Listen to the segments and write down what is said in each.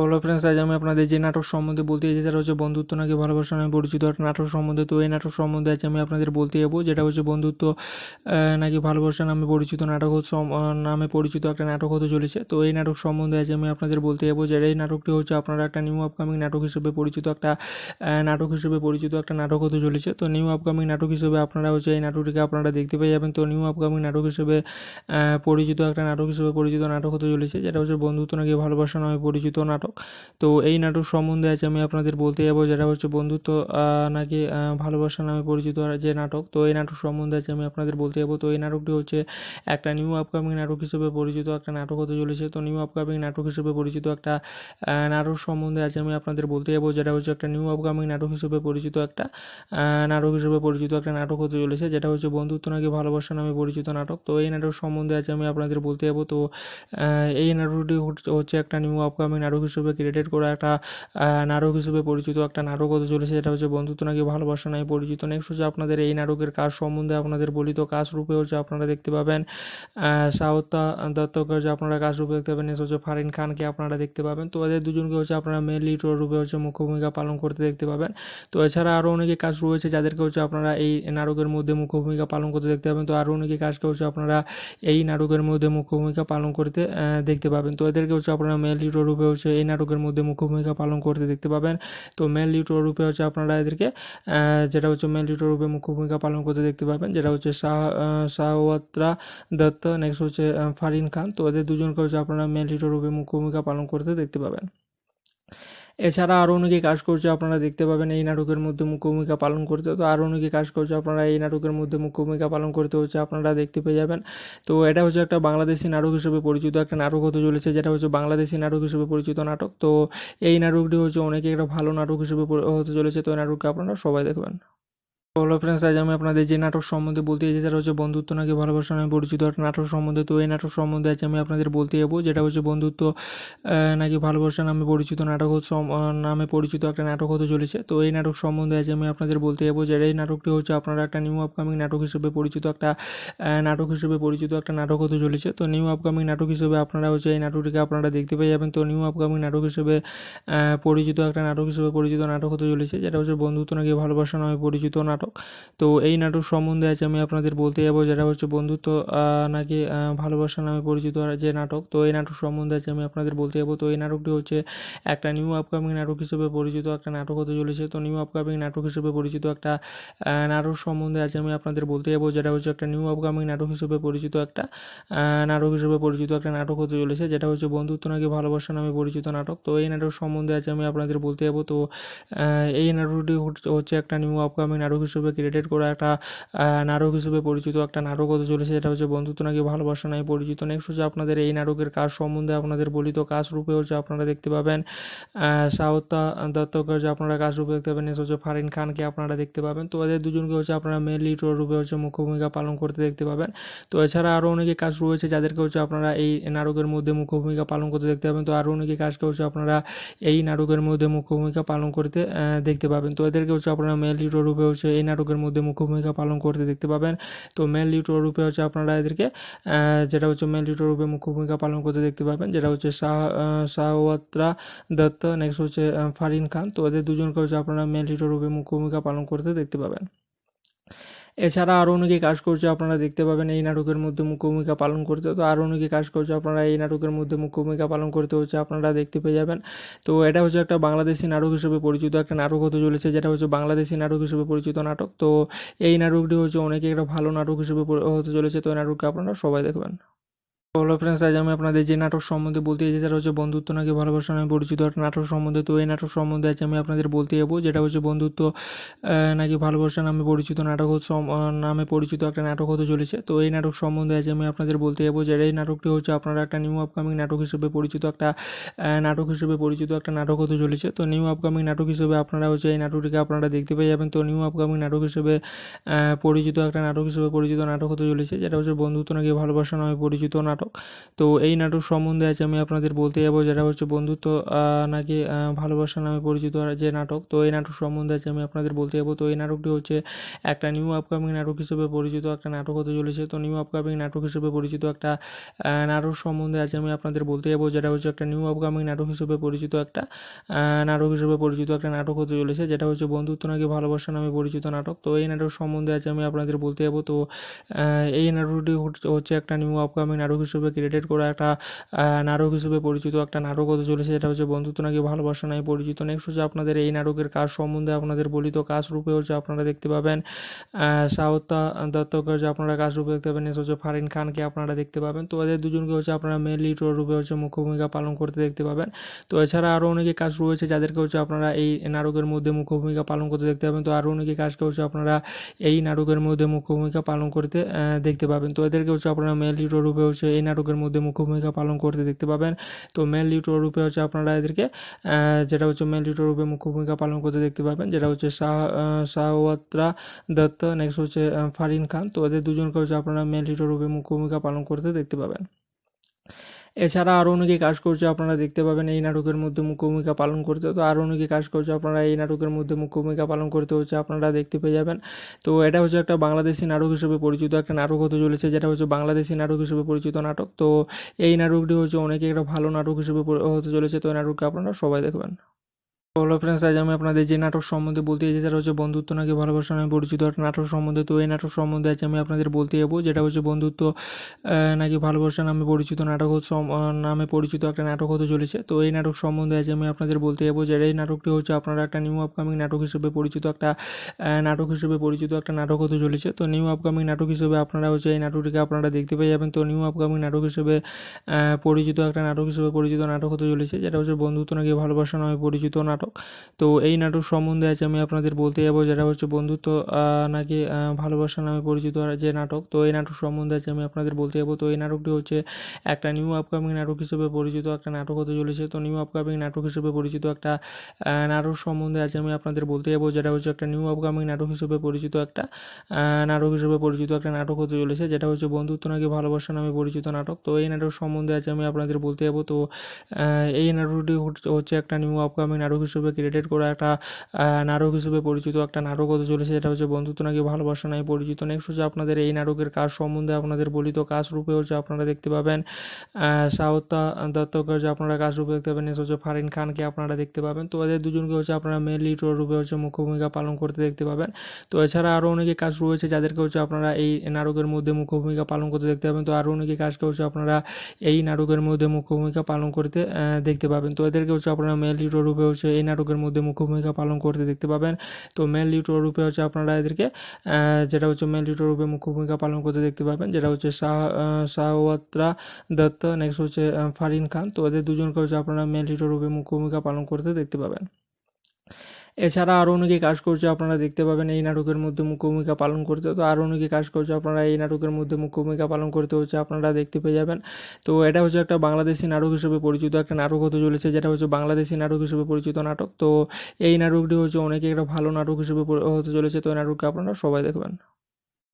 hello friends আজ আমি আপনাদের যে নাটক সম্বন্ধে বলতে চাই সেটা হচ্ছে বন্ধুত্ব নাকি ভালোবাসা নামে পরিচিত একটা নাটক সম্বন্ধে তো এই নাটক সম্বন্ধে আজ আমি আপনাদের বলতে যাবো যেটা হচ্ছে বন্ধুত্ব নাকি ভালোবাসা নামে পরিচিত নাটক নামে পরিচিত একটা নাটক হতে চলেছে তো এই নাটক সম্বন্ধে আজ আমি আপনাদের বলতে যাবো যে এই নাটকটি হচ্ছে আপনারা একটা নিউ আপকামিং নাটক হিসেবে পরিচিত একটা নাটক হিসেবে পরিচিত একটা নাটক হতে চলেছে তো নিউ আপকামিং নাটক হিসেবে আপনারা হচ্ছে এই নাটকটিকে আপনারা দেখতে পেয়ে যাবেন তো নিউ আপকামিং নাটক হিসেবে পরিচিত একটা নাটক হিসেবে পরিচিত নাটক হতে চলেছে যেটা হচ্ছে বন্ধুত্ব নাকি ভালোবাসা নামে পরিচিত নাটক নাটক তো এই নাটক সম্বন্ধে আজ আমি আপনাদের বলতে যাবো যেটা হচ্ছে বন্ধুত্ব নাকি ভালোবাসা নামে পরিচিত যে নাটক তো এই নাটক সম্বন্ধে আজ আমি আপনাদের বলতে যাবো তো এই নাটকটি হচ্ছে একটা নিউ আপকামিং নাটক হিসেবে পরিচিত একটা নাটক হতে চলেছে তো নিউ আপকামিং নাটক হিসেবে পরিচিত একটা নাটক সম্বন্ধে আজ আমি আপনাদের বলতে যাবো যেটা হচ্ছে একটা নিউ আপকামিং নাটক হিসেবে পরিচিত একটা নাটক হিসেবে পরিচিত একটা নাটক হতে চলেছে যেটা হচ্ছে বন্ধুত্ব নাকি ভালোবাসা নামে পরিচিত নাটক তো এই নাটক সম্বন্ধে আজ আমি আপনাদের বলতে যাবো তো এই নাটকটি হচ্ছে একটা নিউ আপকামিং নাটক হিসেবে ক্রেডিট করা একটা নাটক হিসেবে পরিচিত একটা নাটক হতে চলেছে যেটা হচ্ছে বন্ধুত্ব নাকি ভালোবাসা নাই পরিচিত নেক্সট হচ্ছে আপনাদের এই নাটকের কাজ সম্বন্ধে আপনাদের বলিত কাজ রূপে হচ্ছে আপনারা দেখতে পাবেন সাউতা দত্তকে হচ্ছে আপনারা কাজ রূপে দেখতে পাবেন হচ্ছে ফারিন খানকে আপনারা দেখতে পাবেন তো এদের দুজনকে হচ্ছে আপনারা মেন লিড রূপে হচ্ছে মুখ্য ভূমিকা পালন করতে দেখতে পাবেন তো এছাড়া আরও অনেকে কাজ রয়েছে যাদেরকে হচ্ছে আপনারা এই নাটকের মধ্যে মুখ্য ভূমিকা পালন করতে দেখতে পাবেন তো আরও অনেকে কাজকে হচ্ছে আপনারা এই নাটকের মধ্যে মুখ্য ভূমিকা পালন করতে দেখতে পাবেন তো এদেরকে হচ্ছে আপনারা মেন লিড রূপে হচ্ছে এই নাটকের মধ্যে মুখ্য ভূমিকা পালন করতে দেখতে পাবেন তো মেন লিউটোর রূপে হচ্ছে আপনারা এদেরকে যেটা হচ্ছে মেন লিউটোর রূপে মুখ্য ভূমিকা পালন করতে দেখতে পাবেন যেটা হচ্ছে শাহ শাহওয়াত্রা দত্ত নেক্সট হচ্ছে ফারিন খান তো এদের দুজনকে হচ্ছে আপনারা মেন লিউটোর রূপে মুখ্য ভূমিকা পালন করতে দেখতে পাবেন এছাড়া আরও অনেকে কাজ করছে আপনারা দেখতে পাবেন এই নাটকের মধ্যে মুখ্য ভূমিকা পালন করতে তো আরও অনেকে কাজ করছে আপনারা এই নাটকের মধ্যে মুখ্য ভূমিকা পালন করতে হচ্ছে আপনারা দেখতে পেয়ে যাবেন তো এটা হচ্ছে একটা বাংলাদেশি নাটক হিসেবে পরিচিত একটা নাটক হতে চলেছে যেটা হচ্ছে বাংলাদেশি নাটক হিসেবে পরিচিত নাটক তো এই নাটকটি হচ্ছে অনেকে একটা ভালো নাটক হিসেবে হতে চলেছে তো এই নাটককে আপনারা সবাই দেখবেন হ্যালো ফ্রেন্ডস আজ আমি আপনাদের যে নাটক সম্বন্ধে বলতে চাই সেটা হচ্ছে বন্ধুত্ব নাকি ভালোবাসা নামে পরিচিত একটা নাটক সম্বন্ধে তো এই নাটক সম্বন্ধে আজ আমি আপনাদের বলতে যাবো যেটা হচ্ছে বন্ধুত্ব নাকি ভালোবাসা নামে পরিচিত নাটক নামে পরিচিত একটা নাটক হতে চলেছে তো এই নাটক সম্বন্ধে আজ আমি আপনাদের বলতে যাবো যে এই নাটকটি হচ্ছে আপনারা একটা নিউ আপকামিং নাটক হিসেবে পরিচিত একটা নাটক হিসেবে পরিচিত একটা নাটক হতে চলেছে তো নিউ আপকামিং নাটক হিসেবে আপনারা হচ্ছে এই নাটকটিকে আপনারা দেখতে পেয়ে যাবেন তো নিউ আপকামিং নাটক হিসেবে পরিচিত একটা নাটক হিসেবে পরিচিত নাটক হতে চলেছে যেটা হচ্ছে বন্ধুত্ব নাকি ভালোবাসা নামে পরিচিত নাটক নাটক তো এই নাটক সম্বন্ধে আজ আমি আপনাদের বলতে যাবো যেটা হচ্ছে বন্ধুত্ব নাকি ভালোবাসা নামে পরিচিত যে নাটক তো এই নাটক সম্বন্ধে আজ আমি আপনাদের বলতে যাবো তো এই নাটকটি হচ্ছে একটা নিউ আপকামিং নাটক হিসেবে পরিচিত একটা নাটক হতে চলেছে তো নিউ আপকামিং নাটক হিসেবে পরিচিত একটা নাটক সম্বন্ধে আজ আমি আপনাদের বলতে যাবো যেটা হচ্ছে একটা নিউ আপকামিং নাটক হিসেবে পরিচিত একটা নাটক হিসেবে পরিচিত একটা নাটক হতে চলেছে যেটা হচ্ছে বন্ধুত্ব নাকি ভালোবাসা নামে পরিচিত নাটক তো এই নাটক সম্বন্ধে আজ আমি আপনাদের বলতে যাবো তো এই নাটকটি হচ্ছে একটা নিউ আপকামিং নাটক হিসেবে ক্রিয়েটেড করা একটা নাটক হিসেবে পরিচিত একটা নাটক হতে চলেছে যেটা হচ্ছে বন্ধুত্ব নাকি ভালোবাসা নাই পরিচিত নেক্সট হচ্ছে আপনাদের এই নাটকের কাজ সম্বন্ধে আপনাদের বলিত কাজ রূপে হচ্ছে আপনারা দেখতে পাবেন সাহতা দত্তকে হচ্ছে আপনারা কাজ রূপে দেখতে পাবেন হচ্ছে ফারিন খানকে আপনারা দেখতে পাবেন তো এদের দুজনকে হচ্ছে আপনারা মেন লিড রূপে হচ্ছে মুখ্য ভূমিকা পালন করতে দেখতে পাবেন তো এছাড়া আরও অনেকে কাজ রয়েছে যাদেরকে হচ্ছে আপনারা এই নাটকের মধ্যে মুখ্য ভূমিকা পালন করতে দেখতে পাবেন তো আরও অনেকে কাজকে হচ্ছে আপনারা এই নাটকের মধ্যে মুখ্য ভূমিকা পালন করতে দেখতে পাবেন তো এদেরকে হচ্ছে আপনারা মেন লিড রূপে হচ্ছে এই নাটকের মধ্যে মুখ্য ভূমিকা পালন করতে দেখতে পাবেন তো মেল লিটোর রূপে হচ্ছে আপনারা এদেরকে যেটা হচ্ছে মেল লিউটোর রূপে মুখ্য ভূমিকা পালন করতে দেখতে পাবেন যেটা হচ্ছে শাহওয়াত্রা দত্ত নেক্সট হচ্ছে ফারিন খান তো এদের দুজনকে হচ্ছে আপনারা মেল লিউটোর রূপে মুখ্য ভূমিকা পালন করতে দেখতে পাবেন এছাড়া আরও অনেকে কাজ করছে আপনারা দেখতে পাবেন এই নাটকের মধ্যে মুখ্য ভূমিকা পালন করতে তো আরও অনেকে কাজ করছে আপনারা এই নাটকের মধ্যে মুখ্য ভূমিকা পালন করতে হচ্ছে আপনারা দেখতে পেয়ে যাবেন তো এটা হচ্ছে একটা বাংলাদেশি নাটক হিসেবে পরিচিত একটা নাটক হতে চলেছে যেটা হচ্ছে বাংলাদেশি নাটক হিসেবে পরিচিত নাটক তো এই নাটকটি হচ্ছে অনেকে একটা ভালো নাটক হিসেবে হতে চলেছে তো এই নাটককে আপনারা সবাই দেখবেন হ্যালো ফ্রেন্ডস আজ আমি আপনাদের যে নাটক সম্বন্ধে বলতে চাই সেটা হচ্ছে বন্ধুত্ব নাকি ভালোবাসা নামে পরিচিত একটা নাটক সম্বন্ধে তো এই নাটক সম্বন্ধে আজ আমি আপনাদের বলতে যাবো যেটা হচ্ছে বন্ধুত্ব নাকি ভালোবাসা নামে পরিচিত নাটক নামে পরিচিত একটা নাটক হতে চলেছে তো এই নাটক সম্বন্ধে আজ আমি আপনাদের বলতে যাবো যে এই নাটকটি হচ্ছে আপনারা একটা নিউ আপকামিং নাটক হিসেবে পরিচিত একটা নাটক হিসেবে পরিচিত একটা নাটক হতে চলেছে তো নিউ আপকামিং নাটক হিসেবে আপনারা হচ্ছে এই নাটকটিকে আপনারা দেখতে পেয়ে যাবেন তো নিউ আপকামিং নাটক হিসেবে পরিচিত একটা নাটক হিসেবে পরিচিত নাটক হতে চলেছে যেটা হচ্ছে বন্ধুত্ব নাকি ভালোবাসা নামে পরিচিত নাটক নাটক তো এই নাটক সম্বন্ধে আজ আমি আপনাদের বলতে যাবো যেটা হচ্ছে বন্ধুত্ব নাকি ভালোবাসা নামে পরিচিত যে নাটক তো এই নাটক সম্বন্ধে আজ আমি আপনাদের বলতে যাবো তো এই নাটকটি হচ্ছে একটা নিউ আপকামিং নাটক হিসেবে পরিচিত একটা নাটক হতে চলেছে তো নিউ আপকামিং নাটক হিসেবে পরিচিত একটা নাটক সম্বন্ধে আজ আমি আপনাদের বলতে যাবো যেটা হচ্ছে একটা নিউ আপকামিং নাটক হিসেবে পরিচিত একটা নাটক হিসেবে পরিচিত একটা নাটক হতে চলেছে যেটা হচ্ছে বন্ধুত্ব নাকি ভালোবাসা নামে পরিচিত নাটক তো এই নাটক সম্বন্ধে আজ আমি আপনাদের বলতে যাবো তো এই নাটকটি হচ্ছে একটা নিউ আপকামিং নাটক হিসেবে ক্রেডিট করা একটা নাটক হিসেবে পরিচিত একটা নাটক হতে চলেছে যেটা হচ্ছে বন্ধুত্ব নাকি ভালোবাসা নাই পরিচিত নেক্সট হচ্ছে আপনাদের এই নাটকের কাজ সম্বন্ধে আপনাদের বলিত কাজ রূপে হচ্ছে আপনারা দেখতে পাবেন সাউতা দত্তকে হচ্ছে আপনারা কাজ রূপে দেখতে পাবেন নেক্সট হচ্ছে ফারিন খানকে আপনারা দেখতে পাবেন তো এদের দুজনকে হচ্ছে আপনারা মেন লিড রূপে হচ্ছে মুখ্য ভূমিকা পালন করতে দেখতে পাবেন তো এছাড়া আরও অনেকে কাজ রয়েছে যাদেরকে হচ্ছে আপনারা এই নাটকের মধ্যে মুখ্য ভূমিকা পালন করতে দেখতে পাবেন তো আরও অনেকে কাজকে হচ্ছে আপনারা এই নাটকের মধ্যে মুখ্য ভূমিকা পালন করতে দেখতে পাবেন তো এদেরকে হচ্ছে আপনারা মেন লিড রূপে হচ্ছে এই এই নাটকের মধ্যে মুখ্য ভূমিকা পালন করতে দেখতে পাবেন তো মেল লিটোর রূপে হচ্ছে আপনারা এদেরকে যেটা হচ্ছে মেল লিউটোর রূপে মুখ্য ভূমিকা পালন করতে দেখতে পাবেন যেটা হচ্ছে শাহ শাহওয়াত্রা দত্ত নেক্সট হচ্ছে ফারিন খান তো এদের দুজনকে হচ্ছে আপনারা মেল লিউটোর রূপে মুখ্য ভূমিকা পালন করতে দেখতে পাবেন এছাড়া আরও অনেকে কাজ করছে আপনারা দেখতে পাবেন এই নাটকের মধ্যে মুখ্য ভূমিকা পালন করতে তো আরও অনেকে কাজ করছে আপনারা এই নাটকের মধ্যে মুখ্য ভূমিকা পালন করতে হচ্ছে আপনারা দেখতে পেয়ে যাবেন তো এটা হচ্ছে একটা বাংলাদেশি নাটক হিসেবে পরিচিত একটা নাটক হতে চলেছে যেটা হচ্ছে বাংলাদেশি নাটক হিসেবে পরিচিত নাটক তো এই নাটকটি হচ্ছে অনেকে একটা ভালো নাটক হিসেবে হতে চলেছে তো এই নাটককে আপনারা সবাই দেখবেন হ্যালো ফ্রেন্ডস আজ আমি আপনাদের যে নাটক সম্বন্ধে বলতে চাই সেটা হচ্ছে বন্ধুত্ব নাকি ভালোবাসা নামে পরিচিত একটা নাটক সম্বন্ধে তো এই নাটক সম্বন্ধে আজ আমি আপনাদের বলতে যাবো যেটা হচ্ছে বন্ধুত্ব নাকি ভালোবাসা নামে পরিচিত নাটক নামে পরিচিত একটা নাটক হতে চলেছে তো এই নাটক সম্বন্ধে আজ আমি আপনাদের বলতে যাবো যে এই নাটকটি হচ্ছে আপনারা একটা নিউ আপকামিং নাটক হিসেবে পরিচিত একটা নাটক হিসেবে পরিচিত একটা নাটক হতে চলেছে তো নিউ আপকামিং নাটক হিসেবে আপনারা হচ্ছে এই নাটকটিকে আপনারা দেখতে পেয়ে যাবেন তো নিউ আপকামিং নাটক হিসেবে পরিচিত একটা নাটক হিসেবে পরিচিত নাটক হতে চলেছে যেটা হচ্ছে বন্ধুত্ব নাকি ভালোবাসা নামে পরিচিত নাটক নাটক তো এই নাটক সম্বন্ধে আজ আমি আপনাদের বলতে যাবো যেটা হচ্ছে বন্ধুত্ব নাকি ভালোবাসা নামে পরিচিত যে নাটক তো এই নাটক সম্বন্ধে আজ আমি আপনাদের বলতে যাবো তো এই নাটকটি হচ্ছে একটা নিউ আপকামিং নাটক হিসেবে পরিচিত একটা নাটক হতে চলেছে তো নিউ আপকামিং নাটক হিসেবে পরিচিত একটা নাটক সম্বন্ধে আজ আমি আপনাদের বলতে যাবো যেটা হচ্ছে একটা নিউ আপকামিং নাটক হিসেবে পরিচিত একটা নাটক হিসেবে পরিচিত একটা নাটক হতে চলেছে যেটা হচ্ছে বন্ধুত্ব নাকি ভালোবাসা নামে পরিচিত নাটক তো এই নাটক সম্বন্ধে আজ আমি আপনাদের বলতে যাবো তো এই নাটকটি হচ্ছে একটা নিউ আপকামিং নাটক হিসেবে ক্রিয়েটেড করা একটা নাটক হিসেবে পরিচিত একটা নাটক হতে চলেছে যেটা হচ্ছে বন্ধুত্ব নাকি ভালোবাসা নাই পরিচিত নেক্সট হচ্ছে আপনাদের এই নাটকের কাজ সম্বন্ধে আপনাদের বলিত কাজ রূপে হচ্ছে আপনারা দেখতে পাবেন সাউত্তা দত্তকে হচ্ছে আপনারা কাজ রূপে দেখতে পাবেন হচ্ছে ফারিন খানকে আপনারা দেখতে পাবেন তো এদের দুজনকে হচ্ছে আপনারা মেন লিড রূপে হচ্ছে মুখ্য ভূমিকা পালন করতে দেখতে পাবেন তো এছাড়া আরও অনেকে কাজ রয়েছে যাদেরকে হচ্ছে আপনারা এই নাটকের মধ্যে মুখ্য ভূমিকা পালন করতে দেখতে পাবেন তো আরও অনেকে কাজকে হচ্ছে আপনারা এই নাটকের মধ্যে মুখ্য ভূমিকা পালন করতে দেখতে পাবেন তো এদেরকে হচ্ছে আপনারা মেন লিড রূপে হচ্ছে এই নাটকের মধ্যে মুখ্য ভূমিকা পালন করতে দেখতে পাবেন তো মেল লিটোর রূপে হচ্ছে আপনারা এদেরকে যেটা হচ্ছে মেল লিউটোর রূপে মুখ্য ভূমিকা পালন করতে দেখতে পাবেন যেটা হচ্ছে শাহওয়াত্রা দত্ত নেক্সট হচ্ছে ফারিন খান তো এদের দুজনকে হচ্ছে আপনারা মেল লিউটোর রূপে মুখ্য ভূমিকা পালন করতে দেখতে পাবেন এছাড়া আরও অনেকে কাজ করছে আপনারা দেখতে পাবেন এই নাটকের মধ্যে মুখ্য ভূমিকা পালন করতে তো আরও অনেকে কাজ করছে আপনারা এই নাটকের মধ্যে মুখ্য ভূমিকা পালন করতে হচ্ছে আপনারা দেখতে পেয়ে যাবেন তো এটা হচ্ছে একটা বাংলাদেশি নাটক হিসেবে পরিচিত একটা নাটক হতে চলেছে যেটা হচ্ছে বাংলাদেশি নাটক হিসেবে পরিচিত নাটক তো এই নাটকটি হচ্ছে অনেকে একটা ভালো নাটক হিসেবে হতে চলেছে তো এই নাটককে আপনারা সবাই দেখবেন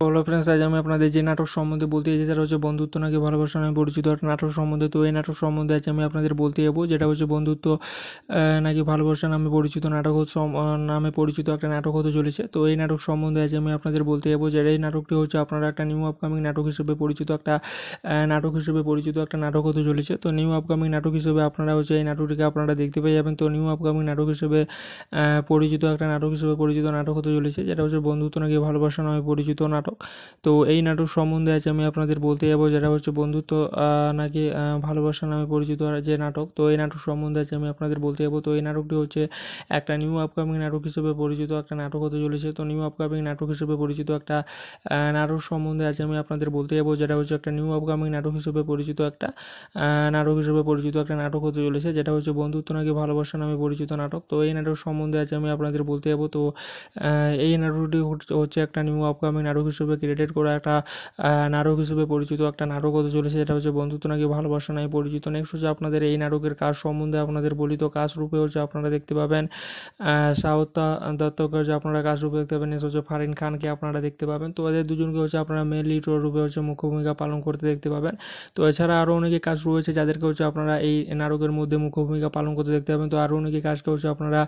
হ্যালো ফ্রেন্ডস আজ আমি আপনাদের যে নাটক সম্বন্ধে বলতে চাই সেটা হচ্ছে বন্ধুত্ব নাকি ভালোবাসা নামে পরিচিত একটা নাটক সম্বন্ধে তো এই নাটক সম্বন্ধে আজ আমি আপনাদের বলতে যাবো যেটা হচ্ছে বন্ধুত্ব নাকি ভালোবাসা নামে পরিচিত নাটক নামে পরিচিত একটা নাটক হতে চলেছে তো এই নাটক সম্বন্ধে আজ আমি আপনাদের বলতে যাবো যে এই নাটকটি হচ্ছে আপনারা একটা নিউ আপকামিং নাটক হিসেবে পরিচিত একটা নাটক হিসেবে পরিচিত একটা নাটক হতে চলেছে তো নিউ আপকামিং নাটক হিসেবে আপনারা হচ্ছে এই নাটকটিকে আপনারা দেখতে পেয়ে যাবেন তো নিউ আপকামিং নাটক হিসেবে পরিচিত একটা নাটক হিসেবে পরিচিত নাটক হতে চলেছে যেটা হচ্ছে বন্ধুত্ব নাকি ভালোবাসা নামে পরিচিত নাটক নাটক তো এই নাটক সম্বন্ধে আজ আমি আপনাদের বলতে যাবো যেটা হচ্ছে বন্ধুত্ব নাকি ভালোবাসা নামে পরিচিত যে নাটক তো এই নাটক সম্বন্ধে আজ আমি আপনাদের বলতে যাবো তো এই নাটকটি হচ্ছে একটা নিউ আপকামিং নাটক হিসেবে পরিচিত একটা নাটক হতে চলেছে তো নিউ আপকামিং নাটক হিসেবে পরিচিত একটা নাটক সম্বন্ধে আজ আমি আপনাদের বলতে যাবো যেটা হচ্ছে একটা নিউ আপকামিং নাটক হিসেবে পরিচিত একটা নাটক হিসেবে পরিচিত একটা নাটক হতে চলেছে যেটা হচ্ছে বন্ধুত্ব নাকি ভালোবাসা নামে পরিচিত নাটক তো এই নাটক সম্বন্ধে আজ আমি আপনাদের বলতে যাবো তো এই নাটকটি হচ্ছে একটা নিউ আপকামিং নাটক হিসেবে ক্রেডিট করা একটা নাটক হিসেবে পরিচিত একটা নাটক হতে চলেছে এটা হচ্ছে বন্ধুত্ব নাকি ভালোবাসা নাই পরিচিত নেক্সট হচ্ছে আপনাদের এই নাটকের কাজ সম্বন্ধে আপনাদের বলিত কাজ রূপে হচ্ছে আপনারা দেখতে পাবেন সাউতা দত্তকে হচ্ছে আপনারা কাজ রূপে দেখতে পাবেন নেক্সট হচ্ছে ফারিন খানকে আপনারা দেখতে পাবেন তো এদের দুজনকে হচ্ছে আপনারা মেন লিড রূপে হচ্ছে মুখ্য ভূমিকা পালন করতে দেখতে পাবেন তো এছাড়া আরও অনেকে কাজ রয়েছে যাদেরকে হচ্ছে আপনারা এই নাটকের মধ্যে মুখ্য ভূমিকা পালন করতে দেখতে পাবেন তো আরও অনেকে কাজকে হচ্ছে আপনারা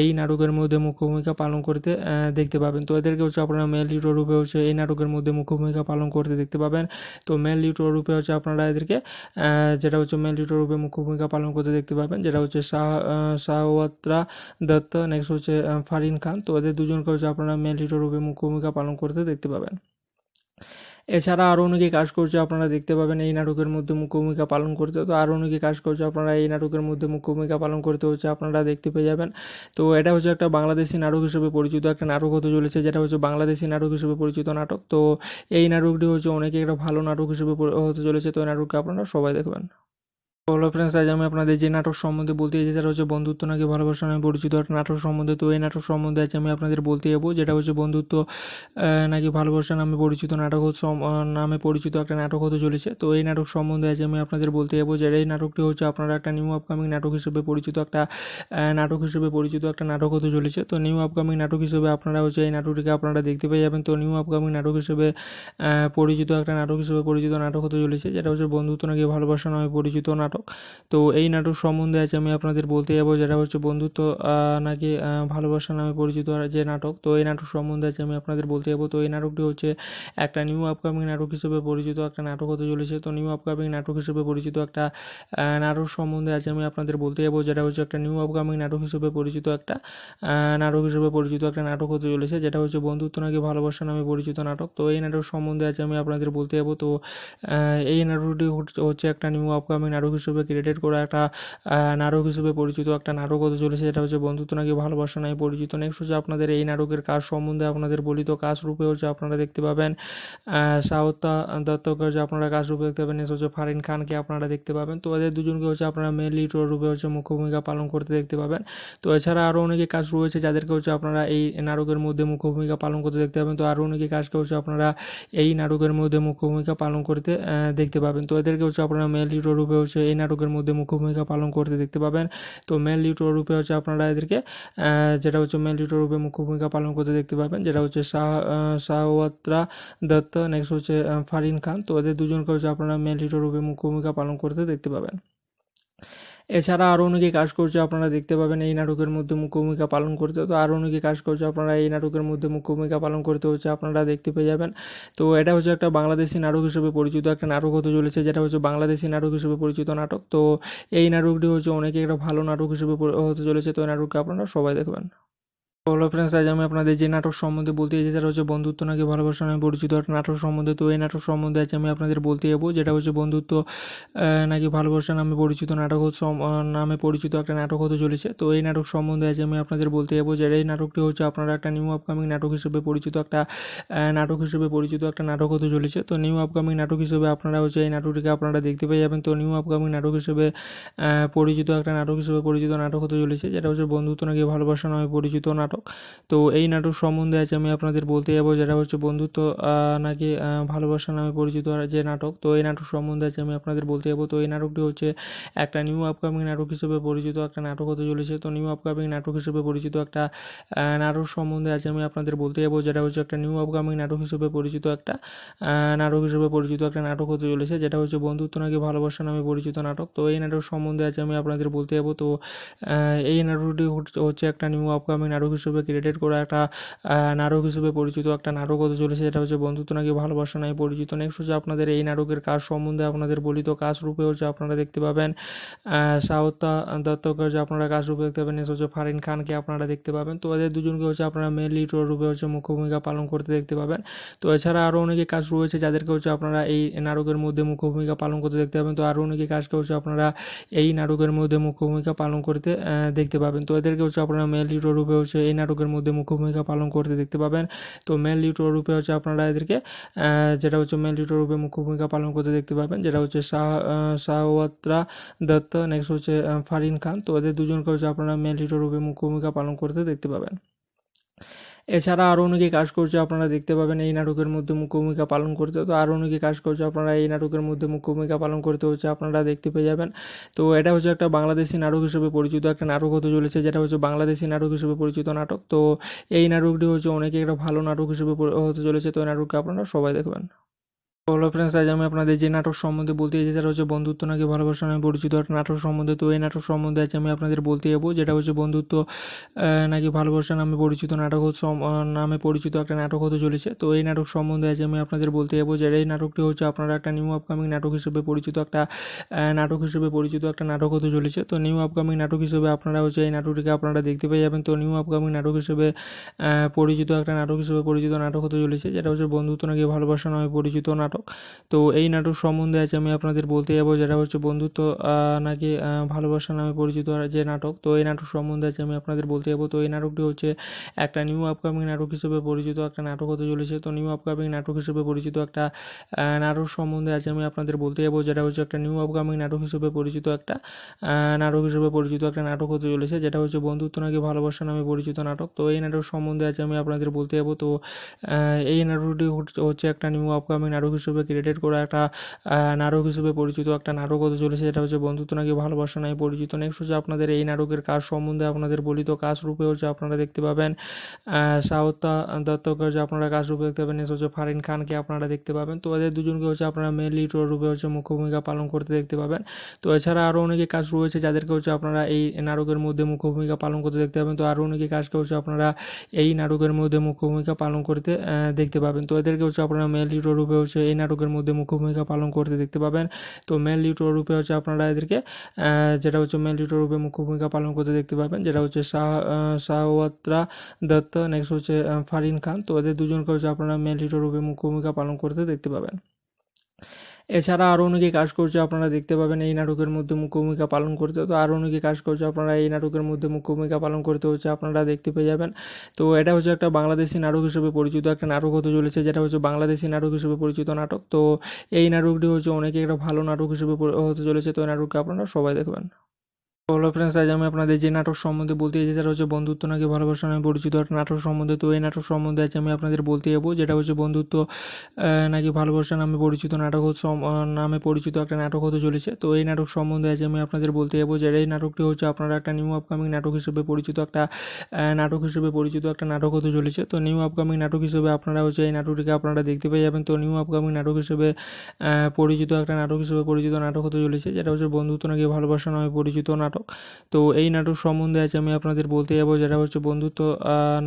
এই নাটকের মধ্যে মুখ্য ভূমিকা পালন করতে দেখতে পাবেন তো এদেরকে হচ্ছে আপনারা মেন লিড রূপে হচ্ছে এই এই নাটকের মধ্যে মুখ্য ভূমিকা পালন করতে দেখতে পাবেন তো মেল লিটোর রূপে হচ্ছে আপনারা এদেরকে যেটা হচ্ছে মেল লিটোর রূপে মুখ্য ভূমিকা পালন করতে দেখতে পাবেন যেটা হচ্ছে শাহ শাহওয়াত্রা দত্ত নেক্সট হচ্ছে ফারিন খান তো এদের দুজনকে হচ্ছে আপনারা মেল লিটোর রূপে মুখ্য ভূমিকা পালন করতে দেখতে পাবেন এছাড়া আরও অনেকে কাজ করছে আপনারা দেখতে পাবেন এই নাটকের মধ্যে মুখ্য ভূমিকা পালন করতে তো আরও অনেকে কাজ করছে আপনারা এই নাটকের মধ্যে মুখ্য ভূমিকা পালন করতে হচ্ছে আপনারা দেখতে পেয়ে যাবেন তো এটা হচ্ছে একটা বাংলাদেশি নাটক হিসেবে পরিচিত একটা নাটক হতে চলেছে যেটা হচ্ছে বাংলাদেশি নাটক হিসেবে পরিচিত নাটক তো এই নাটকটি হচ্ছে অনেকে একটা ভালো নাটক হিসেবে হতে চলেছে তো এই নাটককে আপনারা সবাই দেখবেন হ্যালো ফ্রেন্ডস আজ আমি আপনাদের যে নাটক সম্বন্ধে বলতে চাই সেটা হচ্ছে বন্ধুত্ব নাকি ভালোবাসা নামে পরিচিত একটা নাটক সম্বন্ধে তো এই নাটক সম্বন্ধে আজ আমি আপনাদের বলতে যাবো যেটা হচ্ছে বন্ধুত্ব নাকি ভালোবাসা নামে পরিচিত নাটক নামে পরিচিত একটা নাটক হতে চলেছে তো এই নাটক সম্বন্ধে আজ আমি আপনাদের বলতে যাবো যে এই নাটকটি হচ্ছে আপনারা একটা নিউ আপকামিং নাটক হিসেবে পরিচিত একটা নাটক হিসেবে পরিচিত একটা নাটক হতে চলেছে তো নিউ আপকামিং নাটক হিসেবে আপনারা হচ্ছে এই নাটকটিকে আপনারা দেখতে পেয়ে যাবেন তো নিউ আপকামিং নাটক হিসেবে পরিচিত একটা নাটক হিসেবে পরিচিত নাটক হতে চলেছে যেটা হচ্ছে বন্ধুত্ব নাকি ভালোবাসা নামে পরিচিত নাটক নাটক তো এই নাটক সম্বন্ধে আজ আমি আপনাদের বলতে যাবো যেটা হচ্ছে বন্ধুত্ব নাকি ভালোবাসা নামে পরিচিত যে নাটক তো এই নাটক সম্বন্ধে আজ আমি আপনাদের বলতে যাবো তো এই নাটকটি হচ্ছে একটা নিউ আপকামিং নাটক হিসেবে পরিচিত একটা নাটক হতে চলেছে তো নিউ আপকামিং নাটক হিসেবে পরিচিত একটা নাটক সম্বন্ধে আজ আমি আপনাদের বলতে যাবো যেটা হচ্ছে একটা নিউ আপকামিং নাটক হিসেবে পরিচিত একটা নাটক হিসেবে পরিচিত একটা নাটক হতে চলেছে যেটা হচ্ছে বন্ধুত্ব নাকি ভালোবাসা নামে পরিচিত নাটক তো এই নাটক সম্বন্ধে আজ আমি আপনাদের বলতে যাবো তো এই নাটকটি হচ্ছে একটা নিউ আপকামিং নাটক হিসেবে ক্রিয়েটেড করা একটা নাটক হিসেবে পরিচিত একটা নাটক হতে চলেছে যেটা হচ্ছে বন্ধুত্ব নাকি ভালোবাসা নাই পরিচিত নেক্সট হচ্ছে আপনাদের এই নাটকের কাজ সম্বন্ধে আপনাদের বলিত কাজ রূপে হচ্ছে আপনারা দেখতে পাবেন সাউত্তা দত্তকে হচ্ছে আপনারা কাজ রূপে দেখতে পাবেন হচ্ছে ফারিন খানকে আপনারা দেখতে পাবেন তো এদের দুজনকে হচ্ছে আপনারা মেন লিড রূপে হচ্ছে মুখ্য ভূমিকা পালন করতে দেখতে পাবেন তো এছাড়া আরও অনেকে কাজ রয়েছে যাদেরকে হচ্ছে আপনারা এই নাটকের মধ্যে মুখ্য ভূমিকা পালন করতে দেখতে পাবেন তো আরও অনেকে কাজকে হচ্ছে আপনারা এই নাটকের মধ্যে মুখ্য ভূমিকা পালন করতে দেখতে পাবেন তো এদেরকে হচ্ছে আপনারা মেন লিড রূপে হচ্ছে এই নাটকের মধ্যে মুখ্য ভূমিকা পালন করতে দেখতে পাবেন তো মেল লিটোর রূপে হচ্ছে আপনারা এদেরকে যেটা হচ্ছে মেল লিউটোর রূপে মুখ্য ভূমিকা পালন করতে দেখতে পাবেন যেটা হচ্ছে শাহওয়াত্রা দত্ত নেক্সট হচ্ছে ফারিন খান তো এদের দুজনকে হচ্ছে আপনারা মেল লিউটোর রূপে মুখ্য ভূমিকা পালন করতে দেখতে পাবেন এছাড়া আরও অনেকে কাজ করছে আপনারা দেখতে পাবেন এই নাটকের মধ্যে মুখ্য ভূমিকা পালন করতে তো আরও অনেকে কাজ করছে আপনারা এই নাটকের মধ্যে মুখ্য ভূমিকা পালন করতে হচ্ছে আপনারা দেখতে পেয়ে যাবেন তো এটা হচ্ছে একটা বাংলাদেশি নাটক হিসেবে পরিচিত একটা নাটক হতে চলেছে যেটা হচ্ছে বাংলাদেশি নাটক হিসেবে পরিচিত নাটক তো এই নাটকটি হচ্ছে অনেকে একটা ভালো নাটক হিসেবে হতে চলেছে তো এই নাটককে আপনারা সবাই দেখবেন হ্যালো ফ্রেন্ডস আজ আমি আপনাদের যে নাটক সম্বন্ধে বলতে চাই সেটা হচ্ছে বন্ধুত্ব নাকি ভালোবাসা নামে পরিচিত একটা নাটক সম্বন্ধে তো এই নাটক সম্বন্ধে আজ আমি আপনাদের বলতে যাবো যেটা হচ্ছে বন্ধুত্ব নাকি ভালোবাসা নামে পরিচিত নাটক নামে পরিচিত একটা নাটক হতে চলেছে তো এই নাটক সম্বন্ধে আজ আমি আপনাদের বলতে যাবো যে এই নাটকটি হচ্ছে আপনারা একটা নিউ আপকামিং নাটক হিসেবে পরিচিত একটা নাটক হিসেবে পরিচিত একটা নাটক হতে চলেছে তো নিউ আপকামিং নাটক হিসেবে আপনারা হচ্ছে এই নাটকটিকে আপনারা দেখতে পেয়ে যাবেন তো নিউ আপকামিং নাটক হিসেবে পরিচিত একটা নাটক হিসেবে পরিচিত নাটক হতে চলেছে যেটা হচ্ছে বন্ধুত্ব নাকি ভালোবাসা নামে পরিচিত নাটক নাটক তো এই নাটক সম্বন্ধে আজ আমি আপনাদের বলতে যাবো যেটা হচ্ছে বন্ধুত্ব নাকি ভালোবাসা নামে পরিচিত যে নাটক তো এই নাটক সম্বন্ধে আজ আমি আপনাদের বলতে যাবো তো এই নাটকটি হচ্ছে একটা নিউ আপকামিং নাটক হিসেবে পরিচিত একটা নাটক হতে চলেছে তো নিউ আপকামিং নাটক হিসেবে পরিচিত একটা নাটক সম্বন্ধে আজ আমি আপনাদের বলতে যাবো যেটা হচ্ছে একটা নিউ আপকামিং নাটক হিসেবে পরিচিত একটা নাটক হিসেবে পরিচিত একটা নাটক হতে চলেছে যেটা হচ্ছে বন্ধুত্ব নাকি ভালোবাসা নামে পরিচিত নাটক তো এই নাটক সম্বন্ধে আজ আমি আপনাদের বলতে যাবো তো এই নাটকটি হচ্ছে একটা নিউ আপকামিং নাটক হিসেবে ক্রেডিট করা একটা নাটক হিসেবে পরিচিত একটা নাটক হতে চলেছে এটা হচ্ছে বন্ধুত্ব নাকি ভালোবাসা নাই পরিচিত নেক্সট হচ্ছে আপনাদের এই নাটকের কাজ সম্বন্ধে আপনাদের বলিত কাজ রূপে হচ্ছে আপনারা দেখতে পাবেন সাউতা দত্তকে হচ্ছে আপনারা কাজ রূপে দেখতে পাবেন নেক্সট হচ্ছে ফারিন খানকে আপনারা দেখতে পাবেন তো এদের দুজনকে হচ্ছে আপনারা মেন লিড রূপে হচ্ছে মুখ্য ভূমিকা পালন করতে দেখতে পাবেন তো এছাড়া আরও অনেকে কাজ রয়েছে যাদেরকে হচ্ছে আপনারা এই নাটকের মধ্যে মুখ্য ভূমিকা পালন করতে দেখতে পাবেন তো আরও অনেকে কাজকে হচ্ছে আপনারা এই নাটকের মধ্যে মুখ্য ভূমিকা পালন করতে দেখতে পাবেন তো এদেরকে হচ্ছে আপনারা মেন লিড রূপে হচ্ছে এই এই নাটকের মধ্যে মুখ্য ভূমিকা পালন করতে দেখতে পাবেন তো মেল লিটোর রূপে হচ্ছে আপনারা এদেরকে যেটা হচ্ছে মেল লিটোর রূপে মুখ্য ভূমিকা পালন করতে দেখতে পাবেন যেটা হচ্ছে শাহওয়াত্রা দত্ত নেক্সট হচ্ছে ফারিন খান তো এদের দুজনকে হচ্ছে আপনারা মেল লিটোর রূপে মুখ্য ভূমিকা পালন করতে দেখতে পাবেন এছাড়া আরও অনেকে কাজ করছে আপনারা দেখতে পাবেন এই নাটকের মধ্যে মুখ্য ভূমিকা পালন করতে তো আরও অনেকে কাজ করছে আপনারা এই নাটকের মধ্যে মুখ্য ভূমিকা পালন করতে হচ্ছে আপনারা দেখতে পেয়ে যাবেন তো এটা হচ্ছে একটা বাংলাদেশি নাটক হিসেবে পরিচিত একটা নাটক হতে চলেছে যেটা হচ্ছে বাংলাদেশি নাটক হিসেবে পরিচিত নাটক তো এই নাটকটি হচ্ছে অনেকে একটা ভালো নাটক হিসেবে হতে চলেছে তো এই নাটককে আপনারা সবাই দেখবেন হ্যালো ফ্রেন্ডস আজ আমি আপনাদের যে নাটক সম্বন্ধে বলতে চাই যেটা হচ্ছে বন্ধুত্ব নাকি ভালোবাসা নামে পরিচিত একটা নাটক সম্বন্ধে তো এই নাটক সম্বন্ধে আজ আমি আপনাদের বলতে যাবো যেটা হচ্ছে বন্ধুত্ব নাকি ভালোবাসা নামে পরিচিত নাটক নামে পরিচিত একটা নাটক হতে চলেছে তো এই নাটক সম্বন্ধে আজ আমি আপনাদের বলতে যাবো যে এই নাটকটি হচ্ছে আপনারা একটা নিউ আপকামিং নাটক হিসেবে পরিচিত একটা নাটক হিসেবে পরিচিত একটা নাটক হতে চলেছে তো নিউ আপকামিং নাটক হিসেবে আপনারা হচ্ছে এই নাটকটিকে আপনারা দেখতে পেয়ে যাবেন তো নিউ আপকামিং নাটক হিসেবে পরিচিত একটা নাটক হিসেবে পরিচিত নাটক হতে চলেছে যেটা হচ্ছে বন্ধুত্ব নাকি ভালোবাসা নামে পরিচিত নাটক নাটক তো এই নাটক সম্বন্ধে আজ আমি আপনাদের বলতে যাবো যেটা হচ্ছে বন্ধুত্ব নাকি ভালোবাসা নামে পরিচিত যে নাটক তো এই নাটক সম্বন্ধে আজ আমি আপনাদের বলতে যাবো তো এই নাটকটি হচ্ছে একটা নিউ আপকামিং নাটক হিসেবে পরিচিত একটা নাটক হতে চলেছে তো নিউ আপকামিং নাটক হিসেবে পরিচিত একটা নাটক সম্বন্ধে আজ আমি আপনাদের বলতে যাবো যেটা হচ্ছে একটা নিউ আপকামিং নাটক হিসেবে পরিচিত একটা নাটক হিসেবে পরিচিত একটা নাটক হতে চলেছে যেটা হচ্ছে বন্ধুত্ব নাকি ভালোবাসা নামে পরিচিত নাটক তো এই নাটক সম্বন্ধে আজ আমি আপনাদের বলতে যাবো তো এই নাটকটি হচ্ছে একটা নিউ আপকামিং নাটক হিসেবে ক্রিয়েটেড করা একটা নাটক হিসেবে পরিচিত একটা নাটক হতে চলেছে যেটা হচ্ছে বন্ধুত্ব নাকি ভালোবাসা নাই পরিচিত নেক্সট হচ্ছে আপনাদের এই নাটকের কাজ সম্বন্ধে আপনাদের বলিত কাজ রূপে হচ্ছে আপনারা দেখতে পাবেন সাউতা দত্তকে হচ্ছে আপনারা কাজ রূপে দেখতে পাবেন নেক্সট হচ্ছে ফারিন খানকে আপনারা দেখতে পাবেন তো এদের দুজনকে হচ্ছে আপনারা মেন লিড রূপে হচ্ছে মুখ্য ভূমিকা পালন করতে দেখতে পাবেন তো এছাড়া আরও অনেকে কাজ রয়েছে যাদেরকে হচ্ছে আপনারা এই নাটকের মধ্যে মুখ্য ভূমিকা পালন করতে দেখতে পাবেন তো আরও অনেকে কাজকে হচ্ছে আপনারা এই নাটকের মধ্যে মুখ্য ভূমিকা পালন করতে দেখতে পাবেন তো এদেরকে হচ্ছে আপনারা মেন লিড রূপে হচ্ছে এই নাটকের মধ্যে মুখ্য ভূমিকা পালন করতে দেখতে পাবেন তো মেল লিটোর রূপে হচ্ছে আপনারা এদেরকে যেটা হচ্ছে মেল লিটোর রূপে মুখ্য ভূমিকা পালন করতে দেখতে পাবেন যেটা হচ্ছে শাহওয়াত্রা দত্ত নেক্সট হচ্ছে ফারিন খান তো এদের দুজনকে হচ্ছে আপনারা মেল লিটোর রূপে মুখ্য ভূমিকা পালন করতে দেখতে পাবেন এছাড়া আরও অনেকে কাজ করছে আপনারা দেখতে পাবেন এই নাটকের মধ্যে মুখ্য ভূমিকা পালন করতে তো আরও অনেকে কাজ করছে আপনারা এই নাটকের মধ্যে মুখ্য ভূমিকা পালন করতে হচ্ছে আপনারা দেখতে পেয়ে যাবেন তো এটা হচ্ছে একটা বাংলাদেশি নাটক হিসেবে পরিচিত একটা নাটক হতে চলেছে যেটা হচ্ছে বাংলাদেশি নাটক হিসেবে পরিচিত নাটক তো এই নাটকটি হচ্ছে অনেকে একটা ভালো নাটক হিসেবে হতে চলেছে তো এই নাটককে আপনারা সবাই দেখবেন হ্যালো ফ্রেন্ডস আজ আমি আপনাদের যে নাটক সম্বন্ধে বলতে চাই সেটা হচ্ছে বন্ধুত্ব নাকি ভালোবাসা নামে পরিচিত নাটক সম্বন্ধে তো এই নাটক সম্বন্ধে আজ আমি আপনাদের বলতে যাবো যেটা হচ্ছে বন্ধুত্ব নাকি ভালোবাসা নামে পরিচিত নাটক নামে পরিচিত একটা নাটক হতে চলেছে তো এই নাটক সম্বন্ধে আজ আমি আপনাদের বলতে যাবো যে এই নাটকটি হচ্ছে আপনারা একটা নিউ আপকামিং নাটক হিসেবে পরিচিত একটা নাটক হিসেবে পরিচিত একটা নাটক হতে চলেছে তো নিউ আপকামিং নাটক হিসেবে আপনারা হচ্ছে এই নাটকটিকে আপনারা দেখতে পেয়ে যাবেন তো নিউ আপকামিং নাটক হিসেবে পরিচিত একটা নাটক হিসেবে পরিচিত নাটক হতে চলেছে যেটা হচ্ছে বন্ধুত্ব নাকি ভালোবাসা নামে পরিচিত নাটক নাটক তো এই নাটক সম্বন্ধে আজ আমি আপনাদের বলতে যাবো যেটা হচ্ছে বন্ধুত্ব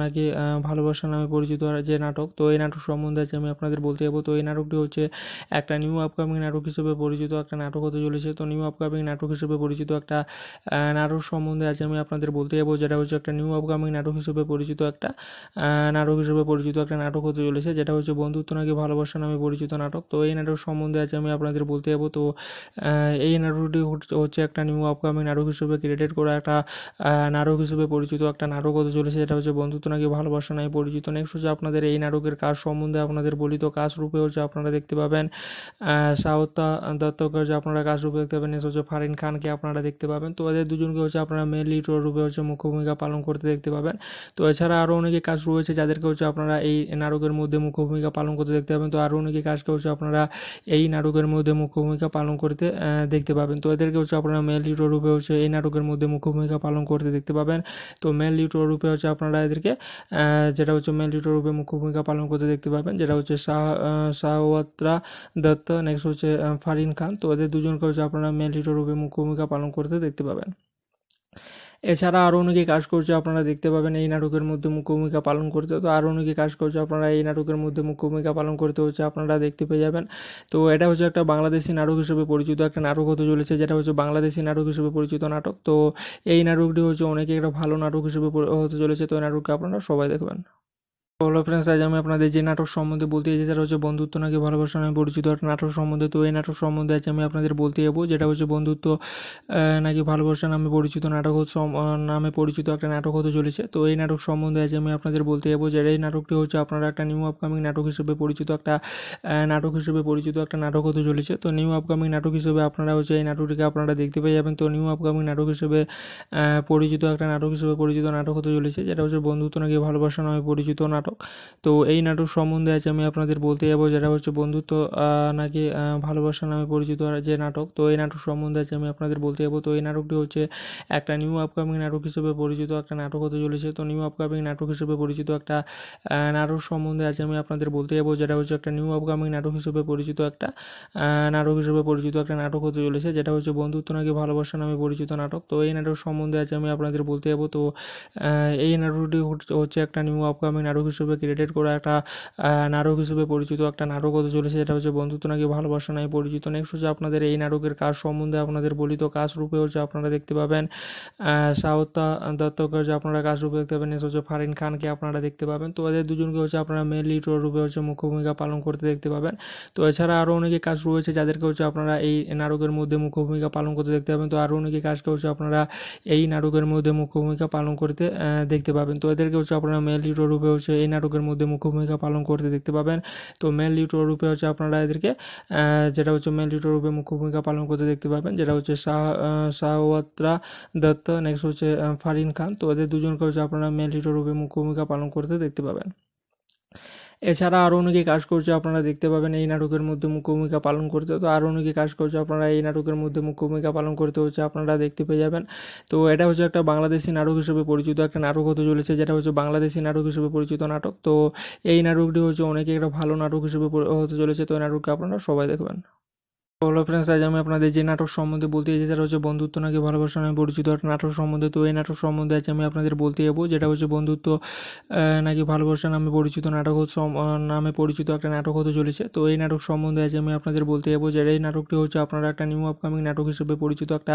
নাকি ভালোবাসা নামে পরিচিত যে নাটক তো এই নাটক সম্বন্ধে আজ আমি আপনাদের বলতে যাবো তো এই নাটকটি হচ্ছে একটা নিউ আপকামিং নাটক হিসেবে পরিচিত একটা নাটক হতে চলেছে তো নিউ আপকামিং নাটক হিসেবে পরিচিত একটা নাটক সম্বন্ধে আজ আমি আপনাদের বলতে যাবো যেটা হচ্ছে একটা নিউ আপকামিং নাটক হিসেবে পরিচিত একটা নাটক হিসেবে পরিচিত একটা নাটক হতে চলেছে যেটা হচ্ছে বন্ধুত্ব নাকি ভালোবাসা নামে পরিচিত নাটক তো এই নাটক সম্বন্ধে আজ আমি আপনাদের বলতে যাবো তো এই নাটকটি হচ্ছে একটা নিউ আপকামিং নাটক হিসেবে ক্রেডিট করা একটা নাটক হিসেবে পরিচিত একটা নাটক হতে চলেছে যেটা হচ্ছে বন্ধুত্ব নাকি ভালোবাসা নাই পরিচিত নেক্সট হচ্ছে আপনাদের এই নাটকের কাজ সম্বন্ধে আপনাদের বলিত কাজ রূপে হচ্ছে আপনারা দেখতে পাবেন সাউতা দত্তকে হচ্ছে আপনারা কাজ রূপে দেখতে পাবেন হচ্ছে ফারিন খানকে আপনারা দেখতে পাবেন তো এদের দুজনকে হচ্ছে আপনারা মেন লিড রূপে হচ্ছে মুখ্য ভূমিকা পালন করতে দেখতে পাবেন তো এছাড়া আরও অনেকে কাজ রয়েছে যাদেরকে হচ্ছে আপনারা এই নাটকের মধ্যে মুখ্য ভূমিকা পালন করতে দেখতে পাবেন তো আরও অনেকে কাজকে হচ্ছে আপনারা এই নাটকের মধ্যে মুখ্য ভূমিকা পালন করতে দেখতে পাবেন তো এদেরকে হচ্ছে আপনারা মেন লিড রূপে হচ্ছে এই নাটকের মধ্যে মুখ্য ভূমিকা পালন করতে দেখতে পাবেন তো মেল লিউটোর রূপে হচ্ছে আপনারা এদেরকে যেটা হচ্ছে মেল লিটর রূপে মুখ্য ভূমিকা পালন করতে দেখতে পাবেন যেটা হচ্ছে শাহ শাহওয়াত্রা দত্ত নেক্সট হচ্ছে ফারিন খান তো এদের দুজনকে হচ্ছে আপনারা মেল লিউটোর রূপে মুখ্য ভূমিকা পালন করতে দেখতে পাবেন এছাড়া আরও অনেকে কাজ করছে আপনারা দেখতে পাবেন এই নাটকের মধ্যে মুখ্য ভূমিকা পালন করতে তো আরও অনেকে কাজ করছে আপনারা এই নাটকের মধ্যে মুখ্য ভূমিকা পালন করতে হচ্ছে আপনারা দেখতে পেয়ে যাবেন তো এটা হচ্ছে একটা বাংলাদেশি নাটক হিসেবে পরিচিত একটা নাটক হতে চলেছে যেটা হচ্ছে বাংলাদেশি নাটক হিসেবে পরিচিত নাটক তো এই নাটকটি হচ্ছে অনেকে একটা ভালো নাটক হিসেবে হতে চলেছে তো এই নাটকটি আপনারা সবাই দেখবেন হ্যালো ফ্রেন্ডস আজ আমি আপনাদের যে নাটক সম্বন্ধে বলতে চাই যেটা হচ্ছে বন্ধুত্ব নাকি ভালোবাসা নামে পরিচিত একটা নাটক সম্বন্ধে তো এই নাটক সম্বন্ধে আজ আমি আপনাদের বলতে যাবো যেটা হচ্ছে বন্ধুত্ব নাকি ভালোবাসা নামে পরিচিত নাটক নামে পরিচিত একটা নাটক হতে চলেছে তো এই নাটক সম্বন্ধে আজ আমি আপনাদের বলতে যাবো যে এই নাটকটি হচ্ছে আপনারা একটা নিউ আপকামিং নাটক হিসেবে পরিচিত একটা নাটক হিসেবে পরিচিত একটা নাটক হতে চলেছে তো নিউ আপকামিং নাটক হিসেবে আপনারা হচ্ছে এই নাটকটিকে আপনারা দেখতে পেয়ে যাবেন তো নিউ আপকামিং নাটক হিসেবে পরিচিত একটা নাটক হিসেবে পরিচিত নাটক হতে চলেছে যেটা হচ্ছে বন্ধুত্ব নাকি ভালোবাসা নামে পরিচিত নাটক নাটক তো এই নাটক সম্বন্ধে আজ আমি আপনাদের বলতে যাবো যেটা হচ্ছে বন্ধুত্ব নাকি ভালোবাসা নামে পরিচিত যে নাটক তো এই নাটক সম্বন্ধে আজ আমি আপনাদের বলতে যাবো তো এই নাটকটি হচ্ছে একটা নিউ আপকামিং নাটক হিসেবে পরিচিত একটা নাটক হতে চলেছে তো নিউ আপকামিং নাটক হিসেবে পরিচিত একটা নাটক সম্বন্ধে আজ আমি আপনাদের বলতে যাবো যেটা হচ্ছে একটা নিউ আপকামিং নাটক হিসেবে পরিচিত একটা নাটক হিসেবে পরিচিত একটা নাটক হতে চলেছে যেটা হচ্ছে বন্ধুত্ব নাকি ভালোবাসা নামে পরিচিত নাটক তো এই নাটক সম্বন্ধে আজ আমি আপনাদের বলতে যাবো তো এই নাটকটি হচ্ছে একটা নিউ আপকামিং নাটক হিসেবে ক্রিয়েটেড করা একটা নাটক হিসেবে পরিচিত একটা নাটক হতে চলেছে যেটা হচ্ছে বন্ধুত্ব নাকি ভালোবাসা নাই পরিচিত নেক্সট হচ্ছে আপনাদের এই নাটকের কাজ সম্বন্ধে আপনাদের বলিত কাজ রূপে হচ্ছে আপনারা দেখতে পাবেন সাউত্তা দত্তকে হচ্ছে আপনারা কাজ রূপে দেখতে পাবেন নেক্সট হচ্ছে ফারিন খানকে আপনারা দেখতে পাবেন তো এদের দুজনকে হচ্ছে আপনারা মেন লিড রূপে হচ্ছে মুখ্য ভূমিকা পালন করতে দেখতে পাবেন তো এছাড়া আরও অনেকে কাজ রয়েছে যাদেরকে হচ্ছে আপনারা এই নাটকের মধ্যে মুখ্য ভূমিকা পালন করতে দেখতে পাবেন তো আরও অনেকে কাজকে হচ্ছে আপনারা এই নাটকের মধ্যে মুখ্য ভূমিকা পালন করতে দেখতে পাবেন তো এদেরকে হচ্ছে আপনারা মেন লিড রূপে হচ্ছে এই নাটকের মধ্যে মুখ্য ভূমিকা পালন করতে দেখতে পাবেন তো মেল লিটোর রূপে হচ্ছে আপনারা এদেরকে যেটা হচ্ছে মেল লিটোর রূপে মুখ্য ভূমিকা পালন করতে দেখতে পাবেন যেটা হচ্ছে শাহওয়াত্রা দত্ত নেক্সট হচ্ছে ফারিন খান তো এদের দুজনকে হচ্ছে আপনারা মেল লিটোর রূপে মুখ্য ভূমিকা পালন করতে দেখতে পাবেন এছাড়া আরও অনেকে কাজ করছে আপনারা দেখতে পাবেন এই নাটকের মধ্যে মুখ্য ভূমিকা পালন করতে তো আরও অনেকে কাজ করছে আপনারা এই নাটকের মধ্যে মুখ্য ভূমিকা পালন করতে হচ্ছে আপনারা দেখতে পেয়ে যাবেন তো এটা হচ্ছে একটা বাংলাদেশি নাটক হিসেবে পরিচিত একটা নাটক হতে চলেছে যেটা হচ্ছে বাংলাদেশি নাটক হিসেবে পরিচিত নাটক তো এই নাটকটি হচ্ছে অনেকে একটা ভালো নাটক হিসেবে হতে চলেছে তো এই নাটককে আপনারা সবাই দেখবেন হ্যালো ফ্রেন্ডস আজ আমি আপনাদের যে নাটক সম্বন্ধে বলতে চাই সেটা হচ্ছে বন্ধুত্ব নাকি ভালোবাসা নামে পরিচিত নাটক সম্বন্ধে তো এই নাটক সম্বন্ধে আজ আমি আপনাদের বলতে যাবো যেটা হচ্ছে বন্ধুত্ব নাকি ভালোবাসা নামে পরিচিত নাটক নামে পরিচিত একটা নাটক হতে চলেছে তো এই নাটক সম্বন্ধে আজ আমি আপনাদের বলতে যাবো যে এই নাটকটি হচ্ছে আপনারা একটা নিউ আপকামিং নাটক হিসেবে পরিচিত একটা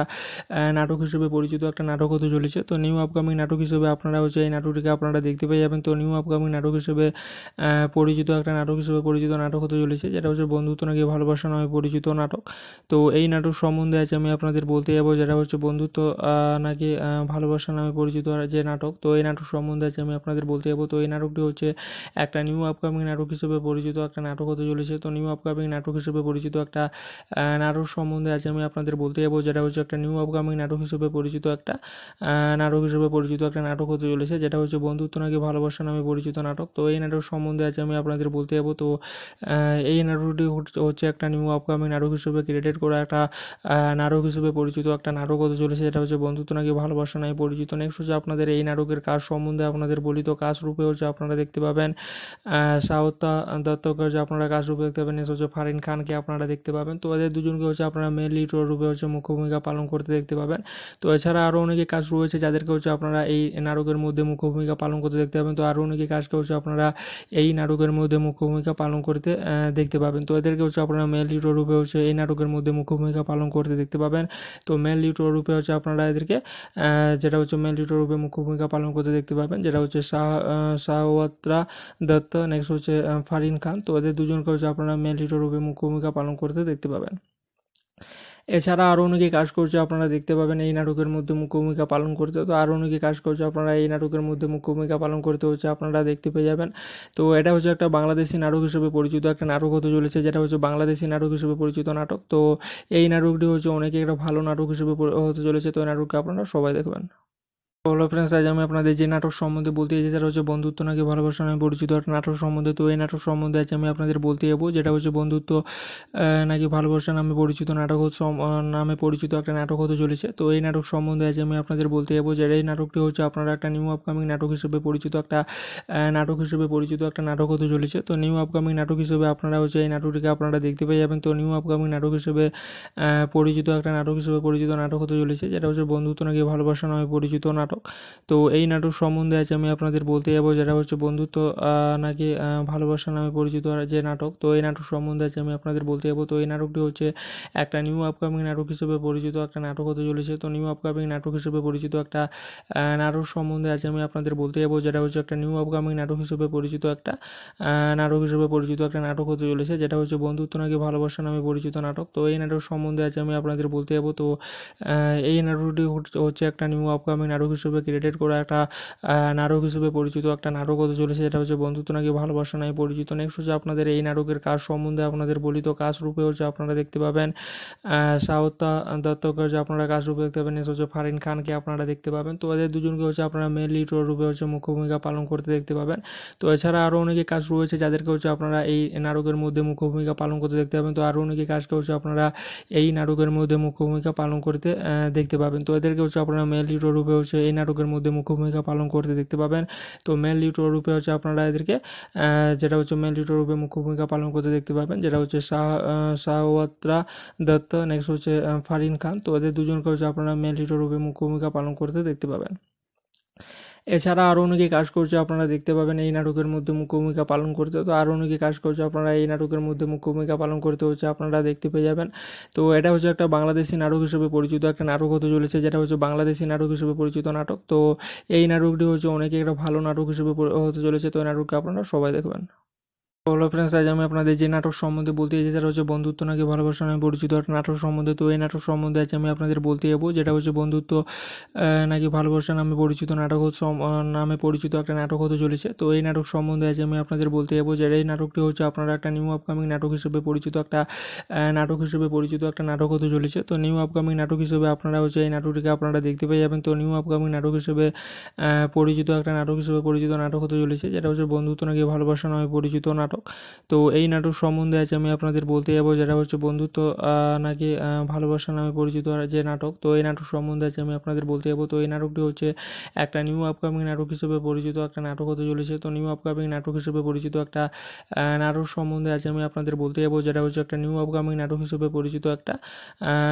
নাটক হিসেবে পরিচিত একটা নাটক হতে চলেছে তো নিউ আপকামিং নাটক হিসেবে আপনারা হচ্ছে এই নাটকটিকে আপনারা দেখতে পেয়ে যাবেন তো নিউ আপকামিং নাটক হিসেবে পরিচিত একটা নাটক হিসেবে পরিচিত নাটক হতে চলেছে যেটা হচ্ছে বন্ধুত্ব নাকি ভালোবাসা নামে পরিচিত নাটক নাটক তো এই নাটক সম্বন্ধে আজ আমি আপনাদের বলতে যাবো যেটা হচ্ছে বন্ধুত্ব নাকি ভালোবাসা নামে পরিচিত যে নাটক তো এই নাটক সম্বন্ধে আজ আমি আপনাদের বলতে যাবো তো এই নাটকটি হচ্ছে একটা নিউ আপকামিং নাটক হিসেবে পরিচিত একটা নাটক হতে চলেছে তো নিউ আপকামিং নাটক হিসেবে পরিচিত একটা নাটক সম্বন্ধে আজ আমি আপনাদের বলতে যাবো যেটা হচ্ছে একটা নিউ আপকামিং নাটক হিসেবে পরিচিত একটা নাটক হিসেবে পরিচিত একটা নাটক হতে চলেছে যেটা হচ্ছে বন্ধুত্ব নাকি ভালোবাসা নামে পরিচিত নাটক তো এই নাটক সম্বন্ধে আজ আমি আপনাদের বলতে যাবো তো এই নাটকটি হচ্ছে একটা নিউ আপকামিং নাটক হিসেবে ক্রেডিট করা একটা নাটক হিসেবে পরিচিত একটা নাটক হতে চলেছে যেটা হচ্ছে বন্ধুত্ব নাকি ভালোবাসা নাই পরিচিত নেক্সট হচ্ছে আপনাদের এই নাটকের কাজ সম্বন্ধে আপনাদের বলিত কাজ রূপে হচ্ছে আপনারা দেখতে পাবেন সাউতা দত্তকে হচ্ছে আপনারা কাজ রূপে দেখতে পাবেন হচ্ছে ফারিন খানকে আপনারা দেখতে পাবেন তো এদের দুজনকে হচ্ছে আপনারা মেন লিড রূপে হচ্ছে মুখ্য ভূমিকা পালন করতে দেখতে পাবেন তো এছাড়া আরও অনেকে কাজ রয়েছে যাদেরকে হচ্ছে আপনারা এই নাটকের মধ্যে মুখ্য ভূমিকা পালন করতে দেখতে পাবেন তো আরও অনেকে কাজকে হচ্ছে আপনারা এই নাটকের মধ্যে মুখ্য ভূমিকা পালন করতে দেখতে পাবেন তো এদেরকে হচ্ছে আপনারা মেন লিড রূপে হচ্ছে এই নাটকের মধ্যে মুখ্য ভূমিকা পালন করতে দেখতে পাবেন তো মেল লিউটোর রূপে হচ্ছে আপনারা এদেরকে যেটা হচ্ছে মেল লিটর রূপে মুখ্য ভূমিকা পালন করতে দেখতে পাবেন যেটা হচ্ছে শাহওয়াত্রা দত্ত নেক্সট হচ্ছে ফারিন খান তো এদের দুজনকে হচ্ছে আপনারা মেল লিউটোর রূপে মুখ্য ভূমিকা পালন করতে দেখতে পাবেন এছাড়া আরও অনেকে কাজ করছে আপনারা দেখতে পাবেন এই নাটকের মধ্যে মুখ্য ভূমিকা পালন করতে তো আরও অনেকে কাজ করছে আপনারা এই নাটকের মধ্যে মুখ্য ভূমিকা পালন করতে হচ্ছে আপনারা দেখতে পেয়ে যাবেন তো এটা হচ্ছে একটা বাংলাদেশি নাটক হিসেবে পরিচিত একটা নাটক হতে চলেছে যেটা হচ্ছে বাংলাদেশি নাটক হিসেবে পরিচিত নাটক তো এই নাটকটি হচ্ছে অনেকে একটা ভালো নাটক হিসেবে হতে চলেছে তো এই নাটকটি আপনারা সবাই দেখবেন হ্যালো ফ্রেন্ডস আজ আমি আপনাদের যে নাটক সম্বন্ধে বলতে চাই সেটা হচ্ছে বন্ধুত্ব নাকি ভালোবাসা নামে পরিচিত একটা নাটক সম্বন্ধে তো এই নাটক সম্বন্ধে আজ আমি আপনাদের বলতে যাবো যেটা হচ্ছে বন্ধুত্ব নাকি ভালোবাসা নামে পরিচিত নাটক নামে পরিচিত একটা নাটক হতে চলেছে তো এই নাটক সম্বন্ধে আজ আমি আপনাদের বলতে যাবো যে এই নাটকটি হচ্ছে আপনারা একটা নিউ আপকামিং নাটক হিসেবে পরিচিত একটা নাটক হিসেবে পরিচিত একটা নাটক হতে চলেছে তো নিউ আপকামিং নাটক হিসেবে আপনারা হচ্ছে এই নাটকটিকে আপনারা দেখতে পেয়ে যাবেন তো নিউ আপকামিং নাটক হিসেবে পরিচিত একটা নাটক হিসেবে পরিচিত নাটক হতে চলেছে যেটা হচ্ছে বন্ধুত্ব নাকি ভালোবাসা নামে পরিচিত নাটক নাটক তো এই নাটক সম্বন্ধে আজ আমি আপনাদের বলতে যাবো যেটা হচ্ছে বন্ধুত্ব নাকি ভালোবাসা নামে পরিচিত যে নাটক তো এই নাটক সম্বন্ধে আজ আমি আপনাদের বলতে যাবো তো এই নাটকটি হচ্ছে একটা নিউ আপকামিং নাটক হিসেবে পরিচিত একটা নাটক হতে চলেছে তো নিউ আপকামিং নাটক হিসেবে পরিচিত একটা নাটক সম্বন্ধে আজ আমি আপনাদের বলতে যাবো যেটা হচ্ছে একটা নিউ আপকামিং নাটক হিসেবে পরিচিত একটা নাটক হিসেবে পরিচিত একটা নাটক হতে চলেছে যেটা হচ্ছে বন্ধুত্ব নাকি ভালোবাসা নামে পরিচিত নাটক তো এই নাটক সম্বন্ধে আজ আমি আপনাদের বলতে যাবো তো এই নাটকটি হচ্ছে একটা নিউ আপকামিং নাটক হিসেবে ক্রিয়েটেড করা একটা নাটক হিসেবে পরিচিত একটা নাটক হতে চলেছে যেটা হচ্ছে বন্ধুত্ব নাকি ভালোবাসা নাই পরিচিত নেক্সট হচ্ছে আপনাদের এই নাটকের কাজ সম্বন্ধে আপনাদের বলিত কাজ রূপে হচ্ছে আপনারা দেখতে পাবেন সাউত্তা দত্তকে হচ্ছে আপনারা কাজ রূপে দেখতে পাবেন নেক্সট হচ্ছে ফারিন খানকে আপনারা দেখতে পাবেন তো এদের দুজনকে হচ্ছে আপনারা মেন লিড রূপে হচ্ছে মুখ্য ভূমিকা পালন করতে দেখতে পাবেন তো এছাড়া আরও অনেকে কাজ রয়েছে যাদেরকে হচ্ছে আপনারা এই নাটকের মধ্যে মুখ্য ভূমিকা পালন করতে দেখতে পাবেন তো আরও অনেকে কাজকে হচ্ছে আপনারা এই নাটকের মধ্যে মুখ্য ভূমিকা পালন করতে দেখতে পাবেন তো এদেরকে হচ্ছে আপনারা মেন লিড রূপে হচ্ছে এই এই নাটকের মধ্যে মুখ্য ভূমিকা পালন করতে দেখতে পাবেন তো মেল লিটোর রূপে হচ্ছে আপনারা এদেরকে যেটা হচ্ছে মেল লিটোর রূপে মুখ্য ভূমিকা পালন করতে দেখতে পাবেন যেটা হচ্ছে শাহওয়াত্রা দত্ত নেক্সট হচ্ছে ফারিন খান তো এদের দুজনকে হচ্ছে আপনারা মেল লিটোর রূপে মুখ্য ভূমিকা পালন করতে দেখতে পাবেন এছাড়া আরও অনেকে কাজ করছে আপনারা দেখতে পাবেন এই নাটকের মধ্যে মুখ্য ভূমিকা পালন করতে তো আরও অনেকে কাজ করছে আপনারা এই নাটকের মধ্যে মুখ্য ভূমিকা পালন করতে হচ্ছে আপনারা দেখতে পেয়ে যাবেন তো এটা হচ্ছে একটা বাংলাদেশি নাটক হিসেবে পরিচিত একটা নাটক হতে চলেছে যেটা হচ্ছে বাংলাদেশি নাটক হিসেবে পরিচিত নাটক তো এই নাটকটি হচ্ছে অনেকে একটা ভালো নাটক হিসেবে হতে চলেছে তো এই নাটককে আপনারা সবাই দেখবেন হ্যালো ফ্রেন্ডস আজ আমি আপনাদের যে নাটক সম্বন্ধে বলতে চাই সেটা হচ্ছে বন্ধুত্ব নাকি ভালোবাসা নামে পরিচিত নাটক সম্বন্ধে তো এই নাটক সম্বন্ধে আজ আমি আপনাদের বলতে যাবো যেটা হচ্ছে বন্ধুত্ব নাকি ভালোবাসা নামে পরিচিত নাটক নামে পরিচিত একটা নাটক হতে চলেছে তো এই নাটক সম্বন্ধে আজ আমি আপনাদের বলতে যাবো যে এই নাটকটি হচ্ছে আপনারা একটা নিউ আপকামিং নাটক হিসেবে পরিচিত একটা নাটক হিসেবে পরিচিত একটা নাটক হতে চলেছে তো নিউ আপকামিং নাটক হিসেবে আপনারা হচ্ছে এই নাটকটিকে আপনারা দেখতে পেয়ে যাবেন তো নিউ আপকামিং নাটক হিসেবে পরিচিত একটা নাটক হিসেবে পরিচিত নাটক হতে চলেছে যেটা হচ্ছে বন্ধুত্ব নাকি ভালোবাসা নামে পরিচিত নাটক নাটক তো এই নাটক সম্বন্ধে আজ আমি আপনাদের বলতে যাবো যেটা হচ্ছে বন্ধুত্ব নাকি ভালোবাসা নামে পরিচিত যে নাটক তো এই নাটক সম্বন্ধে আজ আমি আপনাদের বলতে যাবো তো এই নাটকটি হচ্ছে একটা নিউ আপকামিং নাটক হিসেবে পরিচিত একটা নাটক হতে চলেছে তো নিউ আপকামিং নাটক হিসেবে পরিচিত একটা নাটক সম্বন্ধে আজ আমি আপনাদের বলতে যাবো যেটা হচ্ছে একটা নিউ আপকামিং নাটক হিসেবে পরিচিত একটা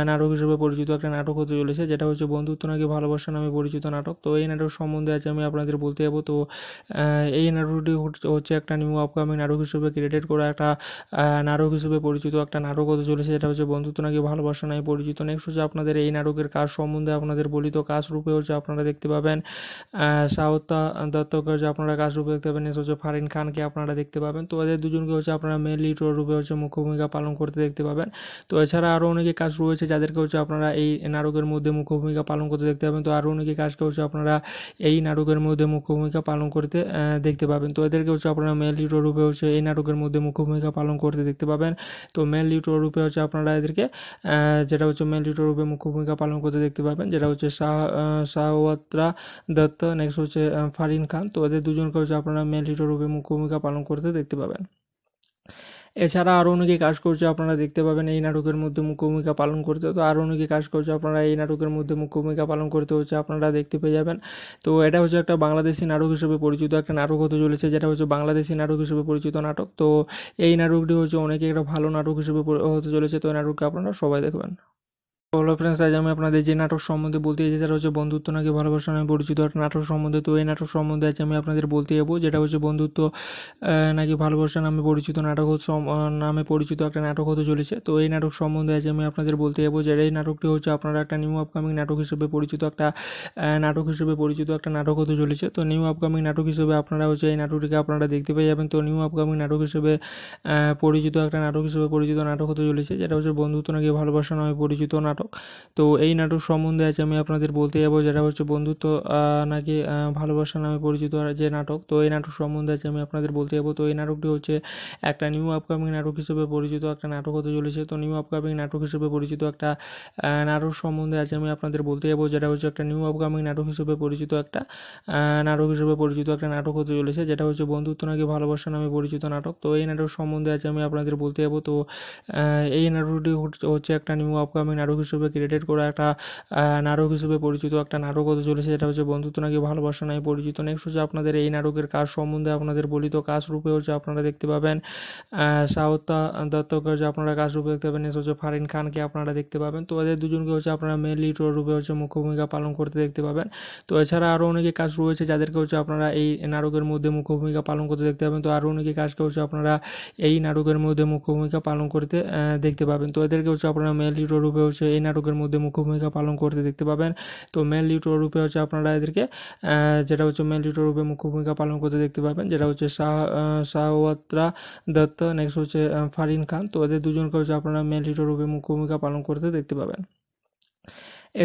নাটক হিসেবে পরিচিত একটা নাটক হতে চলেছে যেটা হচ্ছে বন্ধুত্ব নাকি ভালোবাসা নামে পরিচিত নাটক তো এই নাটক সম্বন্ধে আজ আমি আপনাদের বলতে যাবো তো এই নাটকটি হচ্ছে একটা নিউ আপকামিং নাটক হিসেবে ক্রিয়েটেড করা একটা নাটক হিসেবে পরিচিত একটা নাটক হতে চলেছে যেটা হচ্ছে বন্ধুত্ব নাকি ভালোবাসা নাই পরিচিত নেক্সট হচ্ছে আপনাদের এই নাটকের কাজ সম্বন্ধে আপনাদের বলিত কাজ রূপে হচ্ছে আপনারা দেখতে পাবেন সাউতা দত্তকে হচ্ছে আপনারা কাজ রূপে দেখতে পাবেন হচ্ছে ফারিন খানকে আপনারা দেখতে পাবেন তো এদের দুজনকে হচ্ছে আপনারা মেন লিড রূপে হচ্ছে মুখ্য ভূমিকা পালন করতে দেখতে পাবেন তো এছাড়া আরও অনেকে কাজ রয়েছে যাদেরকে হচ্ছে আপনারা এই নাটকের মধ্যে মুখ্য ভূমিকা পালন করতে দেখতে পাবেন তো আরও অনেকে কাজকে হচ্ছে আপনারা এই নাটকের মধ্যে মুখ্য ভূমিকা পালন করতে দেখতে পাবেন তো এদেরকে হচ্ছে আপনারা মেন লিড রূপে হচ্ছে এই নাটকের মধ্যে মুখ্য ভূমিকা পালন করতে দেখতে পাবেন তো মেল লিউটোর রূপে হচ্ছে আপনারা এদেরকে যেটা হচ্ছে মেল লিটর রূপে মুখ্য ভূমিকা পালন করতে দেখতে পাবেন যেটা হচ্ছে শাহ শাহওয়াত্রা দত্ত নেক্সট হচ্ছে ফারিন খান তো এদের দুজনকে হচ্ছে আপনারা মেল লিটর রূপে মুখ্য ভূমিকা পালন করতে দেখতে পাবেন এছাড়া আরও অনেকে কাজ করছে আপনারা দেখতে পাবেন এই নাটকের মধ্যে মুখ্য ভূমিকা পালন করতে তো আরও অনেকে কাজ করছে আপনারা এই নাটকের মধ্যে মুখ্য ভূমিকা পালন করতে হচ্ছে আপনারা দেখতে পেয়ে যাবেন তো এটা হচ্ছে একটা বাংলাদেশি নাটক হিসেবে পরিচিত একটা নাটক হতে চলেছে যেটা হচ্ছে বাংলাদেশি নাটক হিসেবে পরিচিত নাটক তো এই নাটকটি হচ্ছে অনেকে একটা ভালো নাটক হিসেবে হতে চলেছে তো এই নাটকটি আপনারা সবাই দেখবেন হ্যালো ফ্রেন্ডস আজ আমি আপনাদের যে নাটক সম্বন্ধে বলতে চাই সেটা হচ্ছে বন্ধুত্ব নাকি ভালোবাসা নামে পরিচিত একটা নাটক সম্বন্ধে তো এই নাটক সম্বন্ধে আজ আমি আপনাদের বলতে যাবো যেটা হচ্ছে বন্ধুত্ব নাকি ভালোবাসা নামে পরিচিত নাটক নামে পরিচিত একটা নাটক হতে চলেছে তো এই নাটক সম্বন্ধে আজ আমি আপনাদের বলতে যাবো যে এই নাটকটি হচ্ছে আপনারা একটা নিউ আপকামিং নাটক হিসেবে পরিচিত একটা নাটক হিসেবে পরিচিত একটা নাটক হতে চলেছে তো নিউ আপকামিং নাটক হিসেবে আপনারা হচ্ছে এই নাটকটিকে আপনারা দেখতে পেয়ে যাবেন তো নিউ আপকামিং নাটক হিসেবে পরিচিত একটা নাটক হিসেবে পরিচিত নাটক হতে চলেছে যেটা হচ্ছে বন্ধুত্ব নাকি ভালোবাসা নামে পরিচিত নাটক নাটক তো এই নাটক সম্বন্ধে আজ আমি আপনাদের বলতে যাবো যেটা হচ্ছে বন্ধুত্ব নাকি ভালোবাসা নামে পরিচিত যে নাটক তো এই নাটক সম্বন্ধে আজ আমি আপনাদের বলতে যাবো তো এই নাটকটি হচ্ছে একটা নিউ আপকামিং নাটক হিসেবে পরিচিত একটা নাটক হতে চলেছে তো নিউ আপকামিং নাটক হিসেবে পরিচিত একটা নাটক সম্বন্ধে আজ আমি আপনাদের বলতে যাবো যেটা হচ্ছে একটা নিউ আপকামিং নাটক হিসেবে পরিচিত একটা নাটক হিসেবে পরিচিত একটা নাটক হতে চলেছে যেটা হচ্ছে বন্ধুত্ব নাকি ভালোবাসা নামে পরিচিত নাটক তো এই নাটক সম্বন্ধে আজ আমি আপনাদের বলতে যাবো তো এই নাটকটি হচ্ছে একটা নিউ আপকামিং নাটক হিসেবে ক্রিয়েটেড করা একটা নাটক হিসেবে পরিচিত একটা নাটক হতে চলেছে যেটা হচ্ছে বন্ধুত্ব নাকি ভালোবাসা নাই পরিচিত নেক্সট হচ্ছে আপনাদের এই নাটকের কাজ সম্বন্ধে আপনাদের বলিত কাজ রূপে হচ্ছে আপনারা দেখতে পাবেন সাউত্তা দত্তকে হচ্ছে আপনারা কাজ রূপে দেখতে পাবেন নেক্সট হচ্ছে ফারিন খানকে আপনারা দেখতে পাবেন তো এদের দুজনকে হচ্ছে আপনারা মেন লিড রূপে হচ্ছে মুখ্য ভূমিকা পালন করতে দেখতে পাবেন তো এছাড়া আরও অনেকে কাজ রয়েছে যাদেরকে হচ্ছে আপনারা এই নাটকের মধ্যে মুখ্য ভূমিকা পালন করতে দেখতে পাবেন তো আরও অনেকে কাজকে হচ্ছে আপনারা এই নাটকের মধ্যে মুখ্য ভূমিকা পালন করতে দেখতে পাবেন তো এদেরকে হচ্ছে আপনারা মেন লিড রূপে হচ্ছে এই এই নাটকের মধ্যে মুখ্য ভূমিকা পালন করতে দেখতে পাবেন তো মেল লিটোর রূপে হচ্ছে আপনারা এদেরকে যেটা হচ্ছে মেল লিটোর রূপে মুখ্য ভূমিকা পালন করতে দেখতে পাবেন যেটা হচ্ছে শাহওয়াত্রা দত্ত নেক্সট হচ্ছে ফারিন খান তো এদের দুজনকে হচ্ছে আপনারা মেল লিটোর রূপে মুখ্য ভূমিকা পালন করতে দেখতে পাবেন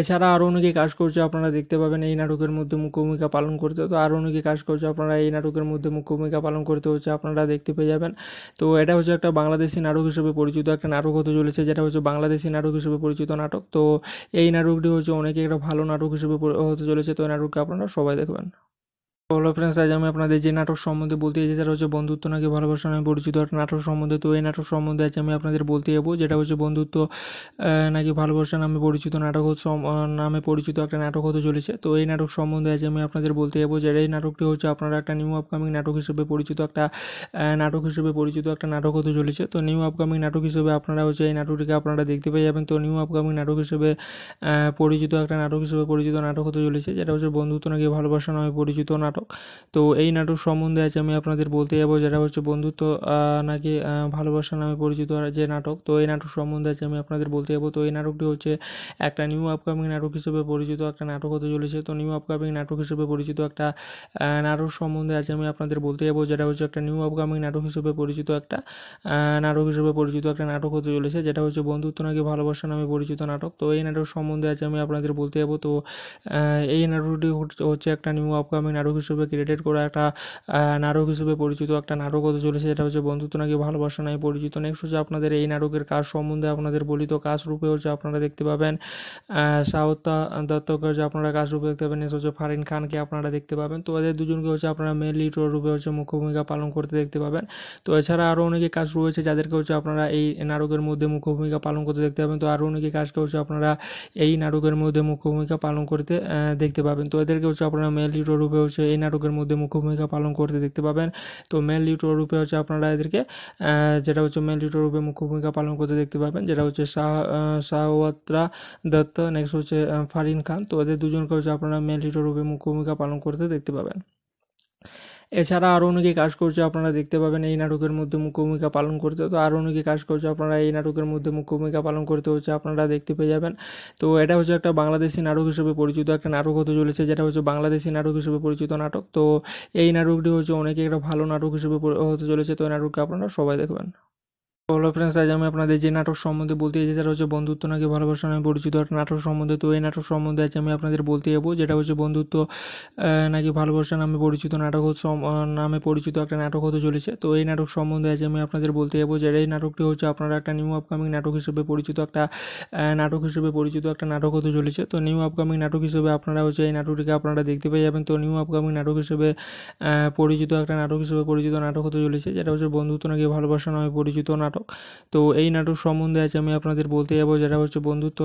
এছাড়া আরও অনেকে কাজ করছে আপনারা দেখতে পাবেন এই নাটকের মধ্যে মুখ্য ভূমিকা পালন করতে তো আরও অনেকে কাজ করছে আপনারা এই নাটকের মধ্যে মুখ্য ভূমিকা পালন করতে হচ্ছে আপনারা দেখতে পেয়ে যাবেন তো এটা হচ্ছে একটা বাংলাদেশি নাটক হিসেবে পরিচিত একটা নাটক হতে চলেছে যেটা হচ্ছে বাংলাদেশি নাটক হিসেবে পরিচিত নাটক তো এই নাটকটি হচ্ছে অনেকে একটা ভালো নাটক হিসেবে হতে চলেছে তো এই নাটককে আপনারা সবাই দেখবেন হ্যালো ফ্রেন্ডস আজ আমি আপনাদের যে নাটক সম্বন্ধে বলতে চাই সেটা হচ্ছে বন্ধুত্ব নাকি ভালোবাসা নামে পরিচিত একটা নাটক সম্বন্ধে তো এই নাটক সম্বন্ধে আজ আমি আপনাদের বলতে যাবো যেটা হচ্ছে বন্ধুত্ব নাকি ভালোবাসা নামে পরিচিত নাটক নামে পরিচিত একটা নাটক হতে চলেছে তো এই নাটক সম্বন্ধে আজ আমি আপনাদের বলতে যাবো যে এই নাটকটি হচ্ছে আপনারা একটা নিউ আপকামিং নাটক হিসেবে পরিচিত একটা নাটক হিসেবে পরিচিত একটা নাটক হতে চলেছে তো নিউ আপকামিং নাটক হিসেবে আপনারা হচ্ছে এই নাটকটিকে আপনারা দেখতে পেয়ে যাবেন তো নিউ আপকামিং নাটক হিসেবে পরিচিত একটা নাটক হিসেবে পরিচিত নাটক হতে চলেছে যেটা হচ্ছে বন্ধুত্ব নাকি ভালোবাসা নামে পরিচিত নাটক নাটক তো এই নাটক সম্বন্ধে আজ আমি আপনাদের বলতে যাবো যেটা হচ্ছে বন্ধুত্ব নাকি ভালোবাসা নামে পরিচিত যে নাটক তো এই নাটক সম্বন্ধে আজ আমি আপনাদের বলতে যাবো তো এই নাটকটি হচ্ছে একটা নিউ আপকামিং নাটক হিসেবে পরিচিত একটা নাটক হতে চলেছে তো নিউ আপকামিং নাটক হিসেবে পরিচিত একটা নাটক সম্বন্ধে আজ আমি আপনাদের বলতে যাবো যেটা হচ্ছে একটা নিউ আপকামিং নাটক হিসেবে পরিচিত একটা নাটক হিসেবে পরিচিত একটা নাটক হতে চলেছে যেটা হচ্ছে বন্ধুত্ব নাকি ভালোবাসা নামে পরিচিত নাটক তো এই নাটক সম্বন্ধে আজ আমি আপনাদের বলতে যাবো তো এই নাটকটি হচ্ছে একটা নিউ আপকামিং নাটক হিসেবে ক্রিয়েটেড করা একটা নাটক হিসেবে পরিচিত একটা নাটক হতে চলেছে যেটা হচ্ছে বন্ধুত্ব নাকি ভালোবাসা নাই পরিচিত নেক্সট হচ্ছে আপনাদের এই নাটকের কাজ সম্বন্ধে আপনাদের বলিত কাজ রূপে হচ্ছে আপনারা দেখতে পাবেন সাউতা দত্তকে হচ্ছে আপনারা কাজ রূপে দেখতে পাবেন হচ্ছে ফারিন খানকে আপনারা দেখতে পাবেন তো এদের দুজনকে হচ্ছে আপনারা মেন লিড রূপে হচ্ছে মুখ্য ভূমিকা পালন করতে দেখতে পাবেন তো এছাড়া আরও অনেকে কাজ রয়েছে যাদেরকে হচ্ছে আপনারা এই নাটকের মধ্যে মুখ্য ভূমিকা পালন করতে দেখতে পাবেন তো আরও অনেকে কাজকে হচ্ছে আপনারা এই নাটকের মধ্যে মুখ্য ভূমিকা পালন করতে দেখতে পাবেন তো এদেরকে হচ্ছে আপনারা মেন লিড রূপে হচ্ছে এই নাটকের মধ্যে মুখ্য ভূমিকা পালন করতে দেখতে পাবেন তো মেল লিটোর রূপে হচ্ছে আপনারা এদেরকে যেটা হচ্ছে মেল লিউটোর রূপে মুখ্য ভূমিকা পালন করতে দেখতে পাবেন যেটা হচ্ছে শাহওয়াত্রা দত্ত নেক্সট হচ্ছে ফারিন খান তো এদের দুজনকে হচ্ছে আপনারা মেল লিউটোর রূপে মুখ্য ভূমিকা পালন করতে দেখতে পাবেন এছাড়া আরও অনেকে কাজ করছে আপনারা দেখতে পাবেন এই নাটকের মধ্যে মুখ্য ভূমিকা পালন করতে তো আরও অনেকে কাজ করছে আপনারা এই নাটকের মধ্যে মুখ্য ভূমিকা পালন করতে হচ্ছে আপনারা দেখতে পেয়ে যাবেন তো এটা হচ্ছে একটা বাংলাদেশি নাটক হিসেবে পরিচিত একটা নাটক হতে চলেছে যেটা হচ্ছে বাংলাদেশি নাটক হিসেবে পরিচিত নাটক তো এই নাটকটি হচ্ছে অনেকে একটা ভালো নাটক হিসেবে হতে চলেছে তো এই নাটককে আপনারা সবাই দেখবেন হ্যালো ফ্রেন্ডস আজ আমি আপনাদের যে নাটক সম্বন্ধে বলতে চাই সেটা হচ্ছে বন্ধুত্ব নাকি ভালোবাসা নামে পরিচিত একটা নাটক সম্বন্ধে তো এই নাটক সম্বন্ধে আজ আমি আপনাদের বলতে যাবো যেটা হচ্ছে বন্ধুত্ব নাকি ভালোবাসা নামে পরিচিত নাটক নামে পরিচিত একটা নাটক হতে চলেছে তো এই নাটক সম্বন্ধে আজ আমি আপনাদের বলতে যাবো যে এই নাটকটি হচ্ছে আপনারা একটা নিউ আপকামিং নাটক হিসেবে পরিচিত একটা নাটক হিসেবে পরিচিত একটা নাটক হতে চলেছে তো নিউ আপকামিং নাটক হিসেবে আপনারা হচ্ছে এই নাটকটিকে আপনারা দেখতে পেয়ে যাবেন তো নিউ আপকামিং নাটক হিসেবে পরিচিত একটা নাটক হিসেবে পরিচিত নাটক হতে চলেছে যেটা হচ্ছে বন্ধুত্ব নাকি ভালোবাসা নামে পরিচিত নাটক নাটক তো এই নাটক সম্বন্ধে আজ আমি আপনাদের বলতে যাবো যেটা হচ্ছে বন্ধুত্ব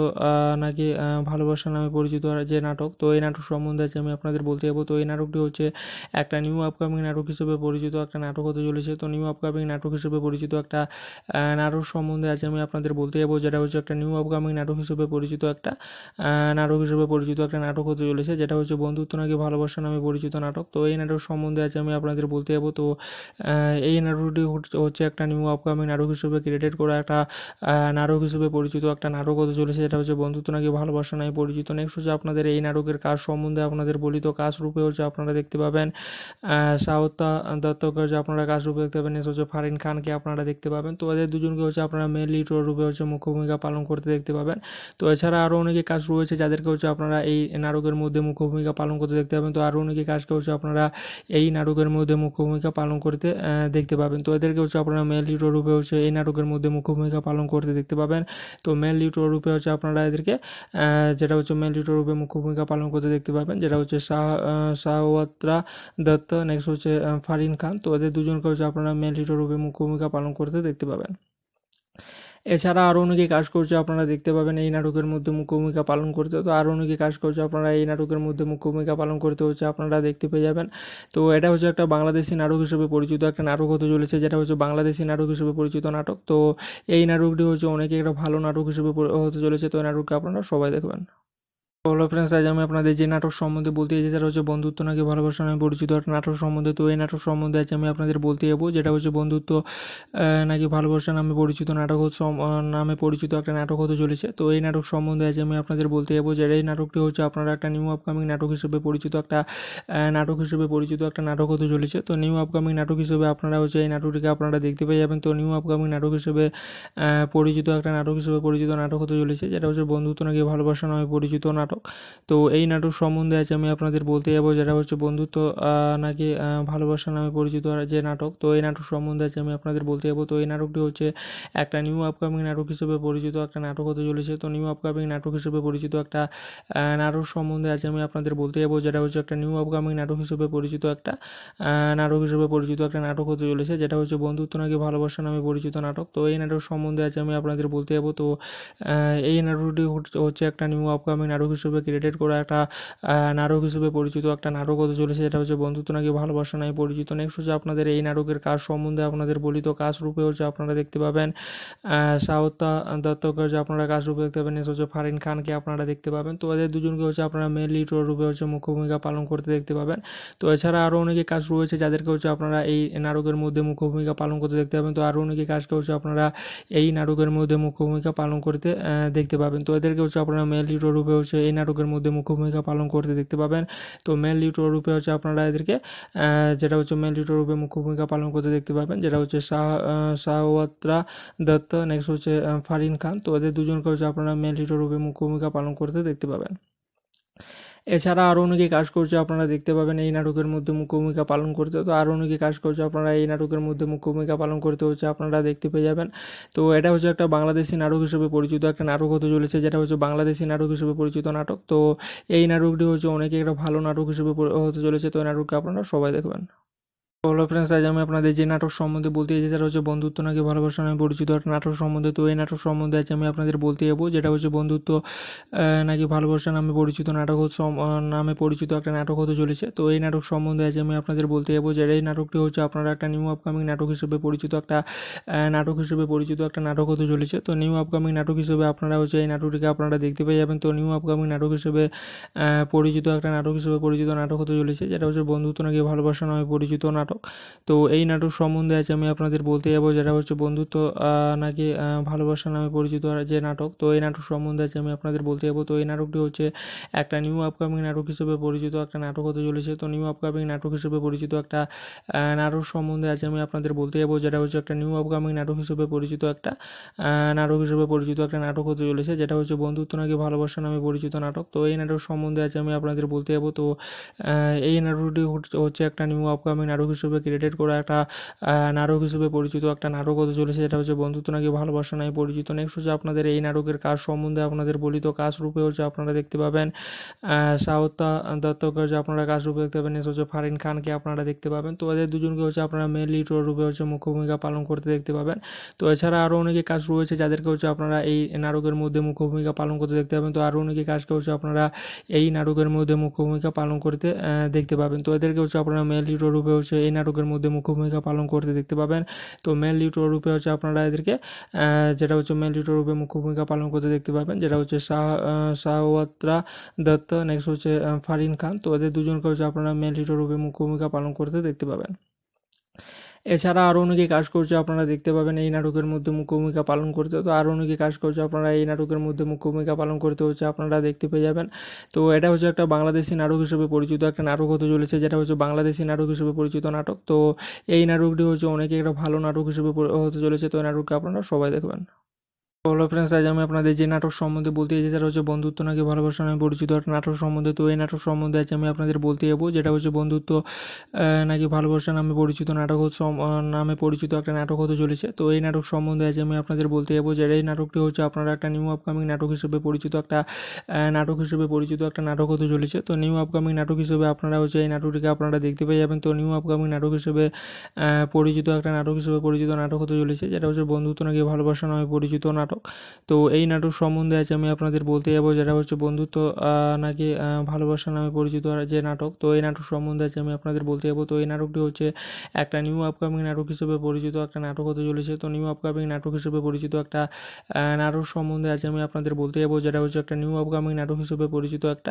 নাকি ভালোবাসা নামে পরিচিত যে নাটক তো এই নাটক সম্বন্ধে আজ আমি আপনাদের বলতে যাবো তো এই নাটকটি হচ্ছে একটা নিউ আপকামিং নাটক হিসেবে পরিচিত একটা নাটক হতে চলেছে তো নিউ আপকামিং নাটক হিসেবে পরিচিত একটা নাটক সম্বন্ধে আজ আমি আপনাদের বলতে যাবো যেটা হচ্ছে একটা নিউ আপকামিং নাটক হিসেবে পরিচিত একটা নাটক হিসেবে পরিচিত একটা নাটক হতে চলেছে যেটা হচ্ছে বন্ধুত্ব নাকি ভালোবাসা নামে পরিচিত নাটক তো এই নাটক সম্বন্ধে আজ আমি আপনাদের বলতে যাবো তো এই নাটকটি হচ্ছে একটা নিউ আপকামিং নাটক হিসেবে ক্রিয়েটেড করা একটা নাটক হিসেবে পরিচিত একটা নাটক হতে চলেছে যেটা হচ্ছে বন্ধুত্ব নাকি ভালোবাসা নাই পরিচিত নেক্সট হচ্ছে আপনাদের এই নাটকের কাজ সম্বন্ধে আপনাদের বলিত কাজ রূপে হচ্ছে আপনারা দেখতে পাবেন সাউত্তা দত্তকে হচ্ছে আপনারা কাজ রূপে দেখতে পাবেন নেক্সট হচ্ছে ফারিন খানকে আপনারা দেখতে পাবেন তো এদের দুজনকে হচ্ছে আপনারা মেন লিড রূপে হচ্ছে মুখ্য ভূমিকা পালন করতে দেখতে পাবেন তো এছাড়া আরও অনেকে কাজ রয়েছে যাদেরকে হচ্ছে আপনারা এই নাটকের মধ্যে মুখ্য ভূমিকা পালন করতে দেখতে পাবেন তো আরও অনেকে কাজকে হচ্ছে আপনারা এই নাটকের মধ্যে মুখ্য ভূমিকা পালন করতে দেখতে পাবেন তো এদেরকে হচ্ছে আপনারা মেন লিড রূপে হচ্ছে এই এই নাটকের মধ্যে মুখ্য ভূমিকা পালন করতে দেখতে পাবেন তো মেল লিটোর রূপে হচ্ছে আপনারা এদেরকে যেটা হচ্ছে মেল লিটোর রূপে মুখ্য ভূমিকা পালন করতে দেখতে পাবেন যেটা হচ্ছে শাহ শাহওয়াত্রা দত্ত নেক্সট হচ্ছে ফারিন খান তো এদের দুজনকে হচ্ছে আপনারা মেল লিটোর রূপে মুখ্য ভূমিকা পালন করতে দেখতে পাবেন এছাড়া আরও অনেকে কাজ করছে আপনারা দেখতে পাবেন এই নাটকের মধ্যে মুখ্য ভূমিকা পালন করতে তো আরও অনেকে কাজ করছে আপনারা এই নাটকের মধ্যে মুখ্য ভূমিকা পালন করতে হচ্ছে আপনারা দেখতে পেয়ে যাবেন তো এটা হচ্ছে একটা বাংলাদেশি নাটক হিসেবে পরিচিত একটা নাটক হতে চলেছে যেটা হচ্ছে বাংলাদেশি নাটক হিসেবে পরিচিত নাটক তো এই নাটকটি হচ্ছে অনেকে একটা ভালো নাটক হিসেবে হতে চলেছে তো এই নাটককে আপনারা সবাই দেখবেন হ্যালো ফ্রেন্ডস আজ আমি আপনাদের যে নাটক সম্বন্ধে বলতে চাই সেটা হচ্ছে বন্ধুত্ব নাকি ভালোবাসা নামে পরিচিত একটা নাটক সম্বন্ধে তো এই নাটক সম্বন্ধে আজ আমি আপনাদের বলতে যাবো যেটা হচ্ছে বন্ধুত্ব নাকি ভালোবাসা নামে পরিচিত নাটক নামে পরিচিত একটা নাটক হতে চলেছে তো এই নাটক সম্বন্ধে আজ আমি আপনাদের বলতে যাবো যে এই নাটকটি হচ্ছে আপনারা একটা নিউ আপকামিং নাটক হিসেবে পরিচিত একটা নাটক হিসেবে পরিচিত একটা নাটক হতে চলেছে তো নিউ আপকামিং নাটক হিসেবে আপনারা হচ্ছে এই নাটকটিকে আপনারা দেখতে পেয়ে যাবেন তো নিউ আপকামিং নাটক হিসেবে পরিচিত একটা নাটক হিসেবে পরিচিত নাটক হতে চলেছে যেটা হচ্ছে বন্ধুত্ব নাকি ভালোবাসা নামে পরিচিত নাটক নাটক তো এই নাটক সম্বন্ধে আজ আমি আপনাদের বলতে যাবো যেটা হচ্ছে বন্ধুত্ব নাকি ভালোবাসা নামে পরিচিত যে নাটক তো এই নাটক সম্বন্ধে আজ আমি আপনাদের বলতে যাবো তো এই নাটকটি হচ্ছে একটা নিউ আপকামিং নাটক হিসেবে পরিচিত একটা নাটক হতে চলেছে তো নিউ আপকামিং নাটক হিসেবে পরিচিত একটা নাটক সম্বন্ধে আজ আমি আপনাদের বলতে যাবো যেটা হচ্ছে একটা নিউ আপকামিং নাটক হিসেবে পরিচিত একটা নাটক হিসেবে পরিচিত একটা নাটক হতে চলেছে যেটা হচ্ছে বন্ধুত্ব নাকি ভালোবাসা নামে পরিচিত নাটক তো এই নাটক সম্বন্ধে আজ আমি আপনাদের বলতে যাবো তো এই নাটকটি হচ্ছে একটা নিউ আপকামিং নাটক হিসেবে ক্রিয়েটেড করা একটা নাটক হিসেবে পরিচিত একটা নাটক হতে চলেছে যেটা হচ্ছে বন্ধুত্ব নাকি ভালোবাসা নাই পরিচিত নেক্সট হচ্ছে আপনাদের এই নাটকের কাজ সম্বন্ধে আপনাদের বলিত কাজ রূপে হচ্ছে আপনারা দেখতে পাবেন সাউতা দত্তকে হচ্ছে আপনারা কাজ রূপে দেখতে পাবেন হচ্ছে ফারিন খানকে আপনারা দেখতে পাবেন তো এদের দুজনকে হচ্ছে আপনারা মেন লিড রূপে হচ্ছে মুখ্য ভূমিকা পালন করতে দেখতে পাবেন তো এছাড়া আরও অনেকে কাজ রয়েছে যাদেরকে হচ্ছে আপনারা এই নাটকের মধ্যে মুখ্য ভূমিকা পালন করতে দেখতে পাবেন তো আরও অনেকে কাজকে হচ্ছে আপনারা এই নাটকের মধ্যে মুখ্য ভূমিকা পালন করতে দেখতে পাবেন তো এদেরকে হচ্ছে আপনারা মেন লিড রূপে হচ্ছে এই নাটকের মধ্যে মুখ্য ভূমিকা পালন করতে দেখতে পাবেন তো মেল লিউটোর রূপে হচ্ছে আপনারা এদেরকে যেটা হচ্ছে মেল লিউটোর রূপে মুখ্য ভূমিকা পালন করতে দেখতে পাবেন যেটা হচ্ছে শাহ শাহওয়াত্রা দত্ত নেক্সট হচ্ছে ফারিন খান তো এদের দুজনকে হচ্ছে আপনারা মেল লিউটোর রূপে মুখ্য ভূমিকা পালন করতে দেখতে পাবেন এছাড়া আরও অনেকে কাজ করছে আপনারা দেখতে পাবেন এই নাটকের মধ্যে মুখ্য ভূমিকা পালন করতে তো আরও অনেকে কাজ করছে আপনারা এই নাটকের মধ্যে মুখ্য ভূমিকা পালন করতে হচ্ছে আপনারা দেখতে পেয়ে যাবেন তো এটা হচ্ছে একটা বাংলাদেশি নাটক হিসেবে পরিচিত একটা নাটক হতে চলেছে যেটা হচ্ছে বাংলাদেশি নাটক হিসেবে পরিচিত নাটক তো এই নাটকটি হচ্ছে অনেকে একটা ভালো নাটক হিসেবে হতে চলেছে তো এই নাটককে আপনারা সবাই দেখবেন হ্যালো ফ্রেন্ডস আজ আমি আপনাদের যে নাটক সম্বন্ধে বলতে চাই সেটা হচ্ছে বন্ধুত্ব নাকি ভালোবাসা নামে পরিচিত একটা নাটক সম্বন্ধে তো এই নাটক সম্বন্ধে আজ আমি আপনাদের বলতে যাবো যেটা হচ্ছে বন্ধুত্ব নাকি ভালোবাসা নামে পরিচিত নাটক নামে পরিচিত একটা নাটক হতে চলেছে তো এই নাটক সম্বন্ধে আজ আমি আপনাদের বলতে যাবো যে এই নাটকটি হচ্ছে আপনারা একটা নিউ আপকামিং নাটক হিসেবে পরিচিত একটা নাটক হিসেবে পরিচিত একটা নাটক হতে চলেছে তো নিউ আপকামিং নাটক হিসেবে আপনারা হচ্ছে এই নাটকটিকে আপনারা দেখতে পেয়ে যাবেন তো নিউ আপকামিং নাটক হিসেবে পরিচিত একটা নাটক হিসেবে পরিচিত নাটক হতে চলেছে যেটা হচ্ছে বন্ধুত্ব নাকি ভালোবাসা নামে পরিচিত নাটক নাটক তো এই নাটক সম্বন্ধে আজ আমি আপনাদের বলতে যাবো যেটা হচ্ছে বন্ধুত্ব নাকি ভালোবাসা নামে পরিচিত যে নাটক তো এই নাটক সম্বন্ধে আজ আমি আপনাদের বলতে যাবো তো এই নাটকটি হচ্ছে একটা নিউ আপকামিং নাটক হিসেবে পরিচিত একটা নাটক হতে চলেছে তো নিউ আপকামিং নাটক হিসেবে পরিচিত একটা নাটক সম্বন্ধে আজ আমি আপনাদের বলতে যাবো যেটা হচ্ছে একটা নিউ আপকামিং নাটক হিসেবে পরিচিত একটা নাটক হিসেবে পরিচিত একটা নাটক হতে চলেছে যেটা হচ্ছে বন্ধুত্ব নাকি ভালোবাসা নামে পরিচিত নাটক তো এই নাটক সম্বন্ধে আজ আমি আপনাদের বলতে যাবো তো এই নাটকটি হচ্ছে একটা নিউ আপকামিং নাটক হিসেবে ক্রিয়েটেড করা একটা নাটক হিসেবে পরিচিত একটা নাটক হতে চলেছে যেটা হচ্ছে বন্ধুত্ব নাকি ভালোবাসা নাই পরিচিত নেক্সট হচ্ছে আপনাদের এই নাটকের কাজ সম্বন্ধে আপনাদের বলিত কাজ রূপে হচ্ছে আপনারা দেখতে পাবেন সাউত্তা দত্তকে হচ্ছে আপনারা কাজ রূপে দেখতে পাবেন নেক্সট হচ্ছে ফারিন খানকে আপনারা দেখতে পাবেন তো এদের দুজনকে হচ্ছে আপনারা মেন লিড রূপে হচ্ছে মুখ্য ভূমিকা পালন করতে দেখতে পাবেন তো এছাড়া আরও অনেকে কাজ রয়েছে যাদেরকে হচ্ছে আপনারা এই নাটকের মধ্যে মুখ্য ভূমিকা পালন করতে দেখতে পাবেন তো আরও অনেকে কাজকে হচ্ছে আপনারা এই নাটকের মধ্যে মুখ্য ভূমিকা পালন করতে দেখতে পাবেন তো এদেরকে হচ্ছে আপনারা মেন লিড রূপে হচ্ছে এই এই নাটকের মধ্যে মুখ্য ভূমিকা পালন করতে দেখতে পাবেন তো মেল লিটোর রূপে হচ্ছে আপনারা এদেরকে যেটা হচ্ছে মেল লিটোর রূপে মুখ্য ভূমিকা পালন করতে দেখতে পাবেন যেটা হচ্ছে শাহ শাহওয়াত্রা দত্ত নেক্সট হচ্ছে ফারিন খান তো এদের দুজনকে হচ্ছে আপনারা মেল লিটোর রূপে মুখ্য ভূমিকা পালন করতে দেখতে পাবেন এছাড়া আরও অনেকে কাজ করছে আপনারা দেখতে পাবেন এই নাটকের মধ্যে মুখ্য ভূমিকা পালন করতে তো আরও অনেকে কাজ করছে আপনারা এই নাটকের মধ্যে মুখ্য ভূমিকা পালন করতে হচ্ছে আপনারা দেখতে পেয়ে যাবেন তো এটা হচ্ছে একটা বাংলাদেশি নাটক হিসেবে পরিচিত একটা নাটক হতে চলেছে যেটা হচ্ছে বাংলাদেশি নাটক হিসেবে পরিচিত নাটক তো এই নাটকটি হচ্ছে অনেকে একটা ভালো নাটক হিসেবে হতে চলেছে তো এই নাটককে আপনারা সবাই দেখবেন হ্যালো ফ্রেন্ডস আজ আমি আপনাদের যে নাটক সম্বন্ধে বলতে চাই সেটা হচ্ছে বন্ধুত্ব নাকি ভালোবাসা নামে পরিচিত একটা নাটক সম্বন্ধে তো এই নাটক সম্বন্ধে আজ আমি আপনাদের বলতে যাবো যেটা হচ্ছে বন্ধুত্ব নাকি ভালোবাসা নামে পরিচিত নাটক নামে পরিচিত একটা নাটক হতে চলেছে তো এই নাটক সম্বন্ধে আজ আমি আপনাদের বলতে যাবো যে এই নাটকটি হচ্ছে আপনারা একটা নিউ আপকামিং নাটক হিসেবে পরিচিত একটা নাটক হিসেবে পরিচিত একটা নাটক হতে চলেছে তো নিউ আপকামিং নাটক হিসেবে আপনারা হচ্ছে এই নাটকটিকে আপনারা দেখতে পেয়ে যাবেন তো নিউ আপকামিং নাটক হিসেবে পরিচিত একটা নাটক হিসেবে পরিচিত নাটক হতে চলেছে যেটা হচ্ছে বন্ধুত্ব নাকি ভালোবাসা নামে পরিচিত নাটক নাটক তো এই নাটক সম্বন্ধে আজ আমি আপনাদের বলতে যাবো যেটা হচ্ছে বন্ধুত্ব নাকি ভালোবাসা নামে পরিচিত যে নাটক তো এই নাটক সম্বন্ধে আজ আমি আপনাদের বলতে যাবো তো এই নাটকটি হচ্ছে একটা নিউ আপকামিং নাটক হিসেবে পরিচিত একটা নাটক হতে চলেছে তো নিউ আপকামিং নাটক হিসেবে পরিচিত একটা নাটক সম্বন্ধে আজ আমি আপনাদের বলতে যাবো যেটা হচ্ছে একটা নিউ আপকামিং নাটক হিসেবে পরিচিত একটা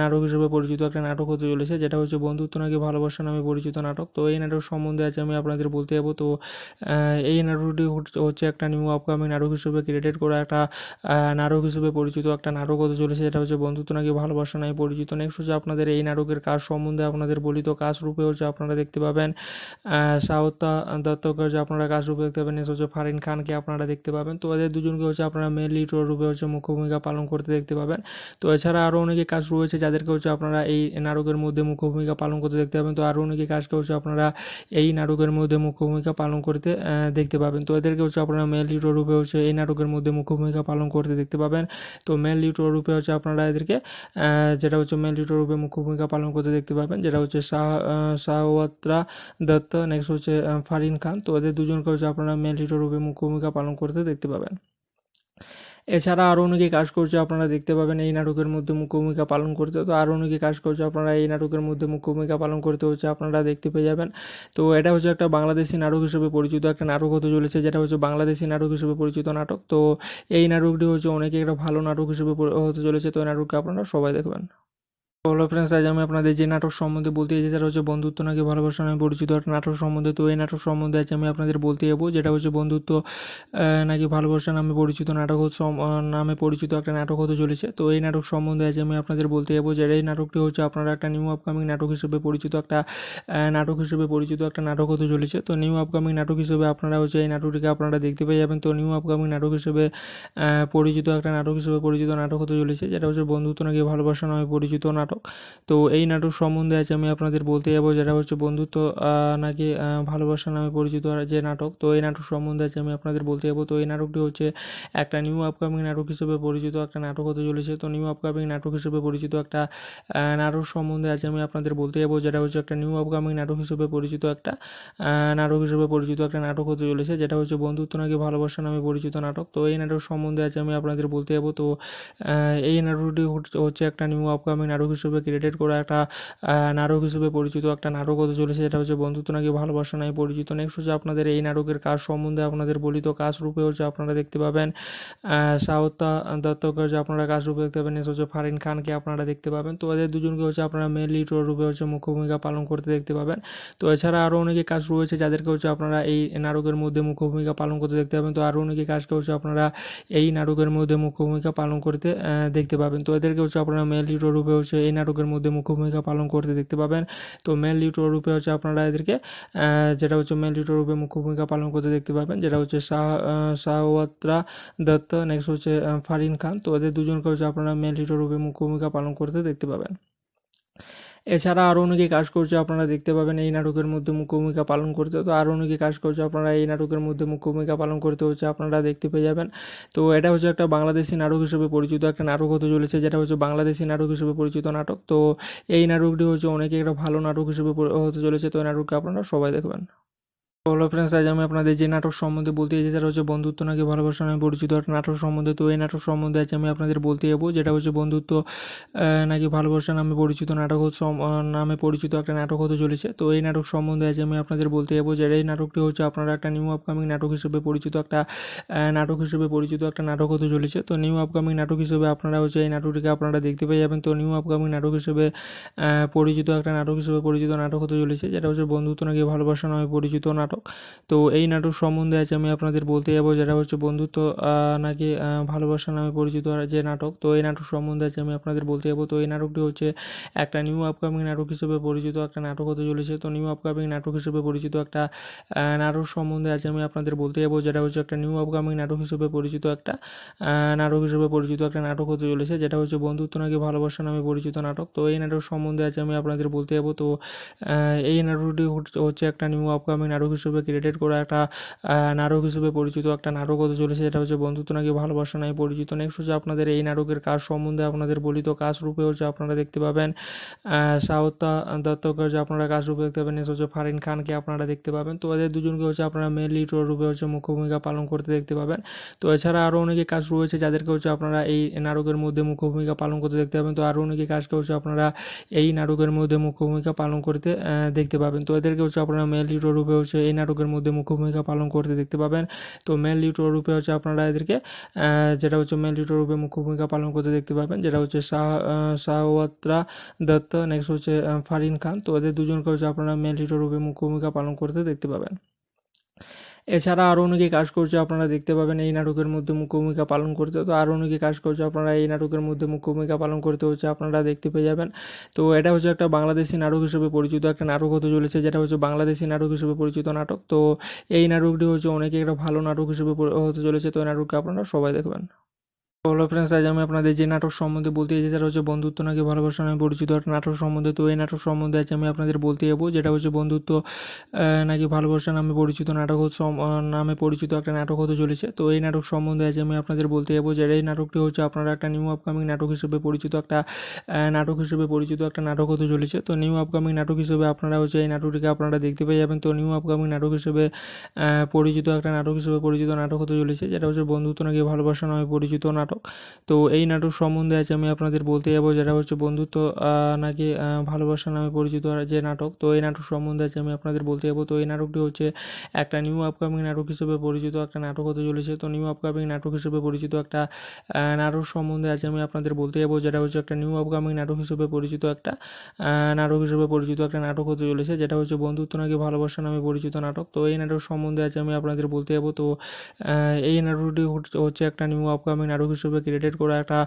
নাটক হিসেবে পরিচিত একটা নাটক হতে চলেছে যেটা হচ্ছে বন্ধুত্ব নাকি ভালোবাসা নামে পরিচিত নাটক তো এই নাটক সম্বন্ধে আজ আমি আপনাদের বলতে যাবো তো এই নাটকটি হচ্ছে একটা নিউ আপকামিং নাটক হিসেবে ক্রিয়েটেড করা একটা নাটক হিসেবে পরিচিত একটা নাটক হতে চলেছে যেটা হচ্ছে বন্ধুত্ব নাকি ভালোবাসা নাই পরিচিত নেক্সট হচ্ছে আপনাদের এই নাটকের কাজ সম্বন্ধে আপনাদের বলিত কাজ রূপে হচ্ছে আপনারা দেখতে পাবেন সাহতা দত্তকে হচ্ছে আপনারা কাজ রূপে দেখতে পাবেন হচ্ছে ফারিন খানকে আপনারা দেখতে পাবেন তো এদের দুজনকে হচ্ছে আপনারা মেন লিড রূপে হচ্ছে মুখ্য ভূমিকা পালন করতে দেখতে পাবেন তো এছাড়া আরও অনেকে কাজ রয়েছে যাদেরকে হচ্ছে আপনারা এই নাটকের মধ্যে মুখ্য ভূমিকা পালন করতে দেখতে পাবেন তো আরও অনেকে কাজকে হচ্ছে আপনারা এই নাটকের মধ্যে মুখ্য ভূমিকা পালন করতে দেখতে পাবেন তো এদেরকে হচ্ছে আপনারা মেন লিড রূপে হচ্ছে এই নাটকের মধ্যে মুখ্য ভূমিকা পালন করতে দেখতে পাবেন তো মেল লিটোর রূপে হচ্ছে আপনারা এদেরকে যেটা হচ্ছে মেল লিউটোর রূপে মুখ্য ভূমিকা পালন করতে দেখতে পাবেন যেটা হচ্ছে শাহওয়াত্রা দত্ত নেক্সট হচ্ছে ফারিন খান তো এদের দুজনকে হচ্ছে আপনারা মেল লিউটোর রূপে মুখ্য ভূমিকা পালন করতে দেখতে পাবেন এছাড়া আরও অনেকে কাজ করছে আপনারা দেখতে পাবেন এই নাটকের মধ্যে মুখ্য ভূমিকা পালন করতে তো আরও অনেকে কাজ করছে আপনারা এই নাটকের মধ্যে মুখ্য ভূমিকা পালন করতে হচ্ছে আপনারা দেখতে পেয়ে যাবেন তো এটা হচ্ছে একটা বাংলাদেশি নাটক হিসেবে পরিচিত একটা নাটক হতে চলেছে যেটা হচ্ছে বাংলাদেশি নাটক হিসেবে পরিচিত নাটক তো এই নাটকটি হচ্ছে অনেকে একটা ভালো নাটক হিসেবে হতে চলেছে তো এই নাটককে আপনারা সবাই দেখবেন হ্যালো ফ্রেন্ডস আজ আমি আপনাদের যে নাটক সম্বন্ধে বলতে চাই সেটা হচ্ছে বন্ধুত্ব নাকি ভালোবাসা নামে পরিচিত একটা নাটক সম্বন্ধে তো এই নাটক সম্বন্ধে আজ আমি আপনাদের বলতে যাবো যেটা হচ্ছে বন্ধুত্ব নাকি ভালোবাসা নামে পরিচিত নাটক নামে পরিচিত একটা নাটক হতে চলেছে তো এই নাটক সম্বন্ধে আজ আমি আপনাদের বলতে যাবো যে এই নাটকটি হচ্ছে আপনারা একটা নিউ আপকামিং নাটক হিসেবে পরিচিত একটা নাটক হিসেবে পরিচিত একটা নাটক হতে চলেছে তো নিউ আপকামিং নাটক হিসেবে আপনারা হচ্ছে এই নাটকটিকে আপনারা দেখতে পেয়ে যাবেন তো নিউ আপকামিং নাটক হিসেবে পরিচিত একটা নাটক হিসেবে পরিচিত নাটক হতে চলেছে যেটা হচ্ছে বন্ধুত্ব নাকি ভালোবাসা নামে পরিচিত নাটক নাটক তো এই নাটক সম্বন্ধে আজ আমি আপনাদের বলতে যাবো যেটা হচ্ছে বন্ধুত্ব নাকি ভালোবাসা নামে পরিচিত যে নাটক তো এই নাটক সম্বন্ধে আজ আমি আপনাদের বলতে যাবো তো এই নাটকটি হচ্ছে একটা নিউ আপকামিং নাটক হিসেবে পরিচিত একটা নাটক হতে চলেছে তো নিউ আপকামিং নাটক হিসেবে পরিচিত একটা নাটক সম্বন্ধে আজ আমি আপনাদের বলতে যাবো যেটা হচ্ছে একটা নিউ আপকামিং নাটক হিসেবে পরিচিত একটা নাটক হিসেবে পরিচিত একটা নাটক হতে চলেছে যেটা হচ্ছে বন্ধুত্ব নাকি ভালোবাসা নামে পরিচিত নাটক তো এই নাটক সম্বন্ধে আজ আমি আপনাদের বলতে যাবো তো এই নাটকটি হচ্ছে একটা নিউ আপকামিং নাটক হিসেবে ক্রিয়েটেড করা একটা নাটক হিসেবে পরিচিত একটা নাটক হতে চলেছে যেটা হচ্ছে বন্ধুত্ব নাকি ভালোবাসা নাই পরিচিত নেক্সট হচ্ছে আপনাদের এই নাটকের কাজ সম্বন্ধে আপনাদের বলিত কাজ রূপে হচ্ছে আপনারা দেখতে পাবেন সাউত্তা দত্তকে হচ্ছে আপনারা কাজ রূপে দেখতে পাবেন নেক্সট হচ্ছে ফারিন খানকে আপনারা দেখতে পাবেন তো এদের দুজনকে হচ্ছে আপনারা মেন লিড রূপে হচ্ছে মুখ্য ভূমিকা পালন করতে দেখতে পাবেন তো এছাড়া আরও অনেকে কাজ রয়েছে যাদেরকে হচ্ছে আপনারা এই নাটকের মধ্যে মুখ্য ভূমিকা পালন করতে দেখতে পাবেন তো আরও অনেকে কাজকে হচ্ছে আপনারা এই নাটকের মধ্যে মুখ্য ভূমিকা পালন করতে দেখতে পাবেন তো এদেরকে হচ্ছে আপনারা মেন লিড রূপে হচ্ছে এই এই নাটকের মধ্যে মুখ্য ভূমিকা পালন করতে দেখতে পাবেন তো মেল লিটোর রূপে হচ্ছে আপনারা এদেরকে যেটা হচ্ছে মেল লিটোর রূপে মুখ্য ভূমিকা পালন করতে দেখতে পাবেন যেটা হচ্ছে শাহ শাহওয়াত্রা দত্ত নেক্সট হচ্ছে ফারিন খান তো এদের দুজনকে হচ্ছে আপনারা মেল লিটোর রূপে মুখ্য ভূমিকা পালন করতে দেখতে পাবেন এছাড়া আরও অনেকে কাজ করছে আপনারা দেখতে পাবেন এই নাটকের মধ্যে মুখ্য ভূমিকা পালন করতে তো আরও অনেকে কাজ করছে আপনারা এই নাটকের মধ্যে মুখ্য ভূমিকা পালন করতে হচ্ছে আপনারা দেখতে পেয়ে যাবেন তো এটা হচ্ছে একটা বাংলাদেশি নাটক হিসেবে পরিচিত একটা নাটক হতে চলেছে যেটা হচ্ছে বাংলাদেশি নাটক হিসেবে পরিচিত নাটক তো এই নাটকটি হচ্ছে অনেকে একটা ভালো নাটক হিসেবে হতে চলেছে তো এই নাটককে আপনারা সবাই দেখবেন হ্যালো ফ্রেন্ডস আজ আমি আপনাদের যে নাটক সম্বন্ধে বলতে চাই সেটা হচ্ছে বন্ধুত্ব নাকি ভালোবাসা নামে পরিচিত একটা নাটক সম্বন্ধে তো এই নাটক সম্বন্ধে আজ আমি আপনাদের বলতে যাবো যেটা হচ্ছে বন্ধুত্ব নাকি ভালোবাসা নামে পরিচিত নাটক নামে পরিচিত একটা নাটক হতে চলেছে তো এই নাটক সম্বন্ধে আজ আমি আপনাদের বলতে যাবো যে এই নাটকটি হচ্ছে আপনারা একটা নিউ আপকামিং নাটক হিসেবে পরিচিত একটা নাটক হিসেবে পরিচিত একটা নাটক হতে চলেছে তো নিউ আপকামিং নাটক হিসেবে আপনারা হচ্ছে এই নাটকটিকে আপনারা দেখতে পেয়ে যাবেন তো নিউ আপকামিং নাটক হিসেবে পরিচিত একটা নাটক হিসেবে পরিচিত নাটক হতে চলেছে যেটা হচ্ছে বন্ধুত্ব নাকি ভালোবাসা নামে পরিচিত নাটক নাটক তো এই নাটক সম্বন্ধে আজ আমি আপনাদের বলতে যাবো যেটা হচ্ছে বন্ধুত্ব নাকি ভালোবাসা নামে পরিচিত যে নাটক তো এই নাটক সম্বন্ধে আজ আমি আপনাদের বলতে যাবো তো এই নাটকটি হচ্ছে একটা নিউ আপকামিং নাটক হিসেবে পরিচিত একটা নাটক হতে চলেছে তো নিউ আপকামিং নাটক হিসেবে পরিচিত একটা নাটক সম্বন্ধে আজ আমি আপনাদের বলতে যাবো যেটা হচ্ছে একটা নিউ আপকামিং নাটক হিসেবে পরিচিত একটা নাটক হিসেবে পরিচিত একটা নাটক হতে চলেছে যেটা হচ্ছে বন্ধুত্ব নাকি ভালোবাসা নামে পরিচিত নাটক তো এই নাটক সম্বন্ধে আজ আমি আপনাদের বলতে যাবো তো এই নাটকটি হচ্ছে একটা নিউ আপকামিং নাটক হিসেবে ক্রিয়েটেড করা একটা নাটক হিসেবে পরিচিত একটা নাটক হতে চলেছে যেটা হচ্ছে বন্ধুত্ব নাকি ভালোবাসা নাই পরিচিত নেক্সট হচ্ছে আপনাদের এই নাটকের কাজ সম্বন্ধে আপনাদের বলিত কাজ রূপে হচ্ছে আপনারা দেখতে পাবেন সাউতা দত্তকে হচ্ছে আপনারা কাজ রূপে দেখতে পাবেন হচ্ছে ফারিন খানকে আপনারা দেখতে পাবেন তো এদের দুজনকে হচ্ছে আপনারা মেন লিড রূপে হচ্ছে মুখ্য ভূমিকা পালন করতে দেখতে পাবেন তো এছাড়া আরও অনেকে কাজ রয়েছে যাদেরকে হচ্ছে আপনারা এই নাটকের মধ্যে মুখ্য ভূমিকা পালন করতে দেখতে পাবেন তো আরও অনেকে কাজকে হচ্ছে আপনারা এই নাটকের মধ্যে মুখ্য ভূমিকা পালন করতে দেখতে পাবেন তো এদেরকে হচ্ছে আপনারা মেন লিড রূপে হচ্ছে এই নাটকের মধ্যে মুখ্য ভূমিকা পালন করতে দেখতে পাবেন তো মেল লিটোর রূপে হচ্ছে আপনারা এদেরকে যেটা হচ্ছে মেল লিউটোর রূপে মুখ্য ভূমিকা পালন করতে দেখতে পাবেন যেটা হচ্ছে শাহওয়াত্রা দত্ত নেক্সট হচ্ছে ফারিন খান তো এদের দুজনকে হচ্ছে আপনারা মেল লিউটোর রূপে মুখ্য ভূমিকা পালন করতে দেখতে পাবেন এছাড়া আরও অনেকে কাজ করছে আপনারা দেখতে পাবেন এই নাটকের মধ্যে মুখ্য ভূমিকা পালন করতে তো আরও অনেকে কাজ করছে আপনারা এই নাটকের মধ্যে মুখ্য ভূমিকা পালন করতে হচ্ছে আপনারা দেখতে পেয়ে যাবেন তো এটা হচ্ছে একটা বাংলাদেশি নাটক হিসেবে পরিচিত একটা নাটক হতে চলেছে যেটা হচ্ছে বাংলাদেশি নাটক হিসেবে পরিচিত নাটক তো এই নাটকটি হচ্ছে অনেকে একটা ভালো নাটক হিসেবে হতে চলেছে তো এই নাটককে আপনারা সবাই দেখবেন হ্যালো ফ্রেন্ডস আজ আমি আপনাদের যে নাটক সম্বন্ধে বলতে চাই সেটা হচ্ছে বন্ধুত্ব নাকি ভালোবাসা নামে পরিচিত একটা নাটক সম্বন্ধে তো এই নাটক সম্বন্ধে আজ আমি আপনাদের বলতে যাবো যেটা হচ্ছে বন্ধুত্ব নাকি ভালোবাসা নামে পরিচিত নাটক নামে পরিচিত একটা নাটক হতে চলেছে তো এই নাটক সম্বন্ধে আজ আমি আপনাদের বলতে যাবো যে এই নাটকটি হচ্ছে আপনারা একটা নিউ আপকামিং নাটক হিসেবে পরিচিত একটা নাটক হিসেবে পরিচিত একটা নাটক হতে চলেছে তো নিউ আপকামিং নাটক হিসেবে আপনারা হচ্ছে এই নাটকটিকে আপনারা দেখতে পেয়ে যাবেন তো নিউ আপকামিং নাটক হিসেবে পরিচিত একটা নাটক হিসেবে পরিচিত নাটক হতে চলেছে যেটা হচ্ছে বন্ধুত্ব নাকি ভালোবাসা নামে পরিচিত নাটক নাটক তো এই নাটক সম্বন্ধে আজ আমি আপনাদের বলতে যাবো যেটা হচ্ছে বন্ধুত্ব নাকি ভালোবাসা নামে পরিচিত যে নাটক তো এই নাটক সম্বন্ধে আজ আমি আপনাদের বলতে যাবো তো এই নাটকটি হচ্ছে একটা নিউ আপকামিং নাটক হিসেবে পরিচিত একটা নাটক হতে চলেছে তো নিউ আপকামিং নাটক হিসেবে পরিচিত একটা নাটক সম্বন্ধে আজ আমি আপনাদের বলতে যাবো যেটা হচ্ছে একটা নিউ আপকামিং নাটক হিসেবে পরিচিত একটা নাটক হিসেবে পরিচিত একটা নাটক হতে চলেছে যেটা হচ্ছে বন্ধুত্ব নাকি ভালোবাসা নামে পরিচিত নাটক তো এই নাটক সম্বন্ধে আজ আমি আপনাদের বলতে যাবো তো এই নাটকটি হচ্ছে একটা নিউ আপকামিং নাটক হিসেবে ক্রেডিট করা একটা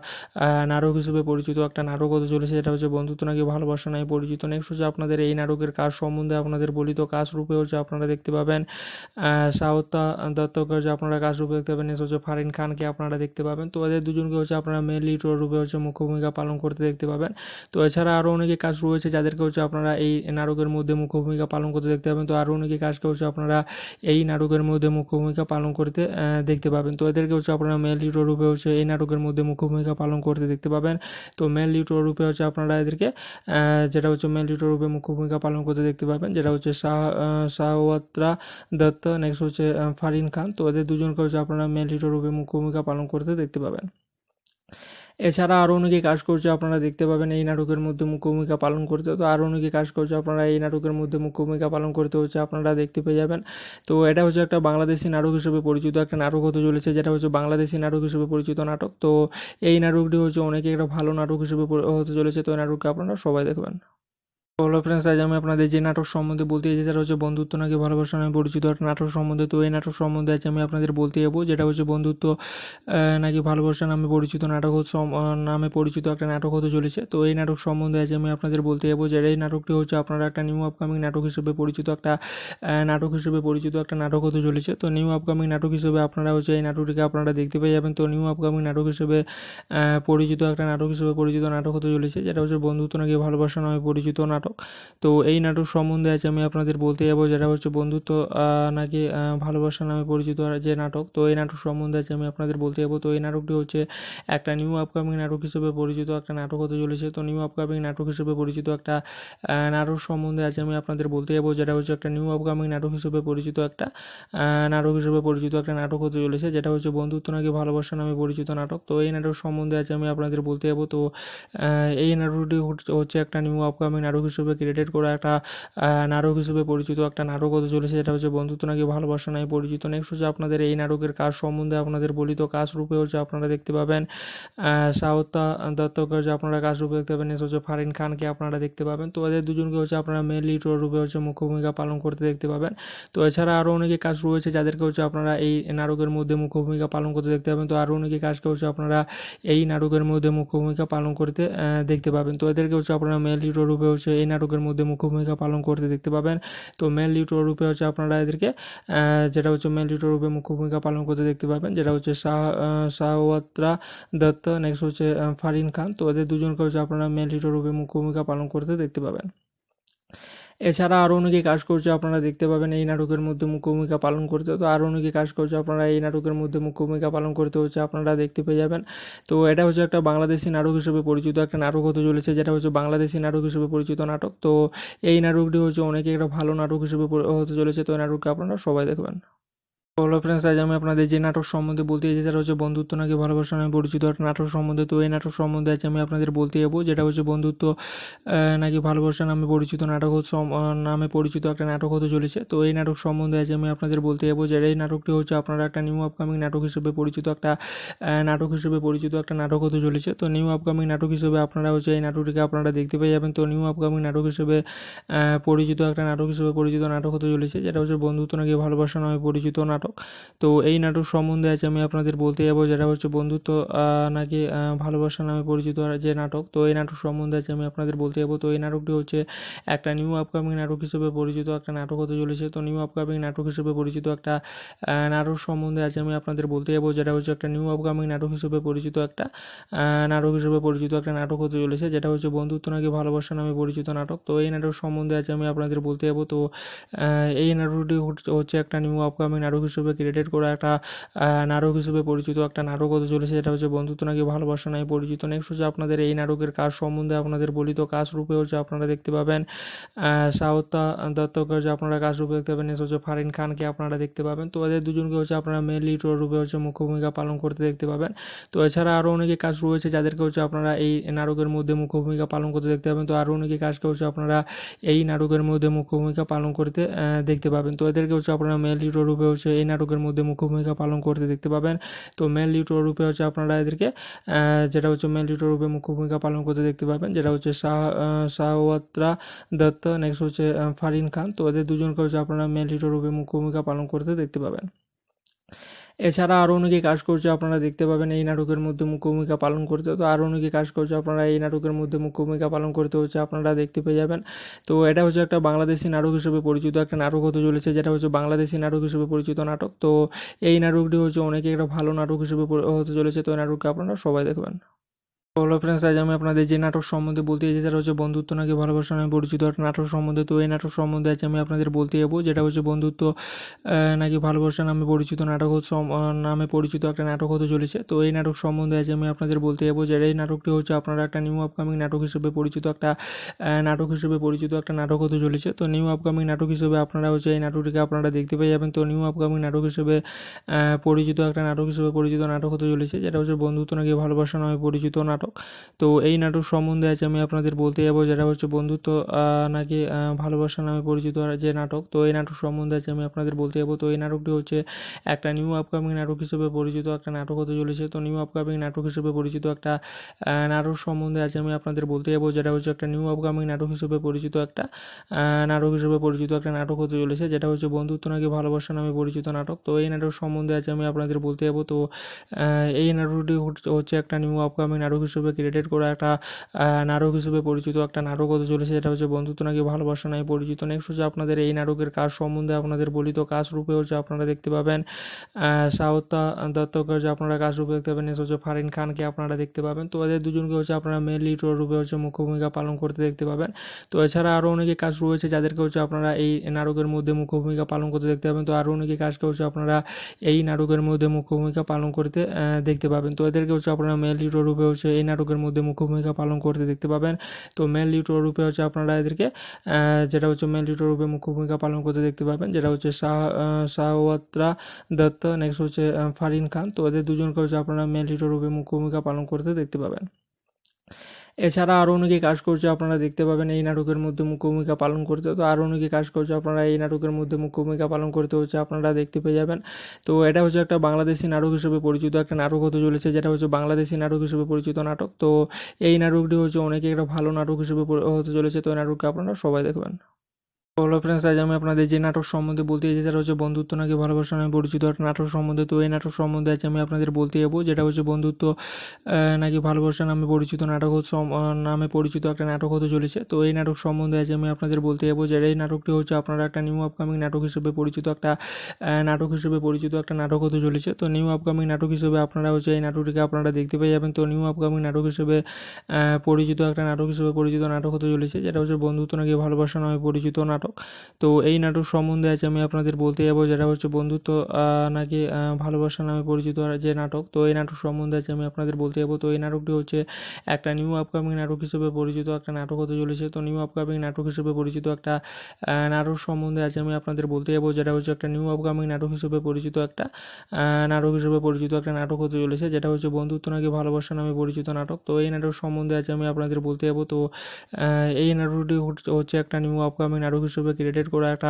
নাটক হিসেবে পরিচিত একটা নাটক হতে চলেছে এটা হচ্ছে বন্ধুত্ব নাকি ভালোবাসা নাই পরিচিত নেক্সট হচ্ছে আপনাদের এই নাটকের কাজ সম্বন্ধে আপনাদের বলিত কাজ রূপে হচ্ছে আপনারা দেখতে পাবেন সাউতা দত্তকে হচ্ছে আপনারা কাজ রূপে দেখতে পাবেন নেক্সট হচ্ছে ফারিন খানকে আপনারা দেখতে পাবেন তো এদের দুজনকে হচ্ছে আপনারা মেন লিড রূপে হচ্ছে মুখ্য ভূমিকা পালন করতে দেখতে পাবেন তো এছাড়া আরও অনেকে কাজ রয়েছে যাদেরকে হচ্ছে আপনারা এই নাটকের মধ্যে মুখ্য ভূমিকা পালন করতে দেখতে পাবেন তো আরও অনেকে কাজকে হচ্ছে আপনারা এই নাটকের মধ্যে মুখ্য ভূমিকা পালন করতে দেখতে পাবেন তো এদেরকে হচ্ছে আপনারা মেন হিরো রূপে হচ্ছে এই এই নাটকের মধ্যে মুখ্য ভূমিকা পালন করতে দেখতে পাবেন তো মেল লিটোর রূপে হচ্ছে আপনারা এদেরকে যেটা হচ্ছে মেল লিউটোর রূপে মুখ্য ভূমিকা পালন করতে দেখতে পাবেন যেটা হচ্ছে শাহ শাহওয়াত্রা দত্ত নেক্সট হচ্ছে ফারিন খান তো এদের দুজনকে হচ্ছে আপনারা মেল লিউটোর রূপে মুখ্য ভূমিকা পালন করতে দেখতে পাবেন এছাড়া আরও অনেকে কাজ করছে আপনারা দেখতে পাবেন এই নাটকের মধ্যে মুখ্য ভূমিকা পালন করতে তো আরও অনেকে কাজ করছে আপনারা এই নাটকের মধ্যে মুখ্য ভূমিকা পালন করতে হচ্ছে আপনারা দেখতে পেয়ে যাবেন তো এটা হচ্ছে একটা বাংলাদেশি নাটক হিসেবে পরিচিত একটা নাটক হতে চলেছে যেটা হচ্ছে বাংলাদেশি নাটক হিসেবে পরিচিত নাটক তো এই নাটকটি হচ্ছে অনেকে একটা ভালো নাটক হিসেবে হতে চলেছে তো এই নাটককে আপনারা সবাই দেখবেন হ্যালো ফ্রেন্ডস আজ আমি আপনাদের যে নাটক সম্বন্ধে বলতে চাই সেটা হচ্ছে বন্ধুত্ব নাকি ভালোবাসা নামে পরিচিত একটা নাটক সম্বন্ধে তো এই নাটক সম্বন্ধে আজ আমি আপনাদের বলতে যাবো যেটা হচ্ছে বন্ধুত্ব নাকি ভালোবাসা নামে পরিচিত নাটক নামে পরিচিত একটা নাটক হতে চলেছে তো এই নাটক সম্বন্ধে আজ আমি আপনাদের বলতে যাবো যে এই নাটকটি হচ্ছে আপনারা একটা নিউ আপকামিং নাটক হিসেবে পরিচিত একটা নাটক হিসেবে পরিচিত একটা নাটক হতে চলেছে তো নিউ আপকামিং নাটক হিসেবে আপনারা হচ্ছে এই নাটকটিকে আপনারা দেখতে পেয়ে যাবেন তো নিউ আপকামিং নাটক হিসেবে পরিচিত একটা নাটক হিসেবে পরিচিত নাটক হতে চলেছে যেটা হচ্ছে বন্ধুত্ব নাকি ভালোবাসা নামে পরিচিত নাটক নাটক তো এই নাটক সম্বন্ধে আজ আমি আপনাদের বলতে যাবো যেটা হচ্ছে বন্ধুত্ব নাকি ভালোবাসা নামে পরিচিত যে নাটক তো এই নাটক সম্বন্ধে আজ আমি আপনাদের বলতে যাবো তো এই নাটকটি হচ্ছে একটা নিউ আপকামিং নাটক হিসেবে পরিচিত একটা নাটক হতে চলেছে তো নিউ আপকামিং নাটক হিসেবে পরিচিত একটা নাটক সম্বন্ধে আজ আমি আপনাদের বলতে যাবো যেটা হচ্ছে একটা নিউ আপকামিং নাটক হিসেবে পরিচিত একটা নাটক হিসেবে পরিচিত একটা নাটক হতে চলেছে যেটা হচ্ছে বন্ধুত্ব নাকি ভালোবাসা নামে পরিচিত নাটক তো এই নাটক সম্বন্ধে আজ আমি আপনাদের বলতে যাবো তো এই নাটকটি হচ্ছে একটা নিউ আপকামিং নাটক হিসেবে ক্রিয়েটেড করা একটা নাটক হিসেবে পরিচিত একটা নাটক হতে চলেছে যেটা হচ্ছে বন্ধুত্ব নাকি ভালোবাসা নাই পরিচিত নেক্সট হচ্ছে আপনাদের এই নাটকের কাজ সম্বন্ধে আপনাদের বলিত কাজ রূপে হচ্ছে আপনারা দেখতে পাবেন সাউত্তা দত্তকে হচ্ছে আপনারা কাজ রূপে দেখতে পাবেন হচ্ছে ফারিন খানকে আপনারা দেখতে পাবেন তো এদের দুজনকে হচ্ছে আপনারা মেন লিড রূপে হচ্ছে মুখ্য ভূমিকা পালন করতে দেখতে পাবেন তো এছাড়া আরও অনেকে কাজ রয়েছে যাদেরকে হচ্ছে আপনারা এই নাটকের মধ্যে মুখ্য ভূমিকা পালন করতে দেখতে পাবেন তো আরও অনেকে কাজকে হচ্ছে আপনারা এই নাটকের মধ্যে মুখ্য ভূমিকা পালন করতে দেখতে পাবেন তো এদেরকে হচ্ছে আপনারা মেন লিড রূপে হচ্ছে এই নাটকের মধ্যে মুখ্য ভূমিকা পালন করতে দেখতে পাবেন তো মেল লিটোর রূপে হচ্ছে আপনারা এদেরকে যেটা হচ্ছে মেল লিউটোর রূপে মুখ্য ভূমিকা পালন করতে দেখতে পাবেন যেটা হচ্ছে শাহওয়াত্রা দত্ত নেক্সট হচ্ছে ফারিন খান তো এদের দুজনকে হচ্ছে আপনারা মেল লিউটোর রূপে মুখ্য ভূমিকা পালন করতে দেখতে পাবেন এছাড়া আরও অনেকে কাজ করছে আপনারা দেখতে পাবেন এই নাটকের মধ্যে মুখ্য ভূমিকা পালন করতে তো আরও অনেকে কাজ করছে আপনারা এই নাটকের মধ্যে মুখ্য ভূমিকা পালন করতে হচ্ছে আপনারা দেখতে পেয়ে যাবেন তো এটা হচ্ছে একটা বাংলাদেশি নাটক হিসেবে পরিচিত একটা নাটক হতে চলেছে যেটা হচ্ছে বাংলাদেশি নাটক হিসেবে পরিচিত নাটক তো এই নাটকটি হচ্ছে অনেকে একটা ভালো নাটক হিসেবে হতে চলেছে তো এই নাটককে আপনারা সবাই দেখবেন হ্যালো ফ্রেন্ডস আজ আমি আপনাদের যে নাটক সম্বন্ধে বলতে চাই সেটা হচ্ছে বন্ধুত্ব নাকি ভালোবাসা নামে পরিচিত একটা নাটক সম্বন্ধে তো এই নাটক সম্বন্ধে আজ আমি আপনাদের বলতে যাবো যেটা হচ্ছে বন্ধুত্ব নাকি ভালোবাসা নামে পরিচিত নাটক নামে পরিচিত একটা নাটক হতে চলেছে তো এই নাটক সম্বন্ধে আজ আমি আপনাদের বলতে যাবো যে এই নাটকটি হচ্ছে আপনারা একটা নিউ আপকামিং নাটক হিসেবে পরিচিত একটা নাটক হিসেবে পরিচিত একটা নাটক হতে চলেছে তো নিউ আপকামিং নাটক হিসেবে আপনারা হচ্ছে এই নাটকটিকে আপনারা দেখতে পেয়ে যাবেন তো নিউ আপকামিং নাটক হিসেবে পরিচিত একটা নাটক হিসেবে পরিচিত নাটক হতে চলেছে যেটা হচ্ছে বন্ধুত্ব নাকি ভালোবাসা নামে পরিচিত নাটক নাটক তো এই নাটক সম্বন্ধে আজ আমি আপনাদের বলতে যাবো যেটা হচ্ছে বন্ধুত্ব নাকি ভালোবাসা নামে পরিচিত যে নাটক তো এই নাটক সম্বন্ধে আজ আমি আপনাদের বলতে যাবো তো এই নাটকটি হচ্ছে একটা নিউ আপকামিং নাটক হিসেবে পরিচিত একটা নাটক হতে চলেছে তো নিউ আপকামিং নাটক হিসেবে পরিচিত একটা নাটক সম্বন্ধে আজ আমি আপনাদের বলতে যাবো যেটা হচ্ছে একটা নিউ আপকামিং নাটক হিসেবে পরিচিত একটা নাটক হিসেবে পরিচিত একটা নাটক হতে চলেছে যেটা হচ্ছে বন্ধুত্ব নাকি ভালোবাসা নামে পরিচিত নাটক তো এই নাটক সম্বন্ধে আজ আমি আপনাদের বলতে যাবো তো এই নাটকটি হচ্ছে একটা নিউ আপকামিং নাটক হিসেবে ক্রেডিট করা একটা নাটক হিসেবে পরিচিত একটা নাটক হতে চলেছে এটা হচ্ছে বন্ধুত্ব নাকি ভালোবাসা নাই পরিচিত নেক্সট হচ্ছে আপনাদের এই নাটকের কাজ সম্বন্ধে আপনাদের বলিত কাজ রূপে হচ্ছে আপনারা দেখতে পাবেন সাউতা দত্তকে হচ্ছে আপনারা কাজ রূপে দেখতে পাবেন নেক্সট হচ্ছে ফারিন খানকে আপনারা দেখতে পাবেন তো এদের দুজনকে হচ্ছে আপনারা মেন লিড রূপে হচ্ছে মুখ্য ভূমিকা পালন করতে দেখতে পাবেন তো এছাড়া আরও অনেকে কাজ রয়েছে যাদেরকে হচ্ছে আপনারা এই নাটকের মধ্যে মুখ্য ভূমিকা পালন করতে দেখতে পাবেন তো আরও অনেকে কাজকে হচ্ছে আপনারা এই নাটকের মধ্যে মুখ্য ভূমিকা পালন করতে দেখতে পাবেন তো এদেরকে হচ্ছে আপনারা মেন লিড রূপে হচ্ছে এই এই নাটকের মধ্যে মুখ্য ভূমিকা পালন করতে দেখতে পাবেন তো মেল লিটোর রূপে হচ্ছে আপনারা এদেরকে যেটা হচ্ছে মেল লিটোর রূপে মুখ্য ভূমিকা পালন করতে দেখতে পাবেন যেটা হচ্ছে শাহ শাহওয়াত্রা দত্ত নেক্সট হচ্ছে ফারিন খান তো এদের দুজনকে হচ্ছে আপনারা মেল লিটোর রূপে মুখ্য ভূমিকা পালন করতে দেখতে পাবেন এছাড়া আরও অনেকে কাজ করছে আপনারা দেখতে পাবেন এই নাটকের মধ্যে মুখ্য ভূমিকা পালন করতে তো আরও অনেকে কাজ করছে আপনারা এই নাটকের মধ্যে মুখ্য ভূমিকা পালন করতে হচ্ছে আপনারা দেখতে পেয়ে যাবেন তো এটা হচ্ছে একটা বাংলাদেশি নাটক হিসেবে পরিচিত একটা নাটক হতে চলেছে যেটা হচ্ছে বাংলাদেশি নাটক হিসেবে পরিচিত নাটক তো এই নাটকটি হচ্ছে অনেকে একটা ভালো নাটক হিসেবে হতে চলেছে তো এই নাটককে আপনারা সবাই দেখবেন হ্যালো ফ্রেন্ডস আজ আমি আপনাদের যে নাটক সম্বন্ধে বলতে চাই সেটা হচ্ছে বন্ধুত্ব নাকি ভালোবাসা নামে পরিচিত একটা নাটক সম্বন্ধে তো এই নাটক সম্বন্ধে আজ আমি আপনাদের বলতে যাবো যেটা হচ্ছে বন্ধুত্ব নাকি ভালোবাসা নামে পরিচিত নাটক নামে পরিচিত একটা নাটক হতে চলেছে তো এই নাটক সম্বন্ধে আজ আমি আপনাদের বলতে যাবো যে এই নাটকটি হচ্ছে আপনারা একটা নিউ আপকামিং নাটক হিসেবে পরিচিত একটা নাটক হিসেবে পরিচিত একটা নাটক হতে চলেছে তো নিউ আপকামিং নাটক হিসেবে আপনারা হচ্ছে এই নাটকটিকে আপনারা দেখতে পেয়ে যাবেন তো নিউ আপকামিং নাটক হিসেবে পরিচিত একটা নাটক হিসেবে পরিচিত নাটক হতে চলেছে যেটা হচ্ছে বন্ধুত্ব নাকি ভালোবাসা নামে পরিচিত নাটক নাটক তো এই নাটক সম্বন্ধে আজ আমি আপনাদের বলতে যাবো যেটা হচ্ছে বন্ধুত্ব নাকি ভালোবাসা নামে পরিচিত যে নাটক তো এই নাটক সম্বন্ধে আজ আমি আপনাদের বলতে যাবো তো এই নাটকটি হচ্ছে একটা নিউ আপকামিং নাটক হিসেবে পরিচিত একটা নাটক হতে চলেছে তো নিউ আপকামিং নাটক হিসেবে পরিচিত একটা নাটক সম্বন্ধে আজ আমি আপনাদের বলতে যাবো যেটা হচ্ছে একটা নিউ আপকামিং নাটক হিসেবে পরিচিত একটা নাটক হিসেবে পরিচিত একটা নাটক হতে চলেছে যেটা হচ্ছে বন্ধুত্ব নাকি ভালোবাসা নামে পরিচিত নাটক তো এই নাটক সম্বন্ধে আজ আমি আপনাদের বলতে যাবো তো এই নাটকটি হচ্ছে একটা নিউ আপকামিং নাটক হিসেবে হিসেবে ক্রিয়েটেড করা একটা নাটক হিসেবে পরিচিত একটা নাটক হতে চলেছে এটা হচ্ছে বন্ধুত্ব নাকি ভালোবাসা নাই পরিচিত নেক্সট হচ্ছে আপনাদের এই নাটকের কাজ সম্বন্ধে আপনাদের বলিত কাজ রূপে হচ্ছে আপনারা দেখতে পাবেন সাউতা দত্তকে হচ্ছে আপনারা কাজ রূপে দেখতে পাবেন নেক্সট হচ্ছে ফারিন খানকে আপনারা দেখতে পাবেন তো এদের দুজনকে হচ্ছে আপনারা মেন লিড রূপে হচ্ছে মুখ্য ভূমিকা পালন করতে দেখতে পাবেন তো এছাড়া আরও অনেকে কাজ রয়েছে যাদেরকে হচ্ছে আপনারা এই নাটকের মধ্যে মুখ্য ভূমিকা পালন করতে দেখতে পাবেন তো আরও অনেকে কাজকে হচ্ছে আপনারা এই নাটকের মধ্যে মুখ্য ভূমিকা পালন করতে দেখতে পাবেন তো এদেরকে হচ্ছে আপনারা মেন লিড রূপে হচ্ছে এই এই নাটকের মধ্যে মুখ্য ভূমিকা পালন করতে দেখতে পাবেন তো মেন লিটর রূপে হচ্ছে আপনারা এদেরকে যেটা হচ্ছে মেন লিটর রূপে মুখ্য ভূমিকা পালন করতে দেখতে পাবেন যেটা হচ্ছে শাহ শাহওয়াত্রা দত্ত নেক্সট হচ্ছে ফারিন খান তো এদের দুজনকে হচ্ছে আপনারা মেন লিটর রূপে মুখ্য ভূমিকা পালন করতে দেখতে পাবেন এছাড়া আরও অনেকে কাজ করছে আপনারা দেখতে পাবেন এই নাটকের মধ্যে মুখ্য ভূমিকা পালন করতে তো আরও অনেকে কাজ করছে আপনারা এই নাটকের মধ্যে মুখ্য ভূমিকা পালন করতে হচ্ছে আপনারা দেখতে পেয়ে যাবেন তো এটা হচ্ছে একটা বাংলাদেশি নাটক হিসেবে পরিচিত একটা নাটক হতে চলেছে যেটা হচ্ছে বাংলাদেশি নাটক হিসেবে পরিচিত নাটক তো এই নাটকটি হচ্ছে অনেকে একটা ভালো নাটক হিসেবে হতে চলেছে তো এই নাটককে আপনারা সবাই দেখবেন হ্যালো ফ্রেন্ডস আজ আমি আপনাদের যে নাটক সম্বন্ধে বলতে চাই সেটা হচ্ছে বন্ধুত্ব নাকি ভালোবাসা নামে পরিচিত একটা নাটক সম্বন্ধে তো এই নাটক সম্বন্ধে আজ আমি আপনাদের বলতে যাবো যেটা হচ্ছে বন্ধুত্ব নাকি ভালোবাসা নামে পরিচিত নাটক নামে পরিচিত একটা নাটক হতে চলেছে তো এই নাটক সম্বন্ধে আজ আমি আপনাদের বলতে যাবো যে এই নাটকটি হচ্ছে আপনারা একটা নিউ আপকামিং নাটক হিসেবে পরিচিত একটা নাটক হিসেবে পরিচিত একটা নাটক হতে চলেছে তো নিউ আপকামিং নাটক হিসেবে আপনারা হচ্ছে এই নাটকটিকে আপনারা দেখতে পেয়ে যাবেন তো নিউ আপকামিং নাটক হিসেবে পরিচিত একটা নাটক হিসেবে পরিচিত নাটক হতে চলেছে যেটা হচ্ছে বন্ধুত্ব নাকি ভালোবাসা নামে পরিচিত নাটক নাটক তো এই নাটক সম্বন্ধে আজ আমি আপনাদের বলতে যাবো যেটা হচ্ছে বন্ধুত্ব নাকি ভালোবাসা নামে পরিচিত যে নাটক তো এই নাটক সম্বন্ধে আজ আমি আপনাদের বলতে যাবো তো এই নাটকটি হচ্ছে একটা নিউ আপকামিং নাটক হিসেবে পরিচিত একটা নাটক হতে চলেছে তো নিউ আপকামিং নাটক হিসেবে পরিচিত একটা নাটক সম্বন্ধে আজ আমি আপনাদের বলতে যাবো যেটা হচ্ছে একটা নিউ আপকামিং নাটক হিসেবে পরিচিত একটা নাটক হিসেবে পরিচিত একটা নাটক হতে চলেছে যেটা হচ্ছে বন্ধুত্ব নাকি ভালোবাসা নামে পরিচিত নাটক তো এই নাটক সম্বন্ধে আজ আমি আপনাদের বলতে যাবো তো এই নাটকটি হচ্ছে একটা নিউ আপকামিং নাটক হিসেবে ক্রেডিট করা একটা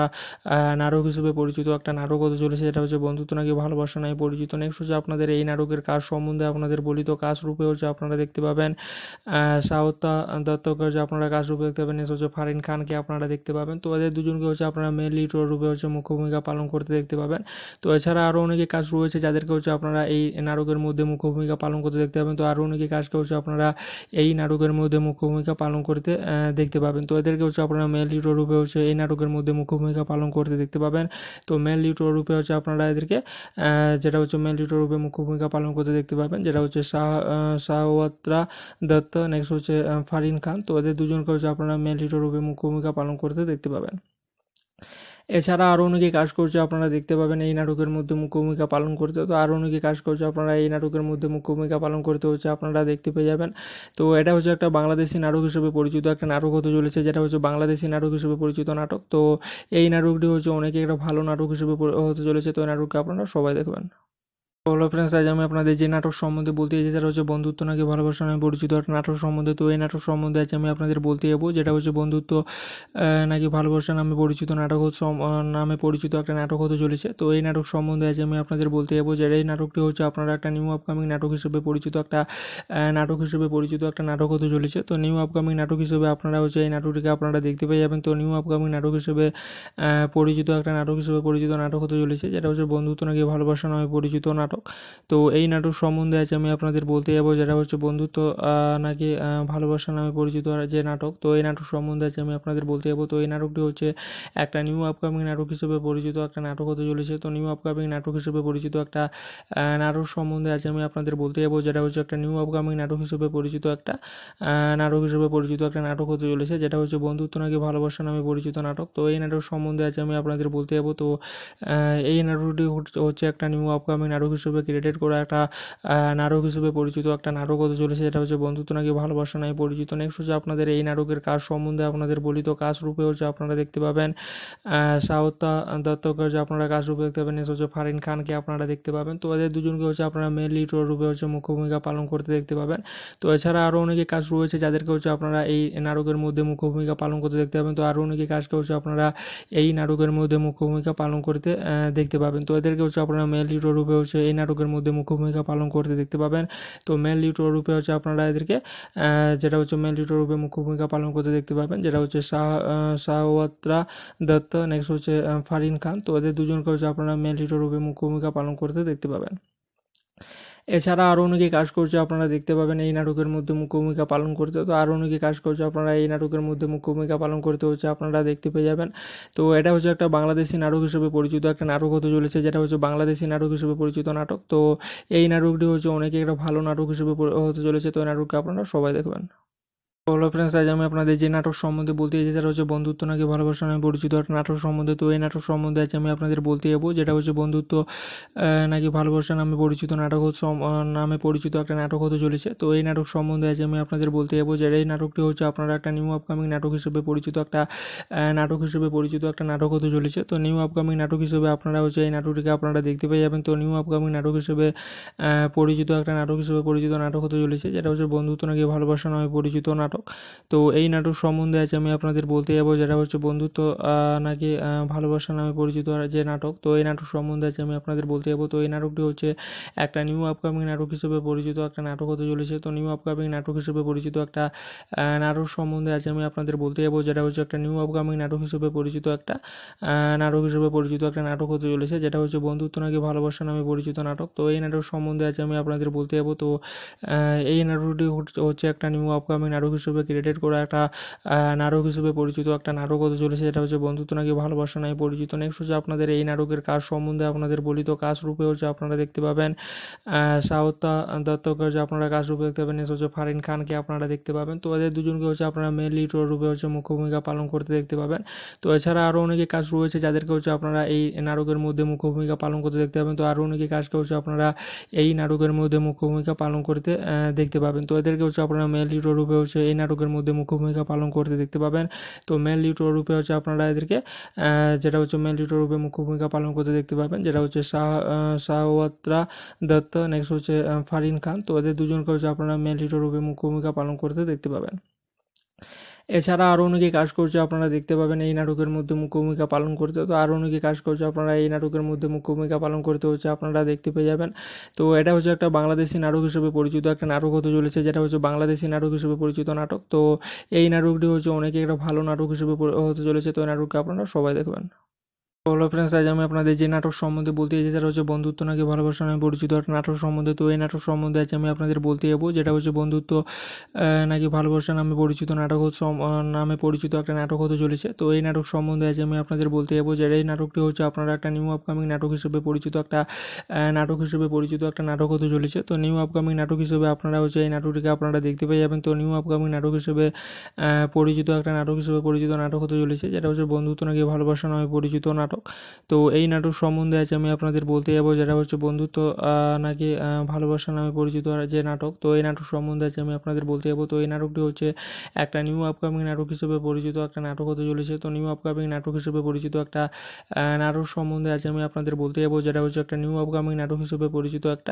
নাটক হিসেবে পরিচিত একটা নাটক হতে চলেছে এটা হচ্ছে বন্ধুত্ব নাকি ভালোবাসা নাই পরিচিত নেক্সট হচ্ছে আপনাদের এই নাটকের কাজ সম্বন্ধে আপনাদের বলিত কাজ রূপে হচ্ছে আপনারা দেখতে পাবেন সাউতা দত্তকে হচ্ছে আপনারা কাজ রূপে দেখতে পাবেন নেক্সট হচ্ছে ফারিন খানকে আপনারা দেখতে পাবেন তো এদের দুজনকে হচ্ছে আপনারা মেন লিড রূপে হচ্ছে মুখ্য ভূমিকা পালন করতে দেখতে পাবেন তো এছাড়া আরও অনেকে কাজ রয়েছে যাদেরকে হচ্ছে আপনারা এই নাটকের মধ্যে মুখ্য ভূমিকা পালন করতে দেখতে পাবেন তো আরও অনেকে কাজকে হচ্ছে আপনারা এই নাটকের মধ্যে মুখ্য ভূমিকা পালন করতে দেখতে পাবেন তো এদেরকে হচ্ছে আপনারা মেন লিড রূপে হচ্ছে এই এই নাটকের মধ্যে মুখ্য ভূমিকা পালন করতে দেখতে পাবেন তো মেল লিটোর রূপে হচ্ছে আপনারা এদেরকে যেটা হচ্ছে মেল লিটোর রূপে মুখ্য ভূমিকা পালন করতে দেখতে পাবেন যেটা হচ্ছে শাহ শাহওয়াত্রা দত্ত নেক্সট হচ্ছে ফারিন খান তো এদের দুজনকে হচ্ছে আপনারা মেল লিটোর রূপে মুখ্য ভূমিকা পালন করতে দেখতে পাবেন এছাড়া আরও অনেকে কাজ করছে আপনারা দেখতে পাবেন এই নাটকের মধ্যে মুখ্য ভূমিকা পালন করতে তো আরও অনেকে কাজ করছে আপনারা এই নাটকের মধ্যে মুখ্য ভূমিকা পালন করতে হচ্ছে আপনারা দেখতে পেয়ে যাবেন তো এটা হচ্ছে একটা বাংলাদেশি নাটক হিসেবে পরিচিত একটা নাটক হতে চলেছে যেটা হচ্ছে বাংলাদেশি নাটক হিসেবে পরিচিত নাটক তো এই নাটকটি হচ্ছে অনেকে একটা ভালো নাটক হিসেবে হতে চলেছে তো এই নাটককে আপনারা সবাই দেখবেন হ্যালো ফ্রেন্ডস আজ আমি আপনাদের যে নাটক সম্বন্ধে বলতে চাই যেটা হচ্ছে বন্ধুত্ব নাকি ভালোবাসা নামে পরিচিত একটা নাটক সম্বন্ধে তো এই নাটক সম্বন্ধে আজ আমি আপনাদের বলতে যাবো যেটা হচ্ছে বন্ধুত্ব নাকি ভালোবাসা নামে পরিচিত নাটক নামে পরিচিত একটা নাটক হতে চলেছে তো এই নাটক সম্বন্ধে আজ আমি আপনাদের বলতে যাবো যে এই নাটকটি হচ্ছে আপনারা একটা নিউ আপকামিং নাটক হিসেবে পরিচিত একটা নাটক হিসেবে পরিচিত একটা নাটক হতে চলেছে তো নিউ আপকামিং নাটক হিসেবে আপনারা হচ্ছে এই নাটকটিকে আপনারা দেখতে পেয়ে যাবেন তো নিউ আপকামিং নাটক হিসেবে পরিচিত একটা নাটক হিসেবে পরিচিত নাটক হতে চলেছে যেটা হচ্ছে বন্ধুত্ব নাকি ভালোবাসা নামে পরিচিত নাটক নাটক তো এই নাটক সম্বন্ধে আজ আমি আপনাদের বলতে যাবো যেটা হচ্ছে বন্ধুত্ব নাকি ভালোবাসা নামে পরিচিত যে নাটক তো এই নাটক সম্বন্ধে আজ আমি আপনাদের বলতে যাবো তো এই নাটকটি হচ্ছে একটা নিউ আপকামিং নাটক হিসেবে পরিচিত একটা নাটক হতে চলেছে তো নিউ আপকামিং নাটক হিসেবে পরিচিত একটা নাটক সম্বন্ধে আজ আমি আপনাদের বলতে যাবো যেটা হচ্ছে একটা নিউ আপকামিং নাটক হিসেবে পরিচিত একটা নাটক হিসেবে পরিচিত একটা নাটক হতে চলেছে যেটা হচ্ছে বন্ধুত্ব নাকি ভালোবাসা নামে পরিচিত নাটক তো এই নাটক সম্বন্ধে আজ আমি আপনাদের বলতে যাবো তো এই নাটকটি হচ্ছে একটা নিউ আপকামিং নাটক হিসেবে হিসেবে ক্রিয়েটেড করা একটা নাটক হিসেবে পরিচিত একটা নাটক হতে চলেছে এটা হচ্ছে বন্ধুত্ব নাকি ভালোবাসা নাই পরিচিত নেক্সট হচ্ছে আপনাদের এই নাটকের কাজ সম্বন্ধে আপনাদের বলিত কাজ রূপে হচ্ছে আপনারা দেখতে পাবেন সাউতা দত্তকে হচ্ছে আপনারা কাজ রূপে দেখতে পাবেন নেক্সট হচ্ছে ফারিন খানকে আপনারা দেখতে পাবেন তো এদের দুজনকে হচ্ছে আপনারা মেন লিড রূপে হচ্ছে মুখ্য ভূমিকা পালন করতে দেখতে পাবেন তো এছাড়া আরও অনেকে কাজ রয়েছে যাদেরকে হচ্ছে আপনারা এই নাটকের মধ্যে মুখ্য ভূমিকা পালন করতে দেখতে পাবেন তো আরও অনেকে কাজকে হচ্ছে আপনারা এই নাটকের মধ্যে মুখ্য ভূমিকা পালন করতে দেখতে পাবেন তো এদেরকে হচ্ছে আপনারা মেন লিড রূপে হচ্ছে এই নাটকের মধ্যে মুখ্য ভূমিকা পালন করতে দেখতে পাবেন তো মেন লিটর রূপে হচ্ছে আপনারা এদেরকে যেটা হচ্ছে মেন লিটর রূপে মুখ্য ভূমিকা পালন করতে দেখতে পাবেন যেটা হচ্ছে শাহ শাহওয়াত্রা দত্ত নেক্সট হচ্ছে ফারিন খান তো এদের দুজনকে হচ্ছে আপনারা মেন লিটর রূপে মুখ্য ভূমিকা পালন করতে দেখতে পাবেন এছাড়া আরও অনেকে কাজ করছে আপনারা দেখতে পাবেন এই নাটকের মধ্যে মুখ্য ভূমিকা পালন করতে তো আরও অনেকে কাজ করছে আপনারা এই নাটকের মধ্যে মুখ্য ভূমিকা পালন করতে হচ্ছে আপনারা দেখতে পেয়ে যাবেন তো এটা হচ্ছে একটা বাংলাদেশি নাটক হিসেবে পরিচিত একটা নাটক হতে চলেছে যেটা হচ্ছে বাংলাদেশি নাটক হিসেবে পরিচিত নাটক তো এই নাটকটি হচ্ছে অনেকে একটা ভালো নাটক হিসেবে হতে চলেছে তো এই নাটককে আপনারা সবাই দেখবেন হ্যালো ফ্রেন্ডস আজ আমি আপনাদের যে নাটক সম্বন্ধে বলতে চাই সেটা হচ্ছে বন্ধুত্ব নাকি ভালোবাসা নামে পরিচিত একটা নাটক সম্বন্ধে তো এই নাটক সম্বন্ধে আজ আমি আপনাদের বলতে যাবো যেটা হচ্ছে বন্ধুত্ব নাকি ভালোবাসা নামে পরিচিত নাটক নামে পরিচিত একটা নাটক হতে চলেছে তো এই নাটক সম্বন্ধে আজ আমি আপনাদের বলতে যাবো যে এই নাটকটি হচ্ছে আপনারা একটা নিউ আপকামিং নাটক হিসেবে পরিচিত একটা নাটক হিসেবে পরিচিত একটা নাটক হতে চলেছে তো নিউ আপকামিং নাটক হিসেবে আপনারা হচ্ছে এই নাটকটিকে আপনারা দেখতে পেয়ে যাবেন তো নিউ আপকামিং নাটক হিসেবে পরিচিত একটা নাটক হিসেবে পরিচিত নাটক হতে চলেছে যেটা হচ্ছে বন্ধুত্ব নাকি ভালোবাসা নামে পরিচিত নাটক নাটক তো এই নাটক সম্বন্ধে আজ আমি আপনাদের বলতে যাবো যেটা হচ্ছে বন্ধুত্ব নাকি ভালোবাসা নামে পরিচিত যে নাটক তো এই নাটক সম্বন্ধে আজ আমি আপনাদের বলতে যাবো তো এই নাটকটি হচ্ছে একটা নিউ আপকামিং নাটক হিসেবে পরিচিত একটা নাটক হতে চলেছে তো নিউ আপকামিং নাটক হিসেবে পরিচিত একটা নাটক সম্বন্ধে আজ আমি আপনাদের বলতে যাবো যেটা হচ্ছে একটা নিউ আপকামিং নাটক হিসেবে পরিচিত একটা নাটক হিসেবে পরিচিত একটা নাটক হতে চলেছে যেটা হচ্ছে বন্ধুত্ব নাকি ভালোবাসা নামে পরিচিত নাটক তো এই নাটক সম্বন্ধে আজ আমি আপনাদের বলতে যাবো তো এই নাটকটি হচ্ছে একটা নিউ আপকামিং নাটক হিসেবে ক্রেডিট করা একটা নাটক হিসেবে পরিচিত একটা নাটক হতে চলেছে এটা হচ্ছে বন্ধুত্ব নাকি ভালোবাসা নাই পরিচিত নেক্সট হচ্ছে আপনাদের এই নাটকের কাজ সম্বন্ধে আপনাদের বলিত কাজ রূপে হচ্ছে আপনারা দেখতে পাবেন সাউতা দত্তকে হচ্ছে আপনারা কাজ রূপে দেখতে পাবেন নেক্সট হচ্ছে ফারিন খানকে আপনারা দেখতে পাবেন তো এদের দুজনকে হচ্ছে আপনারা মেন লিড রূপে হচ্ছে মুখ্য ভূমিকা পালন করতে দেখতে পাবেন তো এছাড়া আরও অনেকে কাজ রয়েছে যাদেরকে হচ্ছে আপনারা এই নাটকের মধ্যে মুখ্য ভূমিকা পালন করতে দেখতে পাবেন তো আরও অনেকে কাজকে হচ্ছে আপনারা এই নাটকের মধ্যে মুখ্য ভূমিকা পালন করতে দেখতে পাবেন তো এদেরকে হচ্ছে আপনারা মেন লিড রূপে হচ্ছে এই এই নাটকের মধ্যে মুখ্য ভূমিকা পালন করতে দেখতে পাবেন তো মেল লিটোর রূপে হচ্ছে আপনারা এদেরকে যেটা হচ্ছে মেল লিটোর রূপে মুখ্য ভূমিকা পালন করতে দেখতে পাবেন যেটা হচ্ছে শাহ শাহওয়াত্রা দত্ত নেক্সট হচ্ছে ফারিন খান তো এদের দুজনকে হচ্ছে আপনারা মেল লিটোর রূপে মুখ্য ভূমিকা পালন করতে দেখতে পাবেন এছাড়া আরও অনেকে কাজ করছে আপনারা দেখতে পাবেন এই নাটকের মধ্যে মুখ্য ভূমিকা পালন করতে তো আরও অনেকে কাজ করছে আপনারা এই নাটকের মধ্যে মুখ্য ভূমিকা পালন করতে হচ্ছে আপনারা দেখতে পেয়ে যাবেন তো এটা হচ্ছে একটা বাংলাদেশি নাটক হিসেবে পরিচিত একটা নাটক হতে চলেছে যেটা হচ্ছে বাংলাদেশি নাটক হিসেবে পরিচিত নাটক তো এই নাটকটি হচ্ছে অনেকে একটা ভালো নাটক হিসেবে হতে চলেছে তো এই নাটককে আপনারা সবাই দেখবেন হ্যালো ফ্রেন্ডস আজ আমি আপনাদের যে নাটক সম্বন্ধে বলতে চাই যেটা হচ্ছে বন্ধুত্ব নাকি ভালোবাসা নামে পরিচিত একটা নাটক সম্বন্ধে তো এই নাটক সম্বন্ধে আজ আমি আপনাদের বলতে যাবো যেটা হচ্ছে বন্ধুত্ব নাকি ভালোবাসা নামে পরিচিত নাটক নামে পরিচিত একটা নাটক হতে চলেছে তো এই নাটক সম্বন্ধে আজ আমি আপনাদের বলতে যাবো যে এই নাটকটি হচ্ছে আপনারা একটা নিউ আপকামিং নাটক হিসেবে পরিচিত একটা নাটক হিসেবে পরিচিত একটা নাটক হতে চলেছে তো নিউ আপকামিং নাটক হিসেবে আপনারা হচ্ছে এই নাটকটিকে আপনারা দেখতে পেয়ে যাবেন তো নিউ আপকামিং নাটক হিসেবে পরিচিত একটা নাটক হিসেবে পরিচিত নাটক হতে চলেছে যেটা হচ্ছে বন্ধুত্ব নাকি ভালোবাসা নামে পরিচিত নাটক নাটক তো এই নাটক সম্বন্ধে আজ আমি আপনাদের বলতে যাবো যেটা হচ্ছে বন্ধুত্ব নাকি ভালোবাসা নামে পরিচিত যে নাটক তো এই নাটক সম্বন্ধে আজ আমি আপনাদের বলতে যাবো তো এই নাটকটি হচ্ছে একটা নিউ আপকামিং নাটক হিসেবে পরিচিত একটা নাটক হতে চলেছে তো নিউ আপকামিং নাটক হিসেবে পরিচিত একটা নাটক সম্বন্ধে আজ আমি আপনাদের বলতে যাবো যেটা হচ্ছে একটা নিউ আপকামিং নাটক হিসেবে পরিচিত একটা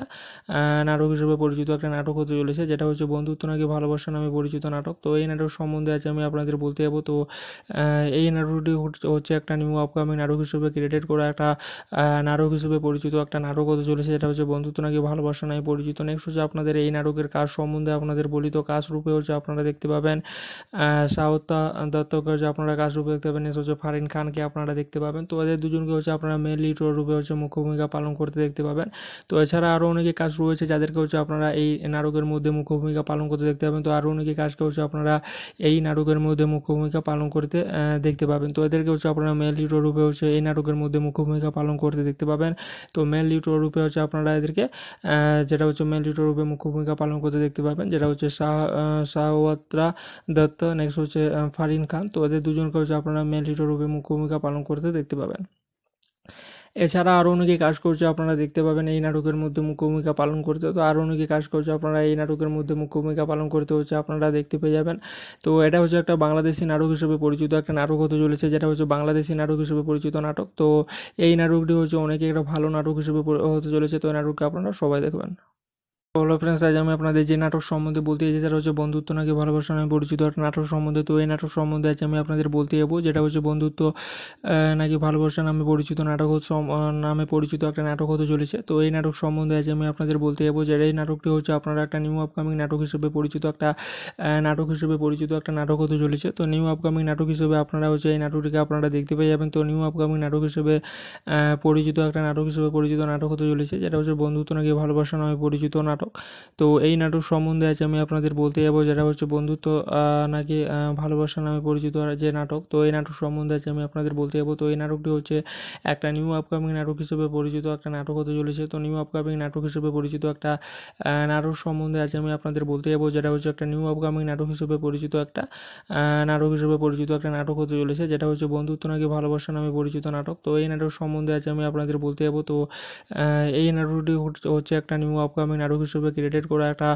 নাটক হিসেবে পরিচিত একটা নাটক হতে চলেছে যেটা হচ্ছে বন্ধুত্ব নাকি ভালোবাসা নামে পরিচিত নাটক তো এই নাটক সম্বন্ধে আজ আমি আপনাদের বলতে যাবো তো এই নাটকটি হচ্ছে একটা নিউ আপকামিং নাটক হিসেবে হিসেবে ক্রিয়েটেড করা একটা নাটক হিসেবে পরিচিত একটা নাটক হতে চলেছে এটা হচ্ছে বন্ধুত্ব নাকি ভালোবাসা নাই পরিচিত নেক্সট হচ্ছে আপনাদের এই নাটকের কাজ সম্বন্ধে আপনাদের বলিত কাজ রূপে হচ্ছে আপনারা দেখতে পাবেন সাউতা দত্তকে হচ্ছে আপনারা কাজ রূপে দেখতে পাবেন নেক্সট হচ্ছে ফারিন খানকে আপনারা দেখতে পাবেন তো এদের দুজনকে হচ্ছে আপনারা মেন লিড রূপে হচ্ছে মুখ্য ভূমিকা পালন করতে দেখতে পাবেন তো এছাড়া আরও অনেকে কাজ রয়েছে যাদেরকে হচ্ছে আপনারা এই নাটকের মধ্যে মুখ্য ভূমিকা পালন করতে দেখতে পাবেন তো আরও অনেকে কাজকে হচ্ছে আপনারা এই নাটকের মধ্যে মুখ্য ভূমিকা পালন করতে দেখতে পাবেন তো এদেরকে হচ্ছে আপনারা মেন লিড রূপে হচ্ছে এই নাটকের মধ্যে মুখ্য ভূমিকা পালন করতে দেখতে পাবেন তো মেন লিটর রূপে হচ্ছে আপনারা এদেরকে যেটা হচ্ছে মেন লিটর রূপে মুখ্য ভূমিকা পালন করতে দেখতে পাবেন যেটা হচ্ছে শাহ শাহওয়াত্রা দত্ত নেক্সট হচ্ছে ফারিন খান তো এদের দুজনকে হচ্ছে আপনারা মেন লিটর রূপে মুখ্য ভূমিকা পালন করতে দেখতে পাবেন এছাড়া আরও অনেকে কাজ করছে আপনারা দেখতে পাবেন এই নাটকের মধ্যে মুখ্য ভূমিকা পালন করতে তো আরও অনেকে কাজ করছে আপনারা এই নাটকের মধ্যে মুখ্য ভূমিকা পালন করতে হচ্ছে আপনারা দেখতে পেয়ে যাবেন তো এটা হচ্ছে একটা বাংলাদেশি নাটক হিসেবে পরিচিত একটা নাটক হতে চলেছে যেটা হচ্ছে বাংলাদেশি নাটক হিসেবে পরিচিত নাটক তো এই নাটকটি হচ্ছে অনেকে একটা ভালো নাটক হিসেবে হতে চলেছে তো এই নাটককে আপনারা সবাই দেখবেন হ্যালো ফ্রেন্ডস আজ আমি আপনাদের যে নাটক সম্বন্ধে বলতে চাই সেটা হচ্ছে বন্ধুত্ব নাকি ভালোবাসা নামে পরিচিত একটা নাটক সম্বন্ধে তো এই নাটক সম্বন্ধে আজ আমি আপনাদের বলতে যাবো যেটা হচ্ছে বন্ধুত্ব নাকি ভালোবাসা নামে পরিচিত নাটক নামে পরিচিত একটা নাটক হতে চলেছে তো এই নাটক সম্বন্ধে আজ আমি আপনাদের বলতে যাবো যে এই নাটকটি হচ্ছে আপনারা একটা নিউ আপকামিং নাটক হিসেবে পরিচিত একটা নাটক হিসেবে পরিচিত একটা নাটক হতে চলেছে তো নিউ আপকামিং নাটক হিসেবে আপনারা হচ্ছে এই নাটকটিকে আপনারা দেখতে পেয়ে যাবেন তো নিউ আপকামিং নাটক হিসেবে পরিচিত একটা নাটক হিসেবে পরিচিত নাটক হতে চলেছে যেটা হচ্ছে বন্ধুত্ব নাকি ভালোবাসা নামে পরিচিত নাটক নাটক তো এই নাটক সম্বন্ধে আজ আমি আপনাদের বলতে যাবো যেটা হচ্ছে বন্ধুত্ব নাকি ভালোবাসা নামে পরিচিত যে নাটক তো এই নাটক সম্বন্ধে আজ আমি আপনাদের বলতে যাবো তো এই নাটকটি হচ্ছে একটা নিউ আপকামিং নাটক হিসেবে পরিচিত একটা নাটক হতে চলেছে তো নিউ আপকামিং নাটক হিসেবে পরিচিত একটা নাটক সম্বন্ধে আজ আমি আপনাদের বলতে যাবো যেটা হচ্ছে একটা নিউ আপকামিং নাটক হিসেবে পরিচিত একটা নাটক হিসেবে পরিচিত একটা নাটক হতে চলেছে যেটা হচ্ছে বন্ধুত্ব নাকি ভালোবাসা নামে পরিচিত নাটক তো এই নাটক সম্বন্ধে আজ আমি আপনাদের বলতে যাবো তো এই নাটকটি হচ্ছে একটা নিউ আপকামিং নাটক হিসেবে ক্রেডিট করা একটা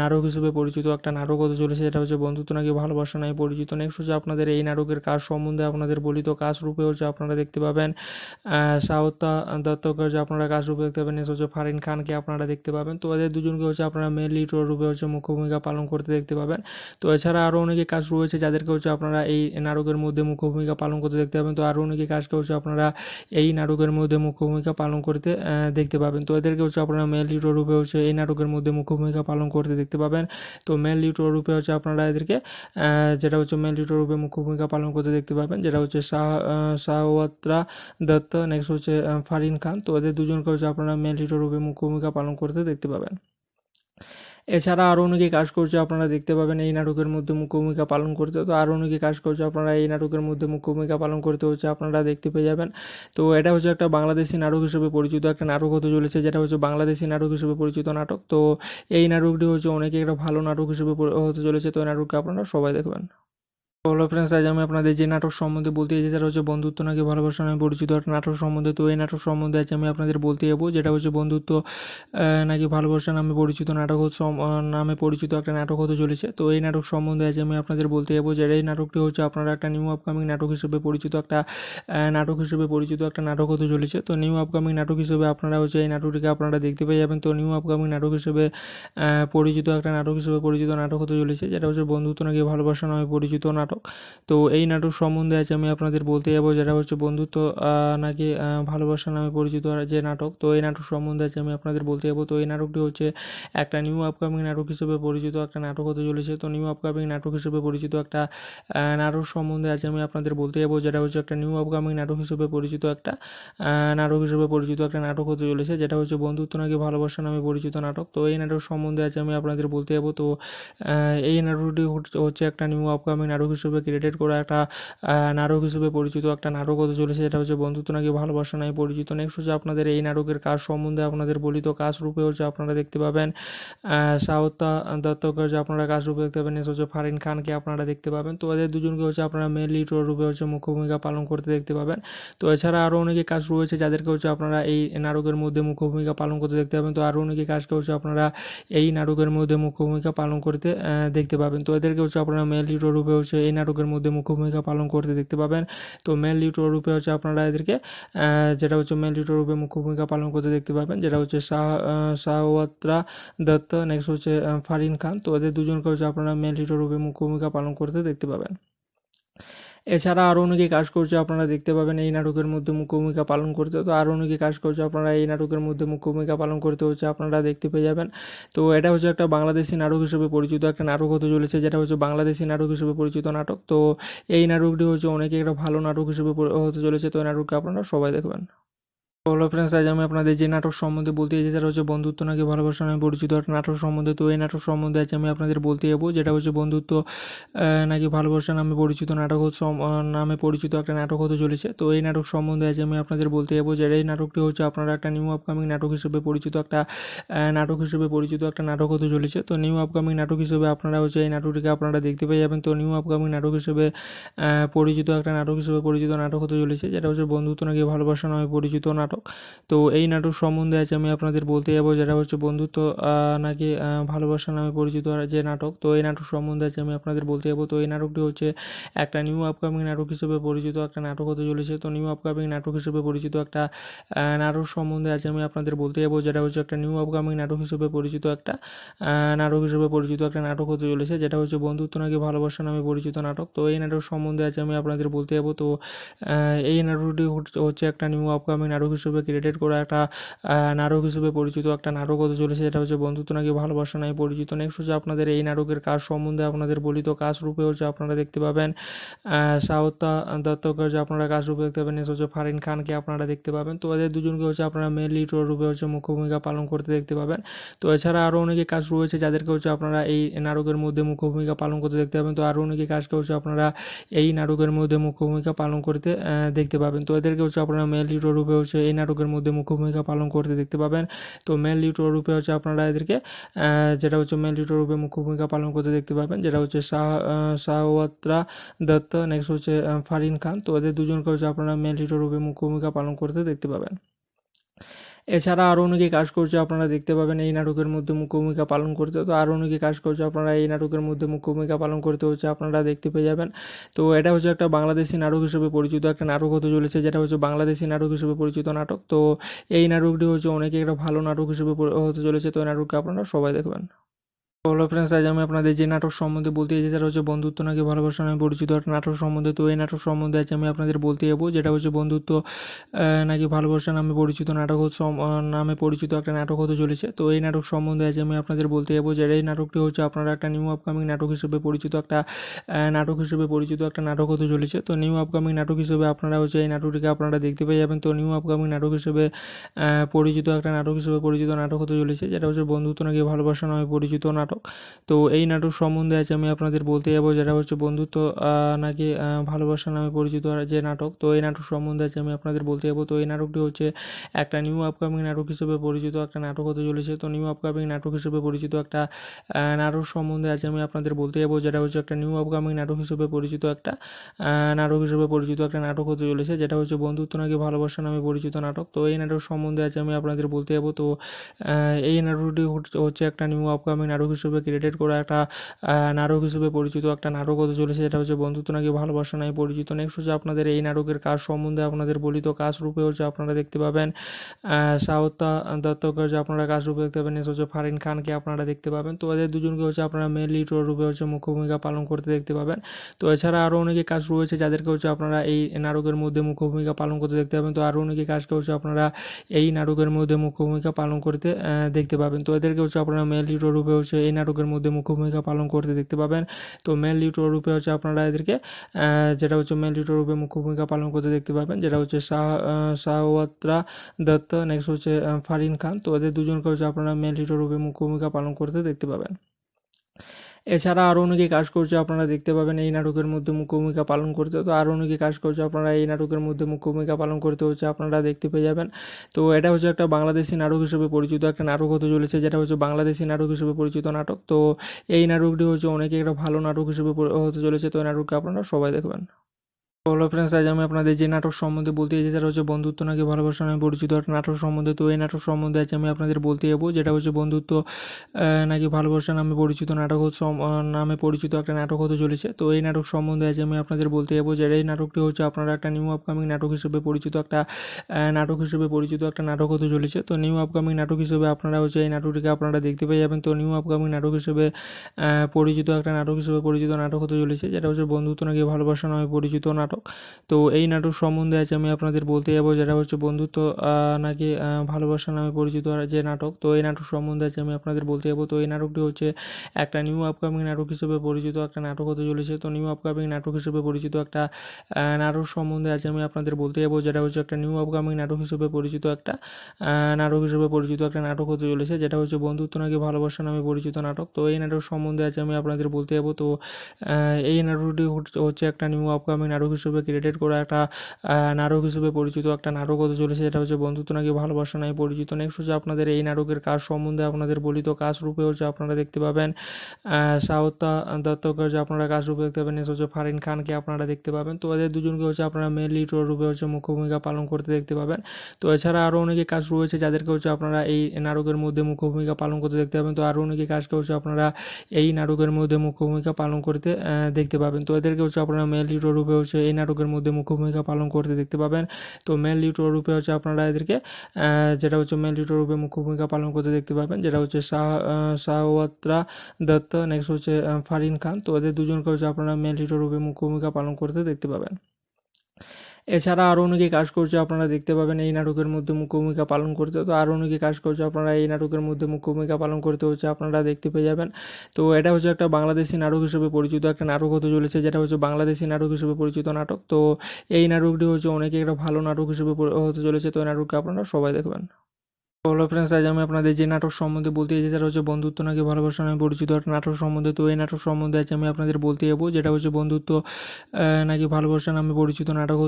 নাটক হিসেবে পরিচিত একটা নাটক হতে চলেছে এটা হচ্ছে বন্ধুত্ব নাকি ভালোবাসা নাই পরিচিত নেক্সট হচ্ছে আপনাদের এই নাটকের কাজ সম্বন্ধে আপনাদের বলিত কাজ রূপে হচ্ছে আপনারা দেখতে পাবেন সাউতা দত্তকে হচ্ছে আপনারা কাজ রূপে দেখতে পাবেন নেক্সট হচ্ছে ফারিন খানকে আপনারা দেখতে পাবেন তো এদের দুজনকে হচ্ছে আপনারা মেন লিড রূপে হচ্ছে মুখ্য ভূমিকা পালন করতে দেখতে পাবেন তো এছাড়া আরও অনেকে কাজ রয়েছে যাদেরকে হচ্ছে আপনারা এই নাটকের মধ্যে মুখ্য ভূমিকা পালন করতে দেখতে পাবেন তো আরও অনেকে কাজকে হচ্ছে আপনারা এই নাটকের মধ্যে মুখ্য ভূমিকা পালন করতে দেখতে পাবেন তো এদেরকে হচ্ছে আপনারা মেন হিরো রূপে হচ্ছে এই এই নাটকের মধ্যে মুখ্য ভূমিকা পালন করতে দেখতে পাবেন তো মেল লিটোর রূপে হচ্ছে আপনারা এদেরকে যেটা হচ্ছে মেল লিটোর রূপে মুখ্য ভূমিকা পালন করতে দেখতে পাবেন যেটা হচ্ছে শাহ শাহওয়াত্রা দত্ত নেক্সট হচ্ছে ফারিন খান তো এদের দুজনকে হচ্ছে আপনারা মেল লিটোর রূপে মুখ্য ভূমিকা পালন করতে দেখতে পাবেন এছাড়া আরও অনেকে কাজ করছে আপনারা দেখতে পাবেন এই নাটকের মধ্যে মুখ্য ভূমিকা পালন করতে তো আরও অনেকে কাজ করছে আপনারা এই নাটকের মধ্যে মুখ্য ভূমিকা পালন করতে হচ্ছে আপনারা দেখতে পেয়ে যাবেন তো এটা হচ্ছে একটা বাংলাদেশি নাটক হিসেবে পরিচিত একটা নাটক হতে চলেছে যেটা হচ্ছে বাংলাদেশি নাটক হিসেবে পরিচিত নাটক তো এই নাটকটি হচ্ছে অনেকে একটা ভালো নাটক হিসেবে হতে চলেছে তো এই নাটককে আপনারা সবাই দেখবেন হ্যালো ফ্রেন্ডস আজ আমি আপনাদের যে নাটক সম্বন্ধে বলতে চাই যেটা হচ্ছে বন্ধুত্ব নাকি ভালোবাসা নামে পরিচিত একটা নাটক সম্বন্ধে তো এই নাটক সম্বন্ধে আজ আমি আপনাদের বলতে যাবো যেটা হচ্ছে বন্ধুত্ব নাকি ভালোবাসা নামে পরিচিত নাটক নামে পরিচিত একটা নাটক হতে চলেছে তো এই নাটক সম্বন্ধে আজ আমি আপনাদের বলতে যাবো যে এই নাটকটি হচ্ছে আপনারা একটা নিউ আপকামিং নাটক হিসেবে পরিচিত একটা নাটক হিসেবে পরিচিত একটা নাটক হতে চলেছে তো নিউ আপকামিং নাটক হিসেবে আপনারা হচ্ছে এই নাটকটিকে আপনারা দেখতে পেয়ে যাবেন তো নিউ আপকামিং নাটক হিসেবে পরিচিত একটা নাটক হিসেবে পরিচিত নাটক হতে চলেছে যেটা হচ্ছে বন্ধুত্ব নাকি ভালোবাসা নামে পরিচিত নাটক নাটক তো এই নাটক সম্বন্ধে আজ আমি আপনাদের বলতে যাবো যেটা হচ্ছে বন্ধুত্ব নাকি ভালোবাসা নামে পরিচিত যে নাটক তো এই নাটক সম্বন্ধে আজ আমি আপনাদের বলতে যাবো তো এই নাটকটি হচ্ছে একটা নিউ আপকামিং নাটক হিসেবে পরিচিত একটা নাটক হতে চলেছে তো নিউ আপকামিং নাটক হিসেবে পরিচিত একটা নাটক সম্বন্ধে আজ আমি আপনাদের বলতে যাবো যেটা হচ্ছে একটা নিউ আপকামিং নাটক হিসেবে পরিচিত একটা নাটক হিসেবে পরিচিত একটা নাটক হতে চলেছে যেটা হচ্ছে বন্ধুত্ব নাকি ভালোবাসা নামে পরিচিত নাটক তো এই নাটক সম্বন্ধে আজ আমি আপনাদের বলতে যাবো তো এই নাটকটি হচ্ছে একটা নিউ আপকামিং নাটক হিসেবে হিসেবে ক্রিয়েটেড করা একটা নাটক হিসেবে পরিচিত একটা নাটক হতে চলেছে এটা হচ্ছে বন্ধুত্ব নাকি ভালোবাসা নাই পরিচিত নেক্সট হচ্ছে আপনাদের এই নাটকের কাজ সম্বন্ধে আপনাদের বলিত কাজ রূপে হচ্ছে আপনারা দেখতে পাবেন সাউতা দত্তকে হচ্ছে আপনারা কাজ রূপে দেখতে পাবেন নেক্সট হচ্ছে ফারিন খানকে আপনারা দেখতে পাবেন তো এদের দুজনকে হচ্ছে আপনারা মেন লিড রূপে হচ্ছে মুখ্য ভূমিকা পালন করতে দেখতে পাবেন তো এছাড়া আরও অনেকে কাজ রয়েছে যাদেরকে হচ্ছে আপনারা এই নাটকের মধ্যে মুখ্য ভূমিকা পালন করতে দেখতে পাবেন তো আরও অনেকে কাজকে হচ্ছে আপনারা এই নাটকের মধ্যে মুখ্য ভূমিকা পালন করতে দেখতে পাবেন তো এদেরকে হচ্ছে আপনারা মেন লিড রূপে হচ্ছে এই নাটকের মধ্যে মুখ্য ভূমিকা পালন করতে দেখতে পাবেন তো মেন লিউটোর রূপে হচ্ছে আপনারা এদেরকে যেটা হচ্ছে মেন লিউটোর রূপে মুখ্য ভূমিকা পালন করতে দেখতে পাবেন যেটা হচ্ছে শাহ শাহওয়াত্রা দত্ত নেক্সট হচ্ছে ফারিন খান তো এদের দুজনকে হচ্ছে আপনারা মেন লিউটোর রূপে মুখ্য ভূমিকা পালন করতে দেখতে পাবেন এছাড়া আরও অনেকে কাজ করছে আপনারা দেখতে পাবেন এই নাটকের মধ্যে মুখ্য ভূমিকা পালন করতে তো আরও অনেকে কাজ করছে আপনারা এই নাটকের মধ্যে মুখ্য ভূমিকা পালন করতে হচ্ছে আপনারা দেখতে পেয়ে যাবেন তো এটা হচ্ছে একটা বাংলাদেশি নাটক হিসেবে পরিচিত একটা নাটক হতে চলেছে যেটা হচ্ছে বাংলাদেশি নাটক হিসেবে পরিচিত নাটক তো এই নাটকটি হচ্ছে অনেকে একটা ভালো নাটক হিসেবে হতে চলেছে তো এই নাটককে আপনারা সবাই দেখবেন হ্যালো ফ্রেন্ডস আজ আমি আপনাদের যে নাটক সম্বন্ধে বলতে চাই সেটা হচ্ছে বন্ধুত্ব নাকি ভালোবাসা নামে পরিচিত একটা নাটক সম্বন্ধে তো এই নাটক সম্বন্ধে আজ আমি আপনাদের বলতে যাবো যেটা হচ্ছে বন্ধুত্ব নাকি ভালোবাসা নামে পরিচিত নাটক নামে পরিচিত একটা নাটক হতে চলেছে তো এই নাটক সম্বন্ধে আজ আমি আপনাদের বলতে যাবো যে এই নাটকটি হচ্ছে আপনারা একটা নিউ আপকামিং নাটক হিসেবে পরিচিত একটা নাটক হিসেবে পরিচিত একটা নাটক হতে চলেছে তো নিউ আপকামিং নাটক হিসেবে আপনারা হচ্ছে এই নাটকটিকে আপনারা দেখতে পেয়ে যাবেন তো নিউ আপকামিং নাটক হিসেবে পরিচিত একটা নাটক হিসেবে পরিচিত নাটক হতে চলেছে যেটা হচ্ছে বন্ধুত্ব নাকি ভালোবাসা নামে পরিচিত নাটক নাটক তো এই নাটক সম্বন্ধে আজ আমি আপনাদের বলতে যাবো যেটা হচ্ছে বন্ধুত্ব নাকি ভালোবাসা নামে পরিচিত যে নাটক তো এই নাটক সম্বন্ধে আজ আমি আপনাদের বলতে যাবো তো এই নাটকটি হচ্ছে একটা নিউ আপকামিং নাটক হিসেবে পরিচিত একটা নাটক হতে চলেছে তো নিউ আপকামিং নাটক হিসেবে পরিচিত একটা নাটক সম্বন্ধে আজ আমি আপনাদের বলতে যাবো যেটা হচ্ছে একটা নিউ আপকামিং নাটক হিসেবে পরিচিত একটা নাটক হিসেবে পরিচিত একটা নাটক হতে চলেছে যেটা হচ্ছে বন্ধুত্ব নাকি ভালোবাসা নামে পরিচিত নাটক তো এই নাটক সম্বন্ধে আজ আমি আপনাদের বলতে যাবো তো এই নাটকটি হচ্ছে একটা নিউ আপকামিং নাটক হিসেবে ক্রেডিট করা একটা নাটক হিসেবে পরিচিত একটা নাটক হতে চলেছে এটা হচ্ছে বন্ধুত্ব নাকি ভালোবাসা নাই পরিচিত নেক্সট হচ্ছে আপনাদের এই নাটকের কাজ সম্বন্ধে আপনাদের বলিত কাজ রূপে হচ্ছে আপনারা দেখতে পাবেন সাউতা দত্তকে হচ্ছে আপনারা কাজ রূপে দেখতে পাবেন নেক্সট হচ্ছে ফারিন খানকে আপনারা দেখতে পাবেন তো এদের দুজনকে হচ্ছে আপনারা মেন লিড রূপে হচ্ছে মুখ্য ভূমিকা পালন করতে দেখতে পাবেন তো এছাড়া আরও অনেকে কাজ রয়েছে যাদেরকে হচ্ছে আপনারা এই নাটকের মধ্যে মুখ্য ভূমিকা পালন করতে দেখতে পাবেন তো আরও অনেকে কাজকে হচ্ছে আপনারা এই নাটকের মধ্যে মুখ্য ভূমিকা পালন করতে দেখতে পাবেন তো এদেরকে হচ্ছে আপনারা মেন হিরো রূপে হচ্ছে এই এই নাটকের মধ্যে মুখ্য ভূমিকা পালন করতে দেখতে পাবেন তো মেল লিটোর রূপে হচ্ছে আপনারা এদেরকে যেটা হচ্ছে মেল লিটোর রূপে মুখ্য ভূমিকা পালন করতে দেখতে পাবেন যেটা হচ্ছে শাহ শাহওয়াত্রা দত্ত নেক্সট হচ্ছে ফারিন খান তো এদের দুজনকে হচ্ছে আপনারা মেল লিটোর রূপে মুখ্য ভূমিকা পালন করতে দেখতে পাবেন এছাড়া আরও অনেকে কাজ করছে আপনারা দেখতে পাবেন এই নাটকের মধ্যে মুখ্য ভূমিকা পালন করতে তো আরও অনেকে কাজ করছে আপনারা এই নাটকের মধ্যে মুখ্য ভূমিকা পালন করতে হচ্ছে আপনারা দেখতে পেয়ে যাবেন তো এটা হচ্ছে একটা বাংলাদেশি নাটক হিসেবে পরিচিত একটা নাটক হতে চলেছে যেটা হচ্ছে বাংলাদেশি নাটক হিসেবে পরিচিত নাটক তো এই নাটকটি হচ্ছে অনেকে একটা ভালো নাটক হিসেবে হতে চলেছে তো এই নাটককে আপনারা সবাই দেখবেন হ্যালো ফ্রেন্ডস আজ আমি আপনাদের যে নাটক সম্বন্ধে বলতে চাই যেটা হচ্ছে বন্ধুত্ব নাকি ভালোবাসা নামে পরিচিত নাটক সম্বন্ধে তো এই নাটক সম্বন্ধে আজ আমি আপনাদের বলতে যাবো যেটা হচ্ছে বন্ধুত্ব নাকি ভালোবাসা নামে পরিচিত নাটক নামে পরিচিত একটা নাটক হতে চলেছে তো এই নাটক সম্বন্ধে আজ আমি আপনাদের বলতে যাবো যে এই নাটকটি হচ্ছে আপনারা একটা নিউ আপকামিং নাটক হিসেবে পরিচিত একটা নাটক হিসেবে পরিচিত একটা নাটক হতে চলেছে তো নিউ আপকামিং নাটক হিসেবে আপনারা হচ্ছে এই নাটকটিকে আপনারা দেখতে পেয়ে যাবেন তো নিউ আপকামিং নাটক হিসেবে পরিচিত একটা নাটক হিসেবে পরিচিত নাটক হতে চলেছে যেটা হচ্ছে বন্ধুত্ব নাকি ভালোবাসা নামে পরিচিত নাটক নাটক তো এই নাটক সম্বন্ধে আজ আমি আপনাদের বলতে যাবো যেটা হচ্ছে বন্ধুত্ব নাকি ভালোবাসা নামে পরিচিত যে নাটক তো এই নাটক সম্বন্ধে আজ আমি আপনাদের বলতে যাবো তো এই নাটকটি হচ্ছে একটা নিউ আপকামিং নাটক হিসেবে পরিচিত একটা নাটক হতে চলেছে তো নিউ আপকামিং নাটক হিসেবে পরিচিত একটা নাটক সম্বন্ধে আজ আমি আপনাদের বলতে যাবো যেটা হচ্ছে একটা নিউ আপকামিং নাটক হিসেবে পরিচিত একটা নাটক হিসেবে পরিচিত একটা নাটক হতে চলেছে যেটা হচ্ছে বন্ধুত্ব নাকি ভালোবাসা নামে পরিচিত নাটক তো এই নাটক সম্বন্ধে আজ আমি আপনাদের বলতে যাবো তো এই নাটকটি হচ্ছে একটা নিউ আপকামিং নাটক হিসেবে হিসেবে ক্রিয়েটেড করা একটা নাটক হিসেবে পরিচিত একটা নাটক হতে চলেছে এটা হচ্ছে বন্ধুত্ব নাকি ভালোবাসা নাই পরিচিত নেক্সট হচ্ছে আপনাদের এই নাটকের কাজ সম্বন্ধে আপনাদের বলিত কাজ রূপে হচ্ছে আপনারা দেখতে পাবেন সাউতা দত্তকে হচ্ছে আপনারা কাজ রূপে দেখতে পাবেন নেক্সট হচ্ছে ফারিন খানকে আপনারা দেখতে পাবেন তো এদের দুজনকে হচ্ছে আপনারা মেন লিড রূপে হচ্ছে মুখ্য ভূমিকা পালন করতে দেখতে পাবেন তো এছাড়া আরও অনেকে কাজ রয়েছে যাদেরকে হচ্ছে আপনারা এই নাটকের মধ্যে মুখ্য ভূমিকা পালন করতে দেখতে পাবেন তো আরও অনেকে কাজকে হচ্ছে আপনারা এই নাটকের মধ্যে মুখ্য ভূমিকা পালন করতে দেখতে পাবেন তো এদেরকে হচ্ছে আপনারা মেন লিড রূপে হচ্ছে এই নাটকের মধ্যে মুখ্য ভূমিকা পালন করতে দেখতে পাবেন তো মেন লিউটোর রূপে হচ্ছে আপনারা এদেরকে যেটা হচ্ছে মেন লিউটোর রূপে মুখ্য ভূমিকা পালন করতে দেখতে পাবেন যেটা হচ্ছে শাহ শাহওয়াত্রা দত্ত নেক্সট হচ্ছে ফারিন খান তো এদের দুজনকে হচ্ছে আপনারা মেন লিউটোর রূপে মুখ্য ভূমিকা পালন করতে দেখতে পাবেন এছাড়া আরও অনেকে কাজ করছে আপনারা দেখতে পাবেন এই নাটকের মধ্যে মুখ্য ভূমিকা পালন করতে তো আরও অনেকে কাজ করছে আপনারা এই নাটকের মধ্যে মুখ্য ভূমিকা পালন করতে হচ্ছে আপনারা দেখতে পেয়ে যাবেন তো এটা হচ্ছে একটা বাংলাদেশি নাটক হিসেবে পরিচিত একটা নাটক হতে চলেছে যেটা হচ্ছে বাংলাদেশি নাটক হিসেবে পরিচিত নাটক তো এই নাটকটি হচ্ছে অনেকে একটা ভালো নাটক হিসেবে হতে চলেছে তো এই নাটককে আপনারা সবাই দেখবেন হ্যালো ফ্রেন্ডস আজ আমি আপনাদের যে নাটক সম্বন্ধে বলতে চাই সেটা হচ্ছে বন্ধুত্ব নাকি ভালোবাসা নামে পরিচিত একটা নাটক সম্বন্ধে তো এই নাটক সম্বন্ধে আজ আমি আপনাদের বলতে যাবো যেটা হচ্ছে বন্ধুত্ব নাকি ভালোবাসা নামে পরিচিত নাটক নামে পরিচিত একটা নাটক হতে চলেছে তো এই নাটক সম্বন্ধে আজ আমি আপনাদের বলতে যাবো যে এই নাটকটি হচ্ছে আপনারা একটা নিউ আপকামিং নাটক হিসেবে পরিচিত একটা নাটক হিসেবে পরিচিত একটা নাটক হতে চলেছে তো নিউ আপকামিং নাটক হিসেবে আপনারা হচ্ছে এই নাটকটিকে আপনারা দেখতে পেয়ে যাবেন তো নিউ আপকামিং নাটক হিসেবে পরিচিত একটা নাটক হিসেবে পরিচিত নাটক হতে চলেছে যেটা হচ্ছে বন্ধুত্ব নাকি ভালোবাসা নামে পরিচিত নাটক নাটক তো এই নাটক সম্বন্ধে আজ আমি আপনাদের বলতে যাবো যেটা হচ্ছে বন্ধুত্ব নাকি ভালোবাসা নামে পরিচিত যে নাটক তো এই নাটক সম্বন্ধে আজ আমি আপনাদের বলতে যাবো তো এই নাটকটি হচ্ছে একটা নিউ আপকামিং নাটক হিসেবে পরিচিত একটা নাটক হতে চলেছে তো নিউ আপকামিং নাটক হিসেবে পরিচিত একটা নাটক সম্বন্ধে আজ আমি আপনাদের বলতে যাবো যেটা হচ্ছে একটা নিউ আপকামিং নাটক হিসেবে পরিচিত একটা নাটক হিসেবে পরিচিত একটা নাটক হতে চলেছে যেটা হচ্ছে বন্ধুত্ব নাকি ভালোবাসা নামে পরিচিত নাটক তো এই নাটক সম্বন্ধে আজ আমি আপনাদের বলতে যাবো তো এই নাটকটি হচ্ছে একটা নিউ আপকামিং নাটক হিসেবে ক্রেডিট করা একটা নাটক হিসেবে পরিচিত একটা নাটক হতে চলেছে যেটা হচ্ছে বন্ধুত্ব নাকি ভালোবাসা নাই পরিচিত নেক্সট হচ্ছে আপনাদের এই নাটকের কাজ সম্বন্ধে আপনাদের বলি তো কাজ রূপে হচ্ছে আপনারা দেখতে পাবেন সাউত্তা দত্তকে হচ্ছে আপনারা কাজ রূপে দেখতে পাবেন নেক্সট হচ্ছে ফারিন খানকে আপনারা দেখতে পাবেন তো এদের দুজনকে হচ্ছে আপনারা মেন লিড রূপে হচ্ছে মুখ্য ভূমিকা পালন করতে দেখতে পাবেন তো এছাড়া আরও অনেকে কাজ রয়েছে যাদেরকে হচ্ছে আপনারা এই নাটকের মধ্যে মুখ্য ভূমিকা পালন করতে দেখতে পাবেন তো আরও অনেকে কাজকে হচ্ছে আপনারা এই নাটকের মধ্যে মুখ্য ভূমিকা পালন করতে দেখতে পাবেন তো এদেরকে হচ্ছে আপনারা মেন লিড রূপে হচ্ছে এই এই নাটকের মধ্যে মুখ্য ভূমিকা পালন করতে দেখতে পাবেন তো মেন লিটোর রূপে হচ্ছে আপনারা এদেরকে যেটা হচ্ছে মেন লিটোর রূপে মুখ্য ভূমিকা পালন করতে দেখতে পাবেন যেটা হচ্ছে শাহ শাহওয়াত্রা দত্ত নেক্সট হচ্ছে ফারিন খান তো এদের দুজনকে হচ্ছে আপনারা মেন লিটোর রূপে মুখ্য ভূমিকা পালন করতে দেখতে পাবেন এছাড়া আরও অনেকে কাজ করছে আপনারা দেখতে পাবেন এই নাটকের মধ্যে মুখ্য ভূমিকা পালন করতে তো আরও অনেকে কাজ করছে আপনারা এই নাটকের মধ্যে মুখ্য ভূমিকা পালন করতে হচ্ছে আপনারা দেখতে পেয়ে যাবেন তো এটা হচ্ছে একটা বাংলাদেশি নাটক হিসেবে পরিচিত একটা নাটক হতে চলেছে যেটা হচ্ছে বাংলাদেশি নাটক হিসেবে পরিচিত নাটক তো এই নাটকটি হচ্ছে অনেকে একটা ভালো নাটক হিসেবে হতে চলেছে তো এই নাটককে আপনারা সবাই দেখবেন হ্যালো ফ্রেন্ডস আজ আমি আপনাদের যে নাটক সম্বন্ধে বলতে চাই যেটা হচ্ছে বন্ধুত্ব নাকি ভালোবাসা নামে পরিচিত নাটক সম্বন্ধে তো এই নাটক সম্বন্ধে আজ আমি আপনাদের বলতে যাবো যেটা হচ্ছে বন্ধুত্ব নাকি ভালোবাসা নামে পরিচিত নাটক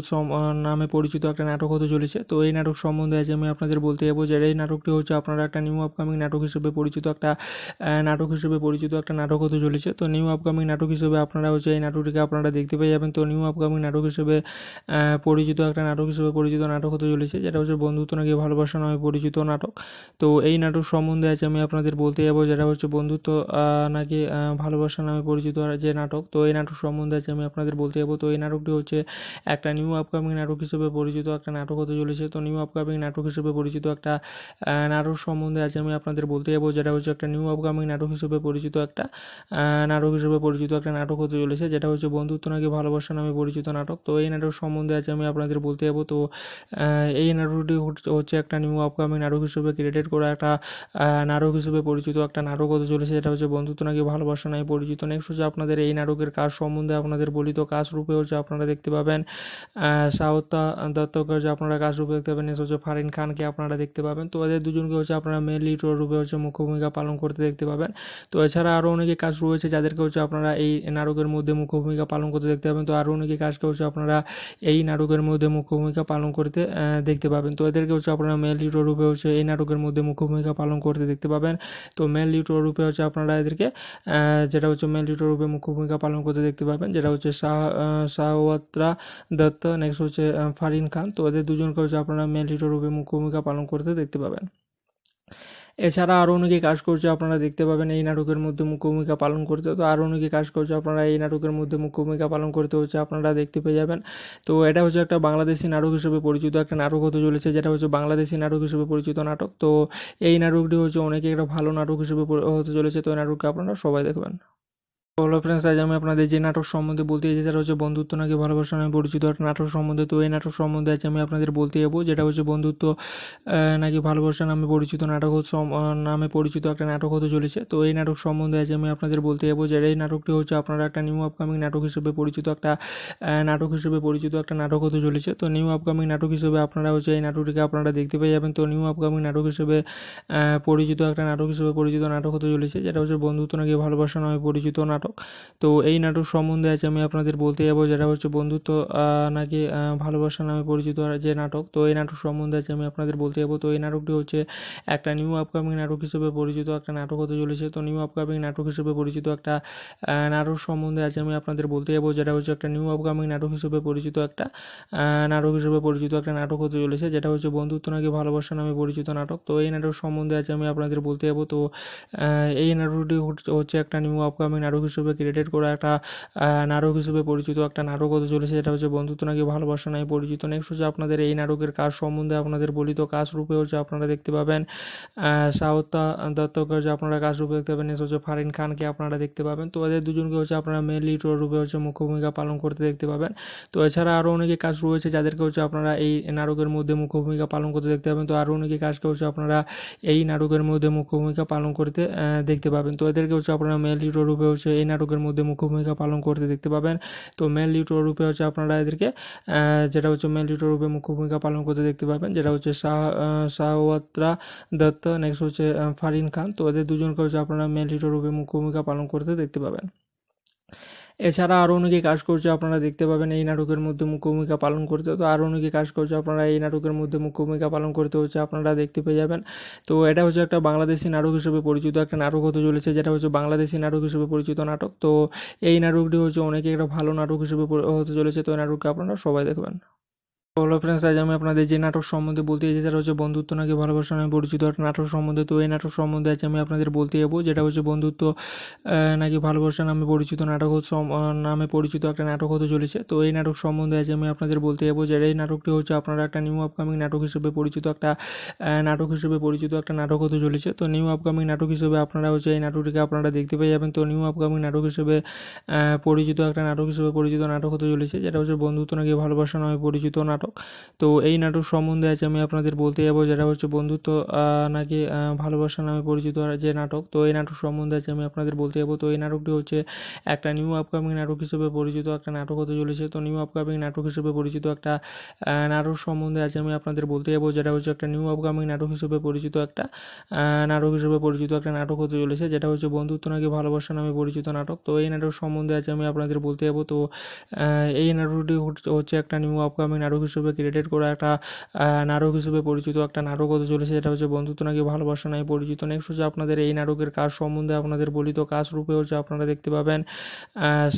নামে পরিচিত একটা নাটক হতে চলেছে তো এই নাটক সম্বন্ধে আজ আমি আপনাদের বলতে যাবো যে এই নাটকটি হচ্ছে আপনারা একটা নিউ আপকামিং নাটক হিসেবে পরিচিত একটা নাটক হিসেবে পরিচিত একটা নাটক হতে চলেছে তো নিউ আপকামিং নাটক হিসেবে আপনারা হচ্ছে এই নাটকটিকে আপনারা দেখতে পেয়ে যাবেন তো নিউ আপকামিং নাটক হিসেবে পরিচিত একটা নাটক হিসেবে পরিচিত নাটক হতে চলেছে যেটা হচ্ছে বন্ধুত্ব নাকি ভালোবাসা নামে পরিচিত নাটক নাটক তো এই নাটক সম্বন্ধে আজ আমি আপনাদের বলতে যাবো যেটা হচ্ছে বন্ধুত্ব নাকি ভালোবাসা নামে পরিচিত যে নাটক তো এই নাটক সম্বন্ধে আজ আমি আপনাদের বলতে যাবো তো এই নাটকটি হচ্ছে একটা নিউ আপকামিং নাটক হিসেবে পরিচিত একটা নাটক হতে চলেছে তো নিউ আপকামিং নাটক হিসেবে পরিচিত একটা নাটক সম্বন্ধে আজ আমি আপনাদের বলতে যাবো যেটা হচ্ছে একটা নিউ আপকামিং নাটক হিসেবে পরিচিত একটা নাটক হিসেবে পরিচিত একটা নাটক হতে চলেছে যেটা হচ্ছে বন্ধুত্ব নাকি ভালোবাসা নামে পরিচিত নাটক তো এই নাটক সম্বন্ধে আজ আমি আপনাদের বলতে যাবো তো এই নাটকটি হচ্ছে একটা নিউ আপকামিং নাটক হিসেবে হিসেবে ক্রিয়েটেড করা একটা নাটক হিসেবে পরিচিত একটা নাটক হতে চলেছে যেটা হচ্ছে বন্ধুত্ব নাকি ভালোবাসা নাই পরিচিত নেক্সট হচ্ছে আপনাদের এই নাটকের কাজ সম্বন্ধে আপনাদের বলিত কাজ রূপে হচ্ছে আপনারা দেখতে পাবেন সাউতা দত্তকে হচ্ছে আপনারা কাজ রূপে দেখতে পাবেন নেক্সট হচ্ছে ফারিন খানকে আপনারা দেখতে পাবেন তো এদের দুজনকে হচ্ছে আপনারা মেন লিড রূপে হচ্ছে মুখ্য ভূমিকা পালন করতে দেখতে পাবেন তো এছাড়া আরও অনেকে কাজ রয়েছে যাদেরকে হচ্ছে আপনারা এই নাটকের মধ্যে মুখ্য ভূমিকা পালন করতে দেখতে পাবেন তো আরও অনেকে কাজকে হচ্ছে আপনারা এই নাটকের মধ্যে মুখ্য ভূমিকা পালন করতে দেখতে পাবেন তো এদেরকে হচ্ছে আপনারা মেন লিড রূপে হচ্ছে এই নাটকের মধ্যে মুখ্য ভূমিকা পালন করতে দেখতে পাবেন তো মেন লিউটোর রূপে হচ্ছে আপনারা এদেরকে যেটা হচ্ছে মেন লিউটোর রূপে মুখ্য ভূমিকা পালন করতে দেখতে পাবেন যেটা হচ্ছে শাহ শাহওয়াত্রা দত্ত নেক্সট হচ্ছে ফারিন খান তো এদের দুজনকে হচ্ছে আপনারা মেন লিউটোর রূপে মুখ্য ভূমিকা পালন করতে দেখতে পাবেন এছাড়া আরও অনেকে কাজ করছে আপনারা দেখতে পাবেন এই নাটকের মধ্যে মুখ্য ভূমিকা পালন করতে তো আরও অনেকে কাজ করছে আপনারা এই নাটকের মধ্যে মুখ্য ভূমিকা পালন করতে হচ্ছে আপনারা দেখতে পেয়ে যাবেন তো এটা হচ্ছে একটা বাংলাদেশি নাটক হিসেবে পরিচিত একটা নাটক হতে চলেছে যেটা হচ্ছে বাংলাদেশি নাটক হিসেবে পরিচিত নাটক তো এই নাটকটি হচ্ছে অনেকে একটা ভালো নাটক হিসেবে হতে চলেছে তো এই নাটককে আপনারা সবাই দেখবেন হ্যালো ফ্রেন্ডস আজ আমি আপনাদের যে নাটক সম্বন্ধে বলতে চাই সেটা হচ্ছে বন্ধুত্ব নাকি ভালোবাসা নামে পরিচিত একটা নাটক সম্বন্ধে তো এই নাটক সম্বন্ধে আজ আমি আপনাদের বলতে যাবো যেটা হচ্ছে বন্ধুত্ব নাকি ভালোবাসা নামে পরিচিত নাটক নামে পরিচিত একটা নাটক হতে চলেছে তো এই নাটক সম্বন্ধে আজ আমি আপনাদের বলতে যাবো যে এই নাটকটি হচ্ছে আপনারা একটা নিউ আপকামিং নাটক হিসেবে পরিচিত একটা নাটক হিসেবে পরিচিত একটা নাটক হতে চলেছে তো নিউ আপকামিং নাটক হিসেবে আপনারা হচ্ছে এই নাটকটিকে আপনারা দেখতে পেয়ে যাবেন তো নিউ আপকামিং নাটক হিসেবে পরিচিত একটা নাটক হিসেবে পরিচিত নাটক হতে চলেছে যেটা হচ্ছে বন্ধুত্ব নাকি ভালোবাসা নামে পরিচিত নাটক নাটক তো এই নাটক সম্বন্ধে আজ আমি আপনাদের বলতে যাবো যেটা হচ্ছে বন্ধুত্ব নাকি ভালোবাসা নামে পরিচিত যে নাটক তো এই নাটক সম্বন্ধে আজ আমি আপনাদের বলতে যাবো তো এই নাটকটি হচ্ছে একটা নিউ আপকামিং নাটক হিসেবে পরিচিত একটা নাটক হতে চলেছে তো নিউ আপকামিং নাটক হিসেবে পরিচিত একটা নাটক সম্বন্ধে আজ আমি আপনাদের বলতে যাবো যেটা হচ্ছে একটা নিউ আপকামিং নাটক হিসেবে পরিচিত একটা নাটক হিসেবে পরিচিত একটা নাটক হতে চলেছে যেটা হচ্ছে বন্ধুত্ব নাকি ভালোবাসা নামে পরিচিত নাটক তো এই নাটক সম্বন্ধে আজ আমি আপনাদের বলতে যাবো তো এই নাটকটি হচ্ছে একটা নিউ আপকামিং নাটক হিসেবে ক্রেডিট করা একটা নাটক হিসেবে পরিচিত একটা নাটক হতে চলেছে যেটা হচ্ছে বন্ধুত্ব নাকি ভালোবাসা নাই পরিচিত নেক্সট হচ্ছে আপনাদের এই নাটকের কাজ সম্বন্ধে আপনাদের বলিত কাজ রূপে হচ্ছে আপনারা দেখতে পাবেন সাউতা দত্তকে হচ্ছে আপনারা কাজ রূপে দেখতে পাবেন নেক্সট হচ্ছে ফারিন খানকে আপনারা দেখতে পাবেন তো এদের দুজনকে হচ্ছে আপনারা মেন লিড রূপে হচ্ছে মুখ্য ভূমিকা পালন করতে দেখতে পাবেন তো এছাড়া আরও অনেকে কাজ রয়েছে যাদেরকে হচ্ছে আপনারা এই নাটকের মধ্যে মুখ্য ভূমিকা পালন করতে দেখতে পাবেন তো আরও অনেকে কাজকে হচ্ছে আপনারা এই নাটকের মধ্যে মুখ্য ভূমিকা পালন করতে দেখতে পাবেন তো এদেরকে হচ্ছে আপনারা মেন লিড রূপে হচ্ছে এই এই নাটকের মধ্যে মুখ্য ভূমিকা পালন করতে দেখতে পাবেন তো মেন লিউটোর রূপে হচ্ছে আপনারা এদেরকে যেটা হচ্ছে মেন লিউটোর রূপে মুখ্য ভূমিকা পালন করতে দেখতে পাবেন যেটা হচ্ছে শাহ শাহওয়াত্রা দত্ত নেক্সট হচ্ছে ফারিন খান তো এদের দুজনকে হচ্ছে আপনারা মেন লিউটোর রূপে মুখ্য ভূমিকা পালন করতে দেখতে পাবেন এছাড়া আরও অনেকে কাজ করছে আপনারা দেখতে পাবেন এই নাটকের মধ্যে মুখ্য ভূমিকা পালন করতে তো আরও অনেকে কাজ করছে আপনারা এই নাটকের মধ্যে মুখ্য ভূমিকা পালন করতে হচ্ছে আপনারা দেখতে পেয়ে যাবেন তো এটা হচ্ছে একটা বাংলাদেশি নাটক হিসেবে পরিচিত একটা নাটক হতে চলেছে যেটা হচ্ছে বাংলাদেশি নাটক হিসেবে পরিচিত নাটক তো এই নাটকটি হচ্ছে অনেকে একটা ভালো নাটক হিসেবে হতে চলেছে তো এই নাটককে আপনারা সবাই দেখবেন হ্যালো ফ্রেন্ডস আজ আমি আপনাদের যে নাটক সম্বন্ধে বলতে চাই যেটা হচ্ছে বন্ধুত্ব নাকি ভালোবাসা নামে পরিচিত একটা নাটক সম্বন্ধে তো এই নাটক সম্বন্ধে আজ আমি আপনাদের বলতে যাবো যেটা হচ্ছে বন্ধুত্ব নাকি ভালোবাসা নামে পরিচিত নাটক নামে পরিচিত একটা নাটক হতে চলেছে তো এই নাটক সম্বন্ধে আজ আমি আপনাদের বলতে যাবো যে এই নাটকটি হচ্ছে আপনারা একটা নিউ আপকামিং নাটক হিসেবে পরিচিত একটা নাটক হিসেবে পরিচিত একটা নাটক হতে চলেছে তো নিউ আপকামিং নাটক হিসেবে আপনারা হচ্ছে এই নাটকটিকে আপনারা দেখতে পেয়ে যাবেন তো নিউ আপকামিং নাটক হিসেবে পরিচিত একটা নাটক হিসেবে পরিচিত নাটক হতে চলেছে যেটা হচ্ছে বন্ধুত্ব নাকি ভালোবাসা নামে পরিচিত নাটক নাটক তো এই নাটক সম্বন্ধে আজ আমি আপনাদের বলতে যাবো যেটা হচ্ছে বন্ধুত্ব নাকি ভালোবাসা নামে পরিচিত যে নাটক তো এই নাটক সম্বন্ধে আজ আমি আপনাদের বলতে যাবো তো এই নাটকটি হচ্ছে একটা নিউ আপকামিং নাটক হিসেবে পরিচিত একটা নাটক হতে চলেছে তো নিউ আপকামিং নাটক হিসেবে পরিচিত একটা নাটক সম্বন্ধে আজ আমি আপনাদের বলতে যাবো যেটা হচ্ছে একটা নিউ আপকামিং নাটক হিসেবে পরিচিত একটা নাটক হিসেবে পরিচিত একটা নাটক হতে চলেছে যেটা হচ্ছে বন্ধুত্ব নাকি ভালোবাসা নামে পরিচিত নাটক তো এই নাটক সম্বন্ধে আজ আমি আপনাদের বলতে যাবো তো এই নাটকটি হচ্ছে একটা নিউ আপকামিং নাটক হিসেবে হিসেবে ক্রিয়েটেড করা একটা নাটক হিসেবে পরিচিত একটা নাটক হতে চলেছে যেটা হচ্ছে বন্ধুত্ব নাকি ভালোবাসা নাই পরিচিত নেক্সট হচ্ছে আপনাদের এই নাটকের কাজ সম্বন্ধে আপনাদের বলিত কাজ রূপে হচ্ছে আপনারা দেখতে পাবেন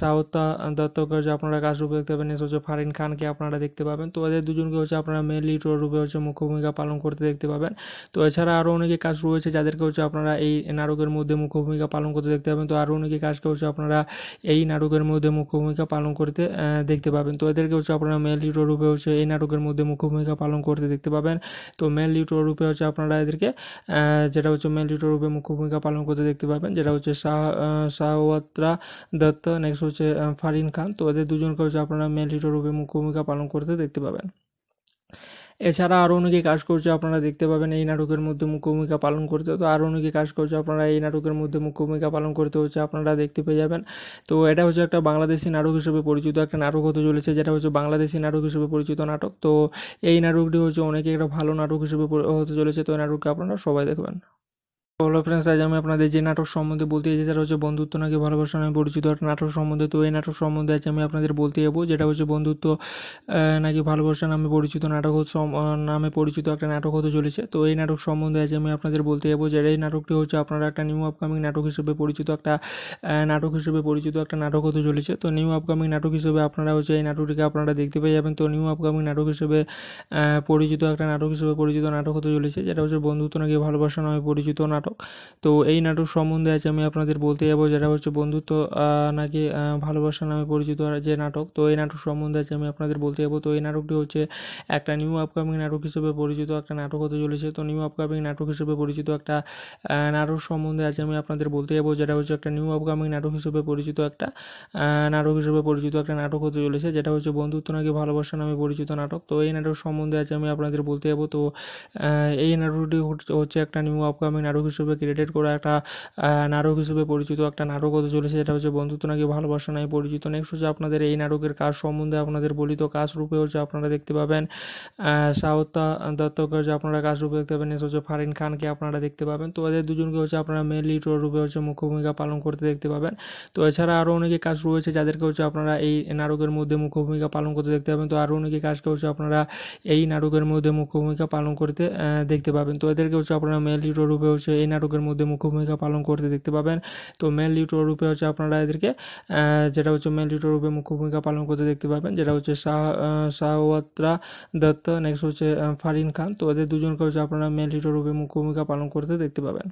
সাউতা দত্তকে হচ্ছে আপনারা কাজ রূপে দেখতে পাবেন হচ্ছে ফারিন খানকে আপনারা দেখতে পাবেন তো এদের দুজনকে হচ্ছে আপনারা মেন লিড রূপে হচ্ছে মুখ্য ভূমিকা পালন করতে দেখতে পাবেন তো এছাড়া আরও অনেকে কাজ রয়েছে যাদেরকে হচ্ছে আপনারা এই নাটকের মধ্যে মুখ্য ভূমিকা পালন করতে দেখতে পাবেন তো আরও অনেকে কাজকে হচ্ছে আপনারা এই নাটকের মধ্যে মুখ্য ভূমিকা পালন করতে দেখতে পাবেন তো এদেরকে হচ্ছে আপনারা মেন লিড রূপে হচ্ছে এই নাটকের মধ্যে মুখ্য ভূমিকা পালন করতে দেখতে পাবেন তো মেন লিউটোর রূপে হচ্ছে আপনারা এদেরকে যেটা হচ্ছে মেন লিউটোর রূপে মুখ্য ভূমিকা পালন করতে দেখতে পাবেন যেটা হচ্ছে শাহ শাহওয়াত্রা দত্ত নেক্সট হচ্ছে ফারিন খান তো এদের দুজনকে হচ্ছে আপনারা মেন লিউটোর রূপে মুখ্য ভূমিকা পালন করতে দেখতে পাবেন এছাড়া আরও অনেকে কাজ করছে আপনারা দেখতে পাবেন এই নাটকের মধ্যে মুখ্য ভূমিকা পালন করতে তো আরও অনেকে কাজ করছে আপনারা এই নাটকের মধ্যে মুখ্য ভূমিকা পালন করতে হচ্ছে আপনারা দেখতে পেয়ে যাবেন তো এটা হচ্ছে একটা বাংলাদেশি নাটক হিসেবে পরিচিত একটা নাটক হতে চলেছে যেটা হচ্ছে বাংলাদেশি নাটক হিসেবে পরিচিত নাটক তো এই নাটকটি হচ্ছে অনেকে একটা ভালো নাটক হিসেবে হতে চলেছে তো এই নাটককে আপনারা সবাই দেখবেন হ্যালো ফ্রেন্ডস আজ আমি আপনাদের যে নাটক সম্বন্ধে বলতে চাই সেটা হচ্ছে বন্ধুত্ব নাকি ভালোবাসা নামে পরিচিত একটা নাটক সম্বন্ধে তো এই নাটক সম্বন্ধে আজ আমি আপনাদের বলতে যাবো যেটা হচ্ছে বন্ধুত্ব নাকি ভালোবাসা নামে পরিচিত নাটক নামে পরিচিত একটা নাটক হতে চলেছে তো এই নাটক সম্বন্ধে আজ আমি আপনাদের বলতে যাবো যে এই নাটকটি হচ্ছে আপনারা একটা নিউ আপকামিং নাটক হিসেবে পরিচিত একটা নাটক হিসেবে পরিচিত একটা নাটক হতে চলেছে তো নিউ আপকামিং নাটক হিসেবে আপনারা হচ্ছে এই নাটকটিকে আপনারা দেখতে পেয়ে যাবেন তো নিউ আপকামিং নাটক হিসেবে পরিচিত একটা নাটক হিসেবে পরিচিত নাটক হতে চলেছে যেটা হচ্ছে বন্ধুত্ব নাকি ভালোবাসা নামে পরিচিত নাটক নাটক তো এই নাটক সম্বন্ধে আজ আমি আপনাদের বলতে যাবো যেটা হচ্ছে বন্ধুত্ব নাকি ভালোবাসা নামে পরিচিত যে নাটক তো এই নাটক সম্বন্ধে আজ আমি আপনাদের বলতে যাবো তো এই নাটকটি হচ্ছে একটা নিউ আপকামিং নাটক হিসেবে পরিচিত একটা নাটক হতে চলেছে তো নিউ আপকামিং নাটক হিসেবে পরিচিত একটা নাটক সম্বন্ধে আজ আমি আপনাদের বলতে যাবো যেটা হচ্ছে একটা নিউ আপকামিং নাটক হিসেবে পরিচিত একটা নাটক হিসেবে পরিচিত একটা নাটক হতে চলেছে যেটা হচ্ছে বন্ধুত্ব নাকি ভালোবাসা নামে পরিচিত নাটক তো এই নাটক সম্বন্ধে আজ আমি আপনাদের বলতে যাবো তো এই নাটকটি হচ্ছে একটা নিউ আপকামিং নাটক হিসেবে হিসেবে ক্রেডিট করা একটা নাটক হিসেবে পরিচিত একটা নাটক হতে চলেছে যেটা হচ্ছে বন্ধুত্ব নাকি ভালোবাসা নাই পরিচিত নেক্সট হচ্ছে আপনাদের এই নাটকের কাজ সম্বন্ধে আপনাদের বলিত কাজ রূপে হচ্ছে আপনারা দেখতে পাবেন সাউতা দত্তকে হচ্ছে আপনারা কাজ রূপে দেখতে পাবেন নেক্সট হচ্ছে ফারিন খানকে আপনারা দেখতে পাবেন তো এদের দুজনকে হচ্ছে আপনারা মেন লিড রূপে হচ্ছে মুখ্য ভূমিকা পালন করতে দেখতে পাবেন তো এছাড়া আরও অনেকে কাজ রয়েছে যাদেরকে হচ্ছে আপনারা এই নাটকের মধ্যে মুখ্য ভূমিকা পালন করতে দেখতে পাবেন তো আরও অনেকে কাজকে হচ্ছে আপনারা এই নাটকের মধ্যে মুখ্য ভূমিকা পালন করতে দেখতে পাবেন তো এদেরকে হচ্ছে আপনারা মেন লিড রূপে হচ্ছে এই এই নাটকের মধ্যে মুখ্য ভূমিকা পালন করতে দেখতে পাবেন তো মেন লিউটোর রূপে হচ্ছে আপনারা এদেরকে যেটা হচ্ছে মেন লিউটোর রূপে মুখ্য ভূমিকা পালন করতে দেখতে পাবেন যেটা হচ্ছে শাহ শাহওয়াত্রা দত্ত নেক্সট হচ্ছে ফারিন খান তো এদের দুজনকে হচ্ছে আপনারা মেন লিউটোর রূপে মুখ্য ভূমিকা পালন করতে দেখতে পাবেন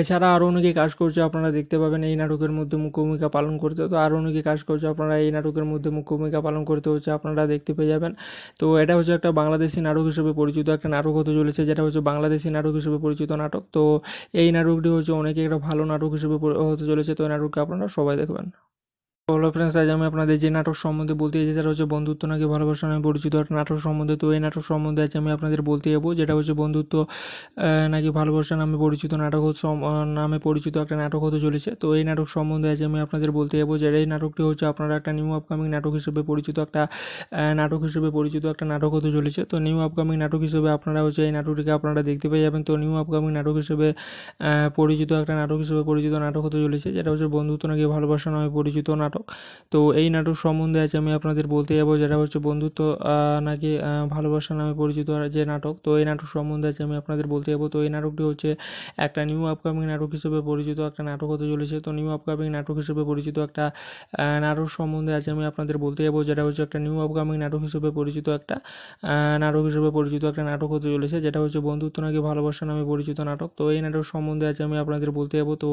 এছাড়া আরও অনেকে কাজ করছে আপনারা দেখতে পাবেন এই নাটকের মধ্যে মুখ্য ভূমিকা পালন করতে তো আরও অনেকে কাজ করছে আপনারা এই নাটকের মধ্যে মুখ্য ভূমিকা পালন করতে হচ্ছে আপনারা দেখতে পেয়ে যাবেন তো এটা হচ্ছে একটা বাংলাদেশি নাটক হিসেবে পরিচিত একটা নাটক হতে চলেছে যেটা হচ্ছে বাংলাদেশি নাটক হিসেবে পরিচিত নাটক তো এই নাটকটি হচ্ছে অনেকে একটা ভালো নাটক হিসেবে হতে চলেছে তো এই নাটককে আপনারা সবাই দেখবেন হ্যালো ফ্রেন্ডস আজ আমি আপনাদের যে নাটক সম্বন্ধে বলতে চাই সেটা হচ্ছে বন্ধুত্ব নাকি ভালোবাসা নামে পরিচিত একটা নাটক সম্বন্ধে তো এই নাটক সম্বন্ধে আজ আমি আপনাদের বলতে যাবো যেটা হচ্ছে বন্ধুত্ব নাকি ভালোবাসা নামে পরিচিত নাটক নামে পরিচিত একটা নাটক হতে চলেছে তো এই নাটক সম্বন্ধে আজ আমি আপনাদের বলতে যাবো যে এই নাটকটি হচ্ছে আপনারা একটা নিউ আপকামিং নাটক হিসেবে পরিচিত একটা নাটক হিসেবে পরিচিত একটা নাটক হতে চলেছে তো নিউ আপকামিং নাটক হিসেবে আপনারা হচ্ছে এই নাটকটিকে আপনারা দেখতে পেয়ে যাবেন তো নিউ আপকামিং নাটক হিসেবে পরিচিত একটা নাটক হিসেবে পরিচিত নাটক হতে চলেছে যেটা হচ্ছে বন্ধুত্ব নাকি ভালোবাসা নামে পরিচিত নাটক নাটক তো এই নাটক সম্বন্ধে আজ আমি আপনাদের বলতে যাবো যেটা হচ্ছে বন্ধুত্ব নাকি ভালোবাসা নামে পরিচিত যে নাটক তো এই নাটক সম্বন্ধে আজ আমি আপনাদের বলতে যাবো তো এই নাটকটি হচ্ছে একটা নিউ আপকামিং নাটক হিসেবে পরিচিত একটা নাটক হতে চলেছে তো নিউ আপকামিং নাটক হিসেবে পরিচিত একটা নাটক সম্বন্ধে আজ আমি আপনাদের বলতে যাবো যেটা হচ্ছে একটা নিউ আপকামিং নাটক হিসেবে পরিচিত একটা নাটক হিসেবে পরিচিত একটা নাটক হতে চলেছে যেটা হচ্ছে বন্ধুত্ব নাকি ভালোবাসা নামে পরিচিত নাটক তো এই নাটক সম্বন্ধে আজ আমি আপনাদের বলতে যাবো তো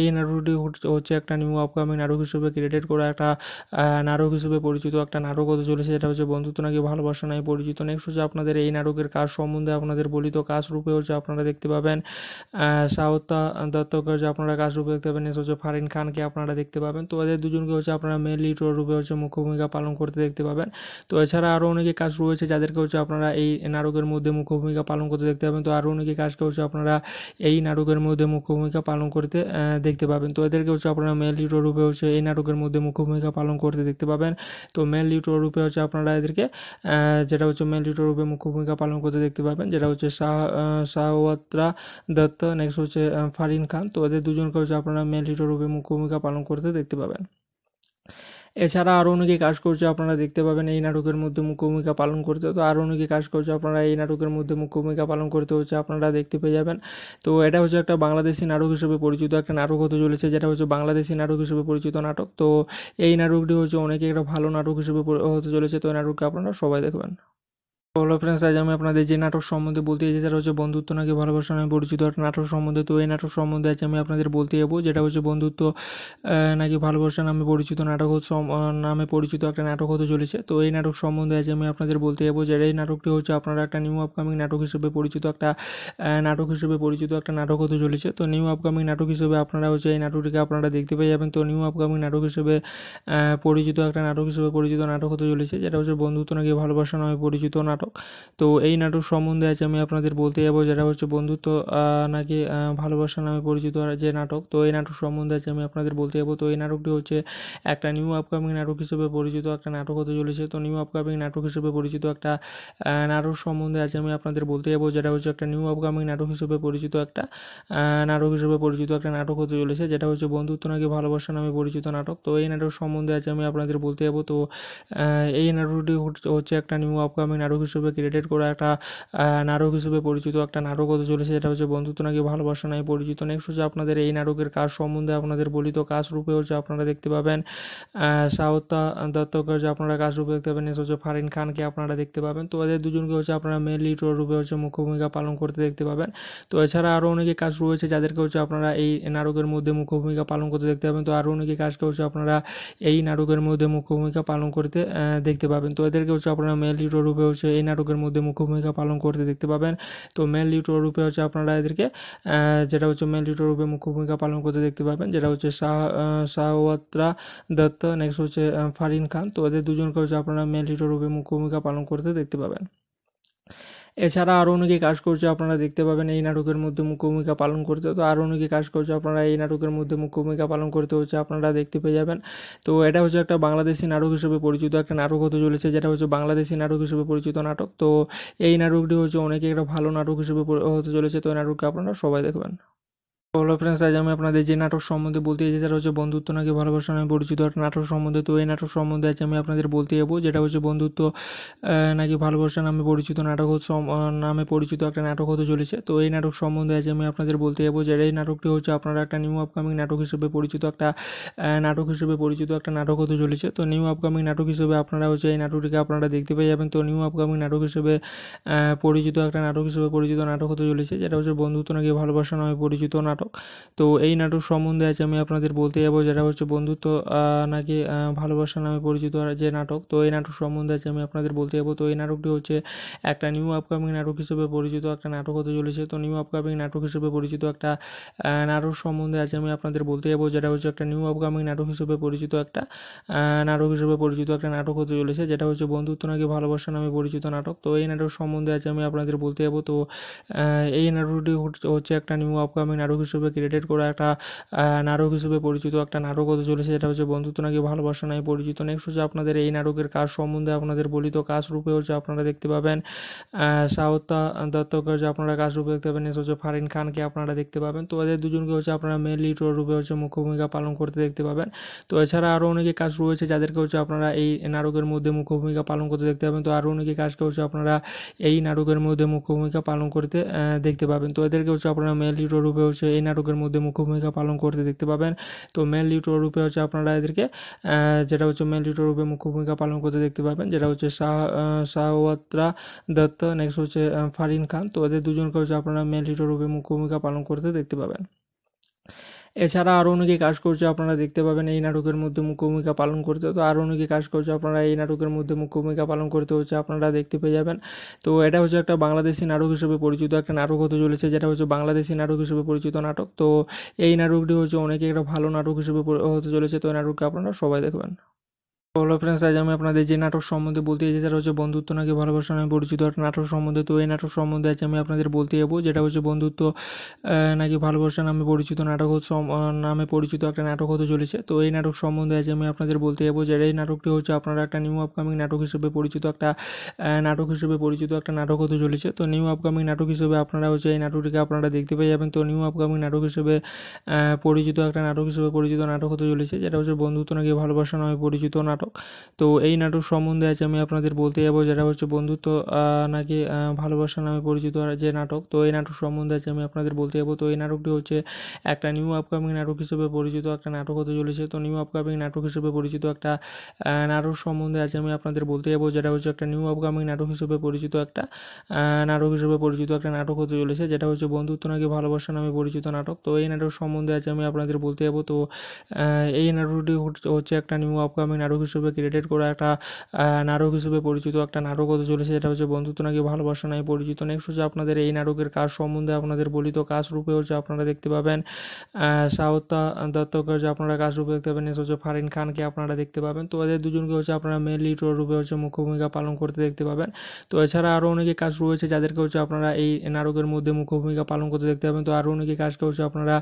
এই নাটকটি হচ্ছে একটা নিউ আপকামিং নাটক হিসেবে হিসেবে ক্রিয়েটেড করা একটা নাটক হিসেবে পরিচিত একটা নাটক হতে চলেছে যেটা হচ্ছে বন্ধুত্ব নাকি ভালোবাসা নাই পরিচিত নেক্সট হচ্ছে আপনাদের এই নাটকের কাজ সম্বন্ধে আপনাদের বলিত কাজ রূপে হচ্ছে আপনারা দেখতে পাবেন সাউতা দত্তকে হচ্ছে আপনারা কাজ রূপে দেখতে পাবেন হচ্ছে ফারিন খানকে আপনারা দেখতে পাবেন তো এদের দুজনকে হচ্ছে আপনারা মেন লিড রূপে হচ্ছে মুখ্য ভূমিকা পালন করতে দেখতে পাবেন তো এছাড়া আরও অনেকে কাজ রয়েছে যাদেরকে হচ্ছে আপনারা এই নাটকের মধ্যে মুখ্য ভূমিকা পালন করতে দেখতে পাবেন তো আরও অনেকে কাজকে হচ্ছে আপনারা এই নাটকের মধ্যে মুখ্য ভূমিকা পালন করতে দেখতে পাবেন তো এদেরকে হচ্ছে আপনারা মেন লিড রূপে হচ্ছে এই নাটকের মধ্যে মুখ্য ভূমিকা পালন করতে দেখতে পাবেন তো মেন লিউটোর রূপে হচ্ছে আপনারা এদেরকে যেটা হচ্ছে মেন লিউটোর রূপে মুখ্য ভূমিকা পালন করতে দেখতে পাবেন যেটা হচ্ছে শাহ শাহওয়াত্রা দত্ত নেক্সট হচ্ছে ফারিন খান তো এদের দুজনকে হচ্ছে আপনারা মেন লিউটোর রূপে মুখ্য ভূমিকা পালন করতে দেখতে পাবেন এছাড়া আরও অনেকে কাজ করছে আপনারা দেখতে পাবেন এই নাটকের মধ্যে মুখ্য ভূমিকা পালন করতে তো আরও অনেকে কাজ করছে আপনারা এই নাটকের মধ্যে মুখ্য ভূমিকা পালন করতে হচ্ছে আপনারা দেখতে পেয়ে যাবেন তো এটা হচ্ছে একটা বাংলাদেশি নাটক হিসেবে পরিচিত একটা নাটক হতে চলেছে যেটা হচ্ছে বাংলাদেশি নাটক হিসেবে পরিচিত নাটক তো এই নাটকটি হচ্ছে অনেকে একটা ভালো নাটক হিসেবে হতে চলেছে তো এই নাটককে আপনারা সবাই দেখবেন হ্যালো ফ্রেন্ডস আজ আমি আপনাদের যে নাটক সম্বন্ধে বলতে চাই সেটা হচ্ছে বন্ধুত্ব নাকি ভালোবাসা নামে পরিচিত একটা নাটক সম্বন্ধে তো এই নাটক সম্বন্ধে আজ আমি আপনাদের বলতে যাবো যেটা হচ্ছে বন্ধুত্ব নাকি ভালোবাসা নামে পরিচিত নাটক নামে পরিচিত একটা নাটক হতে চলেছে তো এই নাটক সম্বন্ধে আজ আমি আপনাদের বলতে যাবো যে এই নাটকটি হচ্ছে আপনারা একটা নিউ আপকামিং নাটক হিসেবে পরিচিত একটা নাটক হিসেবে পরিচিত একটা নাটক হতে চলেছে তো নিউ আপকামিং নাটক হিসেবে আপনারা হচ্ছে এই নাটকটিকে আপনারা দেখতে পেয়ে যাবেন তো নিউ আপকামিং নাটক হিসেবে পরিচিত একটা নাটক হিসেবে পরিচিত নাটক হতে চলেছে যেটা হচ্ছে বন্ধুত্ব নাকি ভালোবাসা নামে পরিচিত নাটক নাটক তো এই নাটক সম্বন্ধে আজ আমি আপনাদের বলতে যাবো যেটা হচ্ছে বন্ধুত্ব নাকি ভালোবাসা নামে পরিচিত যে নাটক তো এই নাটক সম্বন্ধে আজ আমি আপনাদের বলতে যাবো তো এই নাটকটি হচ্ছে একটা নিউ আপকামিং নাটক হিসেবে পরিচিত একটা নাটক হতে চলেছে তো নিউ আপকামিং নাটক হিসেবে পরিচিত একটা নাটক সম্বন্ধে আজ আমি আপনাদের বলতে যাবো যেটা হচ্ছে একটা নিউ আপকামিং নাটক হিসেবে পরিচিত একটা নাটক হিসেবে পরিচিত একটা নাটক হতে চলেছে যেটা হচ্ছে বন্ধুত্ব নাকি ভালোবাসা নামে পরিচিত নাটক তো এই নাটক সম্বন্ধে আজ আমি আপনাদের বলতে যাবো তো এই নাটকটি হচ্ছে একটা নিউ আপকামিং নাটক হিসেবে হিসেবে ক্রেডিট করা একটা নাটক হিসেবে পরিচিত একটা নাটক হতে চলেছে এটা হচ্ছে বন্ধুত্ব নাকি ভালোবাসা নাই পরিচিত নেক্সট হচ্ছে আপনাদের এই নাটকের কাজ সম্বন্ধে আপনাদের বলিত কাজ রূপে হচ্ছে আপনারা দেখতে পাবেন সাউতা দত্তকে হচ্ছে আপনারা কাজ রূপে দেখতে পাবেন নেক্সট হচ্ছে ফারিন খানকে আপনারা দেখতে পাবেন তো এদের দুজনকে হচ্ছে আপনারা মেন লিড রূপে হচ্ছে মুখ্য ভূমিকা পালন করতে দেখতে পাবেন তো এছাড়া আরও অনেকে কাজ রয়েছে যাদেরকে হচ্ছে আপনারা এই নাটকের মধ্যে মুখ্য ভূমিকা পালন করতে দেখতে পাবেন তো আরও অনেকে কাজকে হচ্ছে আপনারা এই নাটকের মধ্যে মুখ্য ভূমিকা পালন করতে দেখতে পাবেন তো এদেরকে হচ্ছে আপনারা মেন লিড রূপে হচ্ছে এই এই নাটকের মধ্যে মুখ্য ভূমিকা পালন করতে দেখতে পাবেন তো মেন লিউটোর রূপে হচ্ছে আপনারা এদেরকে যেটা হচ্ছে মেন লিউটোর রূপে মুখ্য ভূমিকা পালন করতে দেখতে পাবেন যেটা হচ্ছে শাহ শাহওয়াত্রা দত্ত নেক্সট হচ্ছে ফারিন খান তো এদের দুজনকে হচ্ছে আপনারা মেন লিউটোর রূপে মুখ্য ভূমিকা পালন করতে দেখতে পাবেন এছাড়া আরও অনেকে কাজ করছে আপনারা দেখতে পাবেন এই নাটকের মধ্যে মুখ্য ভূমিকা পালন করতে তো আরও অনেকে কাজ করছে আপনারা এই নাটকের মধ্যে মুখ্য ভূমিকা পালন করতে হচ্ছে আপনারা দেখতে পেয়ে যাবেন তো এটা হচ্ছে একটা বাংলাদেশি নাটক হিসেবে পরিচিত একটা নাটক হতে চলেছে যেটা হচ্ছে বাংলাদেশি নাটক হিসেবে পরিচিত নাটক তো এই নাটকটি হচ্ছে অনেকে একটা ভালো নাটক হিসেবে হতে চলেছে তো এই নাটককে আপনারা সবাই দেখবেন হ্যালো ফ্রেন্ডস আজ আমি আপনাদের যে নাটক সম্বন্ধে বলতে চাই সেটা হচ্ছে বন্ধুত্ব নাকি ভালোবাসা নামে পরিচিত একটা নাটক সম্বন্ধে তো এই নাটক সম্বন্ধে আজ আমি আপনাদের বলতে যাবো যেটা হচ্ছে বন্ধুত্ব নাকি ভালোবাসা নামে পরিচিত নাটক নামে পরিচিত একটা নাটক হতে চলেছে তো এই নাটক সম্বন্ধে আজ আমি আপনাদের বলতে যাবো যে এই নাটকটি হচ্ছে আপনারা একটা নিউ আপকামিং নাটক হিসেবে পরিচিত একটা নাটক হিসেবে পরিচিত একটা নাটক হতে চলেছে তো নিউ আপকামিং নাটক হিসেবে আপনারা হচ্ছে এই নাটকটিকে আপনারা দেখতে পেয়ে যাবেন তো নিউ আপকামিং নাটক হিসেবে পরিচিত একটা নাটক হিসেবে পরিচিত নাটক হতে চলেছে যেটা হচ্ছে বন্ধুত্ব নাকি ভালোবাসা নামে পরিচিত নাটক নাটক তো এই নাটক সম্বন্ধে আজ আমি আপনাদের বলতে যাবো যেটা হচ্ছে বন্ধুত্ব নাকি ভালোবাসা নামে পরিচিত যে নাটক তো এই নাটক সম্বন্ধে আজ আমি আপনাদের বলতে যাবো তো এই নাটকটি হচ্ছে একটা নিউ আপকামিং নাটক হিসেবে পরিচিত একটা নাটক হতে চলেছে তো নিউ আপকামিং নাটক হিসেবে পরিচিত একটা নাটক সম্বন্ধে আজ আমি আপনাদের বলতে যাবো যেটা হচ্ছে একটা নিউ আপকামিং নাটক হিসেবে পরিচিত একটা নাটক হিসেবে পরিচিত একটা নাটক হতে চলেছে যেটা হচ্ছে বন্ধুত্ব নাকি ভালোবাসা নামে পরিচিত নাটক তো এই নাটক সম্বন্ধে আজ আমি আপনাদের বলতে যাবো তো এই নাটকটি হচ্ছে একটা নিউ আপকামিং নাটক হিসেবে হিসেবে ক্রিয়েটেড করা একটা নাটক হিসেবে পরিচিত একটা নাটক হতে চলেছে যেটা হচ্ছে বন্ধুত্ব নাকি ভালোবাসা নাই পরিচিত নেক্সট হচ্ছে আপনাদের এই নাটকের কাজ সম্বন্ধে আপনাদের বলিত কাজ রূপে হচ্ছে আপনারা দেখতে পাবেন সাউতা দত্তকে হচ্ছে আপনারা কাজ রূপে দেখতে পাবেন হচ্ছে ফারিন খানকে আপনারা দেখতে পাবেন তো এদের দুজনকে হচ্ছে আপনারা মেন লিড রূপে হচ্ছে মুখ্য ভূমিকা পালন করতে দেখতে পাবেন তো এছাড়া আরও অনেকে কাজ রয়েছে যাদেরকে হচ্ছে আপনারা এই নাটকের মধ্যে মুখ্য ভূমিকা পালন করতে দেখতে পাবেন তো আরও অনেকে কাজকে হচ্ছে আপনারা এই নাটকের মধ্যে মুখ্য ভূমিকা পালন করতে দেখতে পাবেন তো এদেরকে হচ্ছে আপনারা মেন লিড রূপে হচ্ছে এই নাটকের মধ্যে মুখ্য ভূমিকা পালন করতে দেখতে পাবেন তো মেন লিউটোর রূপে হচ্ছে আপনারা এদেরকে যেটা হচ্ছে মেন লিউটোর রূপে মুখ্য ভূমিকা পালন করতে দেখতে পাবেন যেটা হচ্ছে শাহ শাহওয়াত্রা দত্ত নেক্সট হচ্ছে ফারিন খান তো এদের দুজনকে হচ্ছে আপনারা মেন লিউটোর রূপে মুখ্য ভূমিকা পালন করতে দেখতে পাবেন এছাড়া আরও অনেকে কাজ করছে আপনারা দেখতে পাবেন এই নাটকের মধ্যে মুখ্য ভূমিকা পালন করতে তো আরও অনেকে কাজ করছে আপনারা এই নাটকের মধ্যে মুখ্য ভূমিকা পালন করতে হচ্ছে আপনারা দেখতে পেয়ে যাবেন তো এটা হচ্ছে একটা বাংলাদেশি নাটক হিসেবে পরিচিত একটা নাটক হতে চলেছে যেটা হচ্ছে বাংলাদেশি নাটক হিসেবে পরিচিত নাটক তো এই নাটকটি হচ্ছে অনেকে একটা ভালো নাটক হিসেবে হতে চলেছে তো এই নাটককে আপনারা সবাই দেখবেন হ্যালো ফ্রেন্ডস আজ আমি আপনাদের যে নাটক সম্বন্ধে বলতে চাই সেটা হচ্ছে বন্ধুত্ব নাকি ভালোবাসা নামে পরিচিত একটা নাটক সম্বন্ধে তো এই নাটক সম্বন্ধে আজ আমি আপনাদের বলতে যাবো যেটা হচ্ছে বন্ধুত্ব নাকি ভালোবাসা নামে পরিচিত নাটক নামে পরিচিত একটা নাটক হতে চলেছে তো এই নাটক সম্বন্ধে আজ আমি আপনাদের বলতে যাবো যে এই নাটকটি হচ্ছে আপনারা একটা নিউ আপকামিং নাটক হিসেবে পরিচিত একটা নাটক হিসেবে পরিচিত একটা নাটক হতে চলেছে তো নিউ আপকামিং নাটক হিসেবে আপনারা হচ্ছে এই নাটকটিকে আপনারা দেখতে পেয়ে যাবেন তো নিউ আপকামিং নাটক হিসেবে পরিচিত একটা নাটক হিসেবে পরিচিত নাটক হতে চলেছে যেটা হচ্ছে বন্ধুত্ব নাকি ভালোবাসা নামে পরিচিত নাটক নাটক তো এই নাটক সম্বন্ধে আজ আমি আপনাদের বলতে যাবো যেটা হচ্ছে বন্ধুত্ব নাকি ভালোবাসা নামে পরিচিত যে নাটক তো এই নাটক সম্বন্ধে আজ আমি আপনাদের বলতে যাবো তো এই নাটকটি হচ্ছে একটা নিউ আপকামিং নাটক হিসেবে পরিচিত একটা নাটক হতে চলেছে তো নিউ আপকামিং নাটক হিসেবে পরিচিত একটা নাটক সম্বন্ধে আজ আমি আপনাদের বলতে যাবো যেটা হচ্ছে একটা নিউ আপকামিং নাটক হিসেবে পরিচিত একটা নাটক হিসেবে পরিচিত একটা নাটক হতে চলেছে যেটা হচ্ছে বন্ধুত্ব নাকি ভালোবাসা নামে পরিচিত নাটক তো এই নাটক সম্বন্ধে আজ আমি আপনাদের বলতে যাবো তো এই নাটকটি হচ্ছে একটা নিউ আপকামিং নাটক হিসেবে হিসেবে ক্রেডিট করা একটা নাটক হিসেবে পরিচিত একটা নাটক হতে চলেছে এটা হচ্ছে বন্ধুত্ব নাকি ভালোবাসা নাই পরিচিত নেক্সট হচ্ছে আপনাদের এই নাটকের কাজ সম্বন্ধে আপনাদের বলিত কাজ রূপে হচ্ছে আপনারা দেখতে পাবেন সাউতা দত্তকে হচ্ছে আপনারা কাজ রূপে দেখতে পাবেন নেক্সট হচ্ছে ফারিন খানকে আপনারা দেখতে পাবেন তো এদের দুজনকে হচ্ছে আপনারা মেন লিড রূপে হচ্ছে মুখ্য ভূমিকা পালন করতে দেখতে পাবেন তো এছাড়া আরও অনেকে কাজ রয়েছে যাদেরকে হচ্ছে আপনারা এই নাটকের মধ্যে মুখ্য ভূমিকা পালন করতে দেখতে পাবেন তো আরও অনেকে কাজকে হচ্ছে আপনারা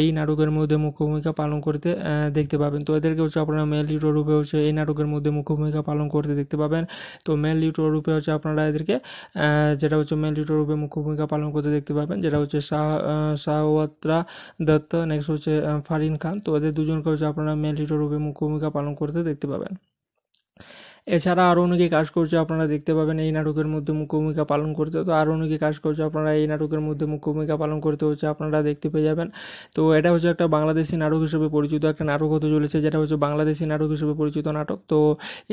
এই নাটকের মধ্যে মুখ্য ভূমিকা পালন করতে দেখতে পাবেন তো এদেরকে হচ্ছে আপনারা মেন লিড রূপে হচ্ছে এই এই নাটকের মধ্যে মুখ্য ভূমিকা পালন করতে দেখতে পাবেন তো মেন লিটর রূপে হচ্ছে আপনারা এদেরকে যেটা হচ্ছে মেন লিটর রূপে মুখ্য ভূমিকা পালন করতে দেখতে পাবেন যেটা হচ্ছে শাহ শাহওয়াত্রা দত্ত নেক্সট হচ্ছে ফারিন খান তো এদের দুজনকে হচ্ছে আপনারা মেন লিটর রূপে মুখ্য ভূমিকা পালন করতে দেখতে পাবেন এছাড়া আরও অনেকে কাজ করছে আপনারা দেখতে পাবেন এই নাটকের মধ্যে মুখ্য ভূমিকা পালন করতে তো আরও অনেকে কাজ করছে আপনারা এই নাটকের মধ্যে মুখ্য ভূমিকা পালন করতে হচ্ছে আপনারা দেখতে পেয়ে যাবেন তো এটা হচ্ছে একটা বাংলাদেশি নাটক হিসেবে পরিচিত একটা নাটক হতে চলেছে যেটা হচ্ছে বাংলাদেশি নাটক হিসেবে পরিচিত নাটক তো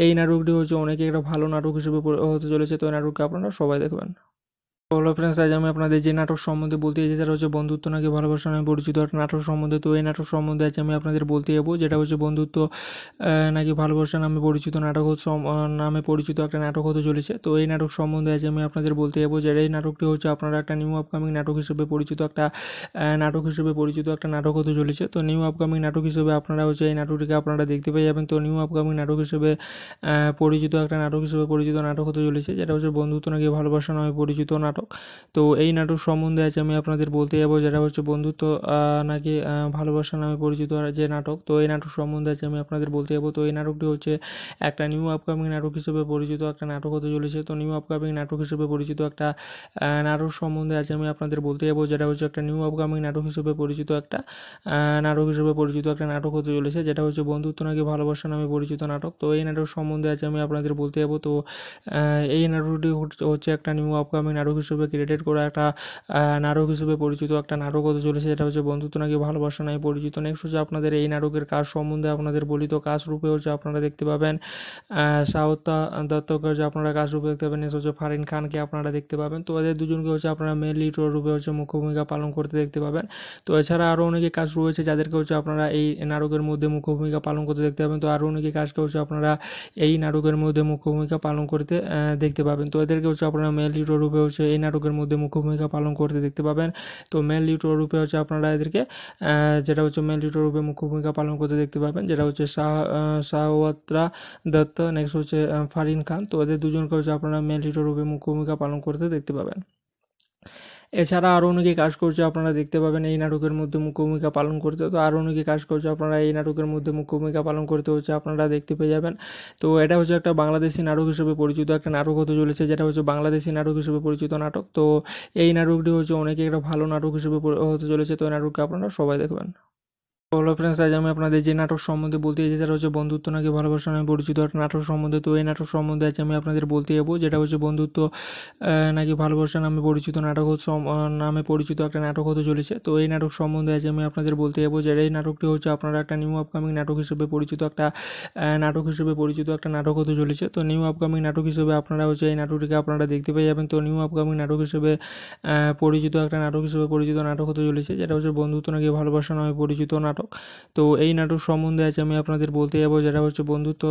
এই নাটকটি হচ্ছে অনেকে একটা ভালো নাটক হিসেবে হতে চলেছে তো এই নাটককে আপনারা সবাই দেখবেন হ্যালো ফ্রেন্ডস আজ আমি আপনাদের যে নাটক সম্বন্ধে বলতে চাই সেটা হচ্ছে বন্ধুত্ব নাকি ভালোবাসা নামে পরিচিত একটা নাটক সম্বন্ধে তো এই নাটক সম্বন্ধে আজ আমি আপনাদের বলতে যাবো যেটা হচ্ছে বন্ধুত্ব নাকি ভালোবাসা নামে পরিচিত নাটক নামে পরিচিত একটা নাটক হতে চলেছে তো এই নাটক সম্বন্ধে আজ আমি আপনাদের বলতে যাবো যে এই নাটকটি হচ্ছে আপনারা একটা নিউ আপকামিং নাটক হিসেবে পরিচিত একটা নাটক হিসেবে পরিচিত একটা নাটক হতে চলেছে তো নিউ আপকামিং নাটক হিসেবে আপনারা হচ্ছে এই নাটকটিকে আপনারা দেখতে পেয়ে যাবেন তো নিউ আপকামিং নাটক হিসেবে পরিচিত একটা নাটক হিসেবে পরিচিত নাটক হতে চলেছে যেটা হচ্ছে বন্ধুত্ব নাকি ভালোবাসা নামে পরিচিত নাটক নাটক তো এই নাটক সম্বন্ধে আজ আমি আপনাদের বলতে যাবো যেটা হচ্ছে বন্ধুত্ব নাকি ভালোবাসা নামে পরিচিত যে নাটক তো এই নাটক সম্বন্ধে আজ আমি আপনাদের বলতে যাবো তো এই নাটকটি হচ্ছে একটা নিউ আপকামিং নাটক হিসেবে পরিচিত একটা নাটক হতে চলেছে তো নিউ আপকামিং নাটক হিসেবে পরিচিত একটা নাটক সম্বন্ধে আজ আমি আপনাদের বলতে যাবো যেটা হচ্ছে একটা নিউ আপকামিং নাটক হিসেবে পরিচিত একটা নাটক হিসেবে পরিচিত একটা নাটক হতে চলেছে যেটা হচ্ছে বন্ধুত্ব নাকি ভালোবাসা নামে পরিচিত নাটক তো এই নাটক সম্বন্ধে আজ আমি আপনাদের বলতে যাবো তো এই নাটকটি হচ্ছে একটা নিউ আপকামিং নাটক হিসেবে হিসেবে ক্রিয়েটেড করা একটা নাটক হিসেবে পরিচিত একটা নাটক হতে চলেছে যেটা হচ্ছে বন্ধুত্ব নাকি ভালোবাসা নাই পরিচিত নেক্সট হচ্ছে আপনাদের এই নাটকের কাজ সম্বন্ধে আপনাদের বলিত কাজ রূপে হচ্ছে আপনারা দেখতে পাবেন সাউতা দত্তকে হচ্ছে আপনারা কাজ রূপে দেখতে পাবেন হচ্ছে ফারিন খানকে আপনারা দেখতে পাবেন তো এদের দুজনকে হচ্ছে আপনারা মেন লিড রূপে হচ্ছে মুখ্য ভূমিকা পালন করতে দেখতে পাবেন তো এছাড়া আরও অনেকে কাজ রয়েছে যাদেরকে হচ্ছে আপনারা এই নাটকের মধ্যে মুখ্য ভূমিকা পালন করতে দেখতে পাবেন তো আরও অনেকে কাজকে হচ্ছে আপনারা এই নাটকের মধ্যে মুখ্য ভূমিকা পালন করতে দেখতে পাবেন তো এদেরকে হচ্ছে আপনারা মেন লিড রূপে হচ্ছে এই নাটকের মধ্যে মুখ্য ভূমিকা পালন করতে দেখতে পাবেন তো মেন লিউটোর রূপে হচ্ছে আপনারা এদেরকে যেটা হচ্ছে মেন লিউটোর রূপে মুখ্য ভূমিকা পালন করতে দেখতে পাবেন যেটা হচ্ছে শাহ শাহওয়াত্রা দত্ত নেক্সট হচ্ছে ফারিন খান তো এদের দুজনকে হচ্ছে আপনারা মেন লিউটোর রূপে মুখ্য ভূমিকা পালন করতে দেখতে পাবেন এছাড়া আরও অনেকে কাজ করছে আপনারা দেখতে পাবেন এই নাটকের মধ্যে মুখ্য ভূমিকা পালন করতে তো আরও অনেকে কাজ করছে আপনারা এই নাটকের মধ্যে মুখ্য ভূমিকা পালন করতে হচ্ছে আপনারা দেখতে পেয়ে যাবেন তো এটা হচ্ছে একটা বাংলাদেশি নাটক হিসেবে পরিচিত একটা নাটক হতে চলেছে যেটা হচ্ছে বাংলাদেশি নাটক হিসেবে পরিচিত নাটক তো এই নাটকটি হচ্ছে অনেকে একটা ভালো নাটক হিসেবে হতে চলেছে তো এই নাটককে আপনারা সবাই দেখবেন হ্যালো ফ্রেন্ডস আজ আমি আপনাদের যে নাটক সম্বন্ধে বলতে চাই যেটা হচ্ছে বন্ধুত্ব নাকি ভালোবাসা নামে পরিচিত একটা নাটক সম্বন্ধে তো এই নাটক সম্বন্ধে আজ আমি আপনাদের বলতে যাবো যেটা হচ্ছে বন্ধুত্ব নাকি ভালোবাসা নামে পরিচিত নাটক নামে পরিচিত একটা নাটক হতে চলেছে তো এই নাটক সম্বন্ধে আজ আমি আপনাদের বলতে যাবো যে এই নাটকটি হচ্ছে আপনারা একটা নিউ আপকামিং নাটক হিসেবে পরিচিত একটা নাটক হিসেবে পরিচিত একটা নাটক হতে চলেছে তো নিউ আপকামিং নাটক হিসেবে আপনারা হচ্ছে এই নাটকটিকে আপনারা দেখতে পেয়ে যাবেন তো নিউ আপকামিং নাটক হিসেবে পরিচিত একটা নাটক হিসেবে পরিচিত নাটক হতে চলেছে যেটা হচ্ছে বন্ধুত্ব নাকি ভালোবাসা নামে পরিচিত নাটক নাটক তো এই নাটক সম্বন্ধে আজ আমি আপনাদের বলতে যাবো যেটা হচ্ছে বন্ধুত্ব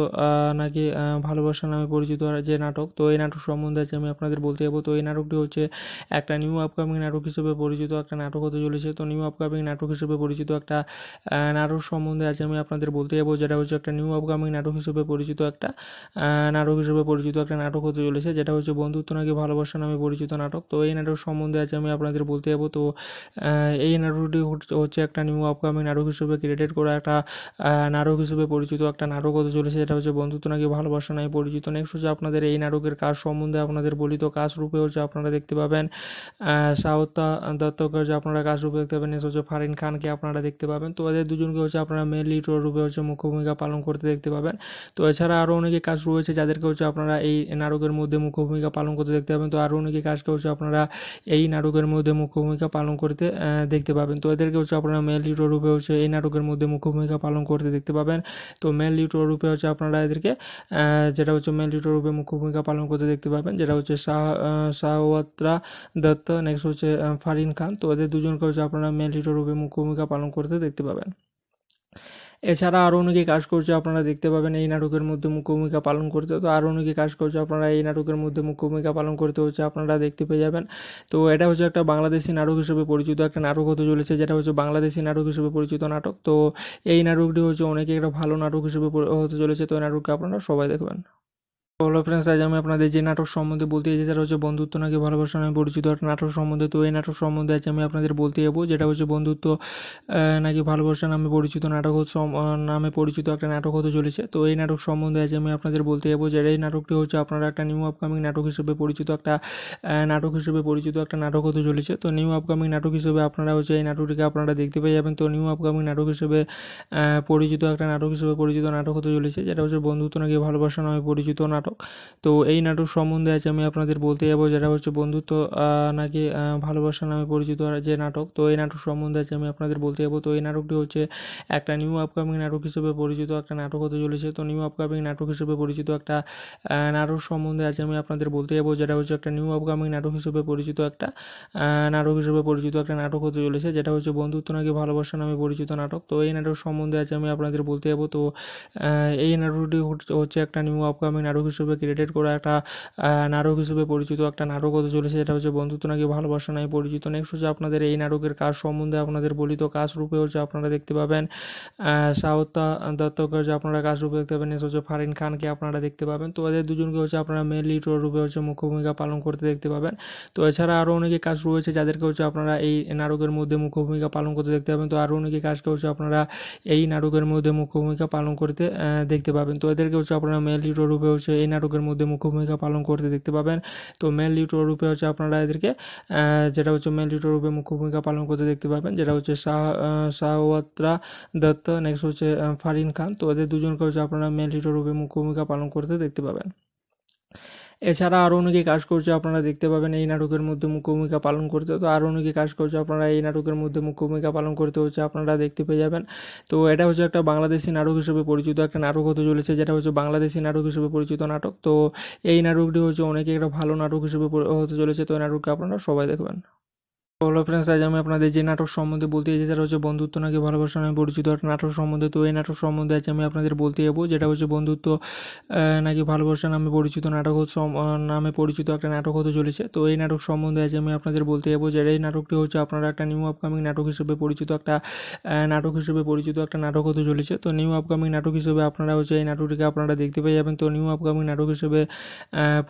নাকি ভালোবাসা নামে পরিচিত যে নাটক তো এই নাটক সম্বন্ধে আজ আমি আপনাদের বলতে যাবো তো এই নাটকটি হচ্ছে একটা নিউ আপকামিং নাটক হিসেবে পরিচিত একটা নাটক হতে চলেছে তো নিউ আপকামিং নাটক হিসেবে পরিচিত একটা নাটক সম্বন্ধে আজ আমি আপনাদের বলতে যাবো যেটা হচ্ছে একটা নিউ আপকামিং নাটক হিসেবে পরিচিত একটা নাটক হিসেবে পরিচিত একটা নাটক হতে চলেছে যেটা হচ্ছে বন্ধুত্ব নাকি ভালোবাসা নামে পরিচিত নাটক তো এই নাটক সম্বন্ধে আজ আমি আপনাদের বলতে যাবো তো এই নাটকটি হচ্ছে একটা নিউ আপকামিং নাটক হিসেবে হিসেবে ক্রিয়েটেড করা একটা নাটক হিসেবে পরিচিত একটা নাটক হতে চলেছে এটা হচ্ছে বন্ধুত্ব নাকি ভালোবাসা নাই পরিচিত নেক্সট হচ্ছে আপনাদের এই নাটকের কাজ সম্বন্ধে আপনাদের বলিত কাজ রূপে হচ্ছে আপনারা দেখতে পাবেন সাউতা দত্তকে হচ্ছে আপনারা কাজ রূপে দেখতে পাবেন নেক্সট হচ্ছে ফারিন খানকে আপনারা দেখতে পাবেন তো এদের দুজনকে হচ্ছে আপনারা মেন লিড রূপে হচ্ছে মুখ্য ভূমিকা পালন করতে দেখতে পাবেন তো এছাড়া আরও অনেকে কাজ রয়েছে যাদেরকে হচ্ছে আপনারা এই নাটকের মধ্যে মুখ্য ভূমিকা পালন করতে দেখতে পাবেন তো আরও অনেকে কাজকে হচ্ছে আপনারা এই নাটকের মধ্যে মুখ্য ভূমিকা পালন করতে দেখতে পাবেন তো এদেরকে হচ্ছে আপনারা মেন লিড রূপে হচ্ছে এই এই নাটকের মধ্যে মুখ্য ভূমিকা পালন করতে দেখতে পাবেন তো মেন লিটর রূপে হচ্ছে আপনারা এদেরকে যেটা হচ্ছে মেন লিটর রূপে মুখ্য ভূমিকা পালন করতে দেখতে পাবেন যেটা হচ্ছে শাহ শাহওয়াত্রা দত্ত নেক্সট হচ্ছে ফারিন খান তো এদের দুজনকে হচ্ছে আপনারা মেন লিটর রূপে মুখ্য ভূমিকা পালন করতে দেখতে পাবেন এছাড়া আরও অনেকে কাজ করছে আপনারা দেখতে পাবেন এই নাটকের মধ্যে মুখ্য ভূমিকা পালন করতে তো আরও অনেকে কাজ করছে আপনারা এই নাটকের মধ্যে মুখ্য ভূমিকা পালন করতে হচ্ছে আপনারা দেখতে পেয়ে যাবেন তো এটা হচ্ছে একটা বাংলাদেশি নাটক হিসেবে পরিচিত একটা নাটক হতে চলেছে যেটা হচ্ছে বাংলাদেশি নাটক হিসেবে পরিচিত নাটক তো এই নাটকটি হচ্ছে অনেকে একটা ভালো নাটক হিসেবে হতে চলেছে তো এই নাটককে আপনারা সবাই দেখবেন হ্যালো ফ্রেন্ডস আজ আমি আপনাদের যে নাটক সম্বন্ধে বলতে চাই যেটা হচ্ছে বন্ধুত্ব নাকি ভালোবাসা নামে পরিচিত একটা নাটক সম্বন্ধে তো এই নাটক সম্বন্ধে আজ আমি আপনাদের বলতে যাবো যেটা হচ্ছে বন্ধুত্ব নাকি ভালোবাসা নামে পরিচিত নাটক নামে পরিচিত একটা নাটক হতে চলেছে তো এই নাটক সম্বন্ধে আজ আমি আপনাদের বলতে যাবো যে এই নাটকটি হচ্ছে আপনারা একটা নিউ আপকামিং নাটক হিসেবে পরিচিত একটা নাটক হিসেবে পরিচিত একটা নাটক হতে চলেছে তো নিউ আপকামিং নাটক হিসেবে আপনারা হচ্ছে এই নাটকটিকে আপনারা দেখতে পেয়ে যাবেন তো নিউ আপকামিং নাটক হিসেবে পরিচিত একটা নাটক হিসেবে পরিচিত নাটক হতে চলেছে যেটা হচ্ছে বন্ধুত্ব নাকি ভালোবাসা নামে পরিচিত নাটক নাটক তো এই নাটক সম্বন্ধে আজ আমি আপনাদের বলতে যাবো যেটা হচ্ছে বন্ধুত্ব নাকি ভালোবাসা নামে পরিচিত যে নাটক তো এই নাটক সম্বন্ধে আজ আমি আপনাদের বলতে যাবো তো এই নাটকটি হচ্ছে একটা নিউ আপকামিং নাটক হিসেবে পরিচিত একটা নাটক হতে চলেছে তো নিউ আপকামিং নাটক হিসেবে পরিচিত একটা নাটক সম্বন্ধে আজ আমি আপনাদের বলতে যাবো যেটা হচ্ছে একটা নিউ আপকামিং নাটক হিসেবে পরিচিত একটা নাটক হিসেবে পরিচিত একটা নাটক হতে চলেছে যেটা হচ্ছে বন্ধুত্ব নাকি ভালোবাসা নামে পরিচিত নাটক তো এই নাটক সম্বন্ধে আজ আমি আপনাদের বলতে যাবো তো এই নাটকটি হচ্ছে একটা নিউ আপকামিং নাটক হিসেবে হিসেবে ক্রিয়েটেড করা একটা নাটক হিসেবে পরিচিত একটা নাটক হতে চলেছে যেটা হচ্ছে বন্ধুত্ব নাকি ভালোবাসা নাই পরিচিত নেক্সট হচ্ছে আপনাদের এই নাটকের কাজ সম্বন্ধে আপনাদের বলিত কাজ রূপে হচ্ছে আপনারা দেখতে পাবেন সাউত্তা দত্তকে হচ্ছে আপনারা কাজ রূপে দেখতে পাবেন হচ্ছে ফারিন খানকে আপনারা দেখতে পাবেন তো এদের দুজনকে হচ্ছে আপনারা মেন লিড রূপে হচ্ছে মুখ্য ভূমিকা পালন করতে দেখতে পাবেন তো এছাড়া আরও অনেকে কাজ রয়েছে যাদেরকে হচ্ছে আপনারা এই নাটকের মধ্যে মুখ্য ভূমিকা পালন করতে দেখতে পাবেন তো আরও অনেকে কাজকে হচ্ছে আপনারা এই নাটকের মধ্যে মুখ্য ভূমিকা পালন করতে দেখতে পাবেন তো এদেরকে হচ্ছে আপনারা মেন লিড রূপে হচ্ছে এই নাটকের মধ্যে মুখ্য ভূমিকা পালন করতে দেখতে পাবেন তো মেন লিউটোর রূপে হচ্ছে আপনারা এদেরকে যেটা হচ্ছে মেন লিউটোর রূপে মুখ্য ভূমিকা পালন করতে দেখতে পাবেন যেটা হচ্ছে শাহ শাহওয়াত্রা দত্ত নেক্সট হচ্ছে ফারিন খান তো এদের দুজনকে হচ্ছে আপনারা মেন লিউটোর রূপে মুখ্য ভূমিকা পালন করতে দেখতে পাবেন এছাড়া আরও অনেকে কাজ করছে আপনারা দেখতে পাবেন এই নাটকের মধ্যে মুখ্য ভূমিকা পালন করতে তো আরও অনেকে কাজ করছে আপনারা এই নাটকের মধ্যে মুখ্য ভূমিকা পালন করতে হচ্ছে আপনারা দেখতে পেয়ে যাবেন তো এটা হচ্ছে একটা বাংলাদেশি নাটক হিসেবে পরিচিত একটা নাটক হতে চলেছে যেটা হচ্ছে বাংলাদেশি নাটক হিসেবে পরিচিত নাটক তো এই নাটকটি হচ্ছে অনেকে একটা ভালো নাটক হিসেবে হতে চলেছে তো এই নাটককে আপনারা সবাই দেখবেন হ্যালো ফ্রেন্ডস আজ আমি আপনাদের যে নাটক সম্বন্ধে বলতে চাই যেটা হচ্ছে বন্ধুত্ব নাকি ভালোবাসা নামে পরিচিত একটা নাটক সম্বন্ধে তো এই নাটক সম্বন্ধে আজ আমি আপনাদের বলতে যাবো যেটা হচ্ছে বন্ধুত্ব নাকি ভালোবাসা নামে পরিচিত নাটক নামে পরিচিত একটা নাটক হতে চলেছে তো এই নাটক সম্বন্ধে আজ আমি আপনাদের বলতে যাবো যে এই নাটকটি হচ্ছে আপনারা একটা নিউ আপকামিং নাটক হিসেবে পরিচিত একটা নাটক হিসেবে পরিচিত একটা নাটক হতে চলেছে তো নিউ আপকামিং নাটক হিসেবে আপনারা হচ্ছে এই নাটকটিকে আপনারা দেখতে পেয়ে যাবেন তো নিউ আপকামিং নাটক হিসেবে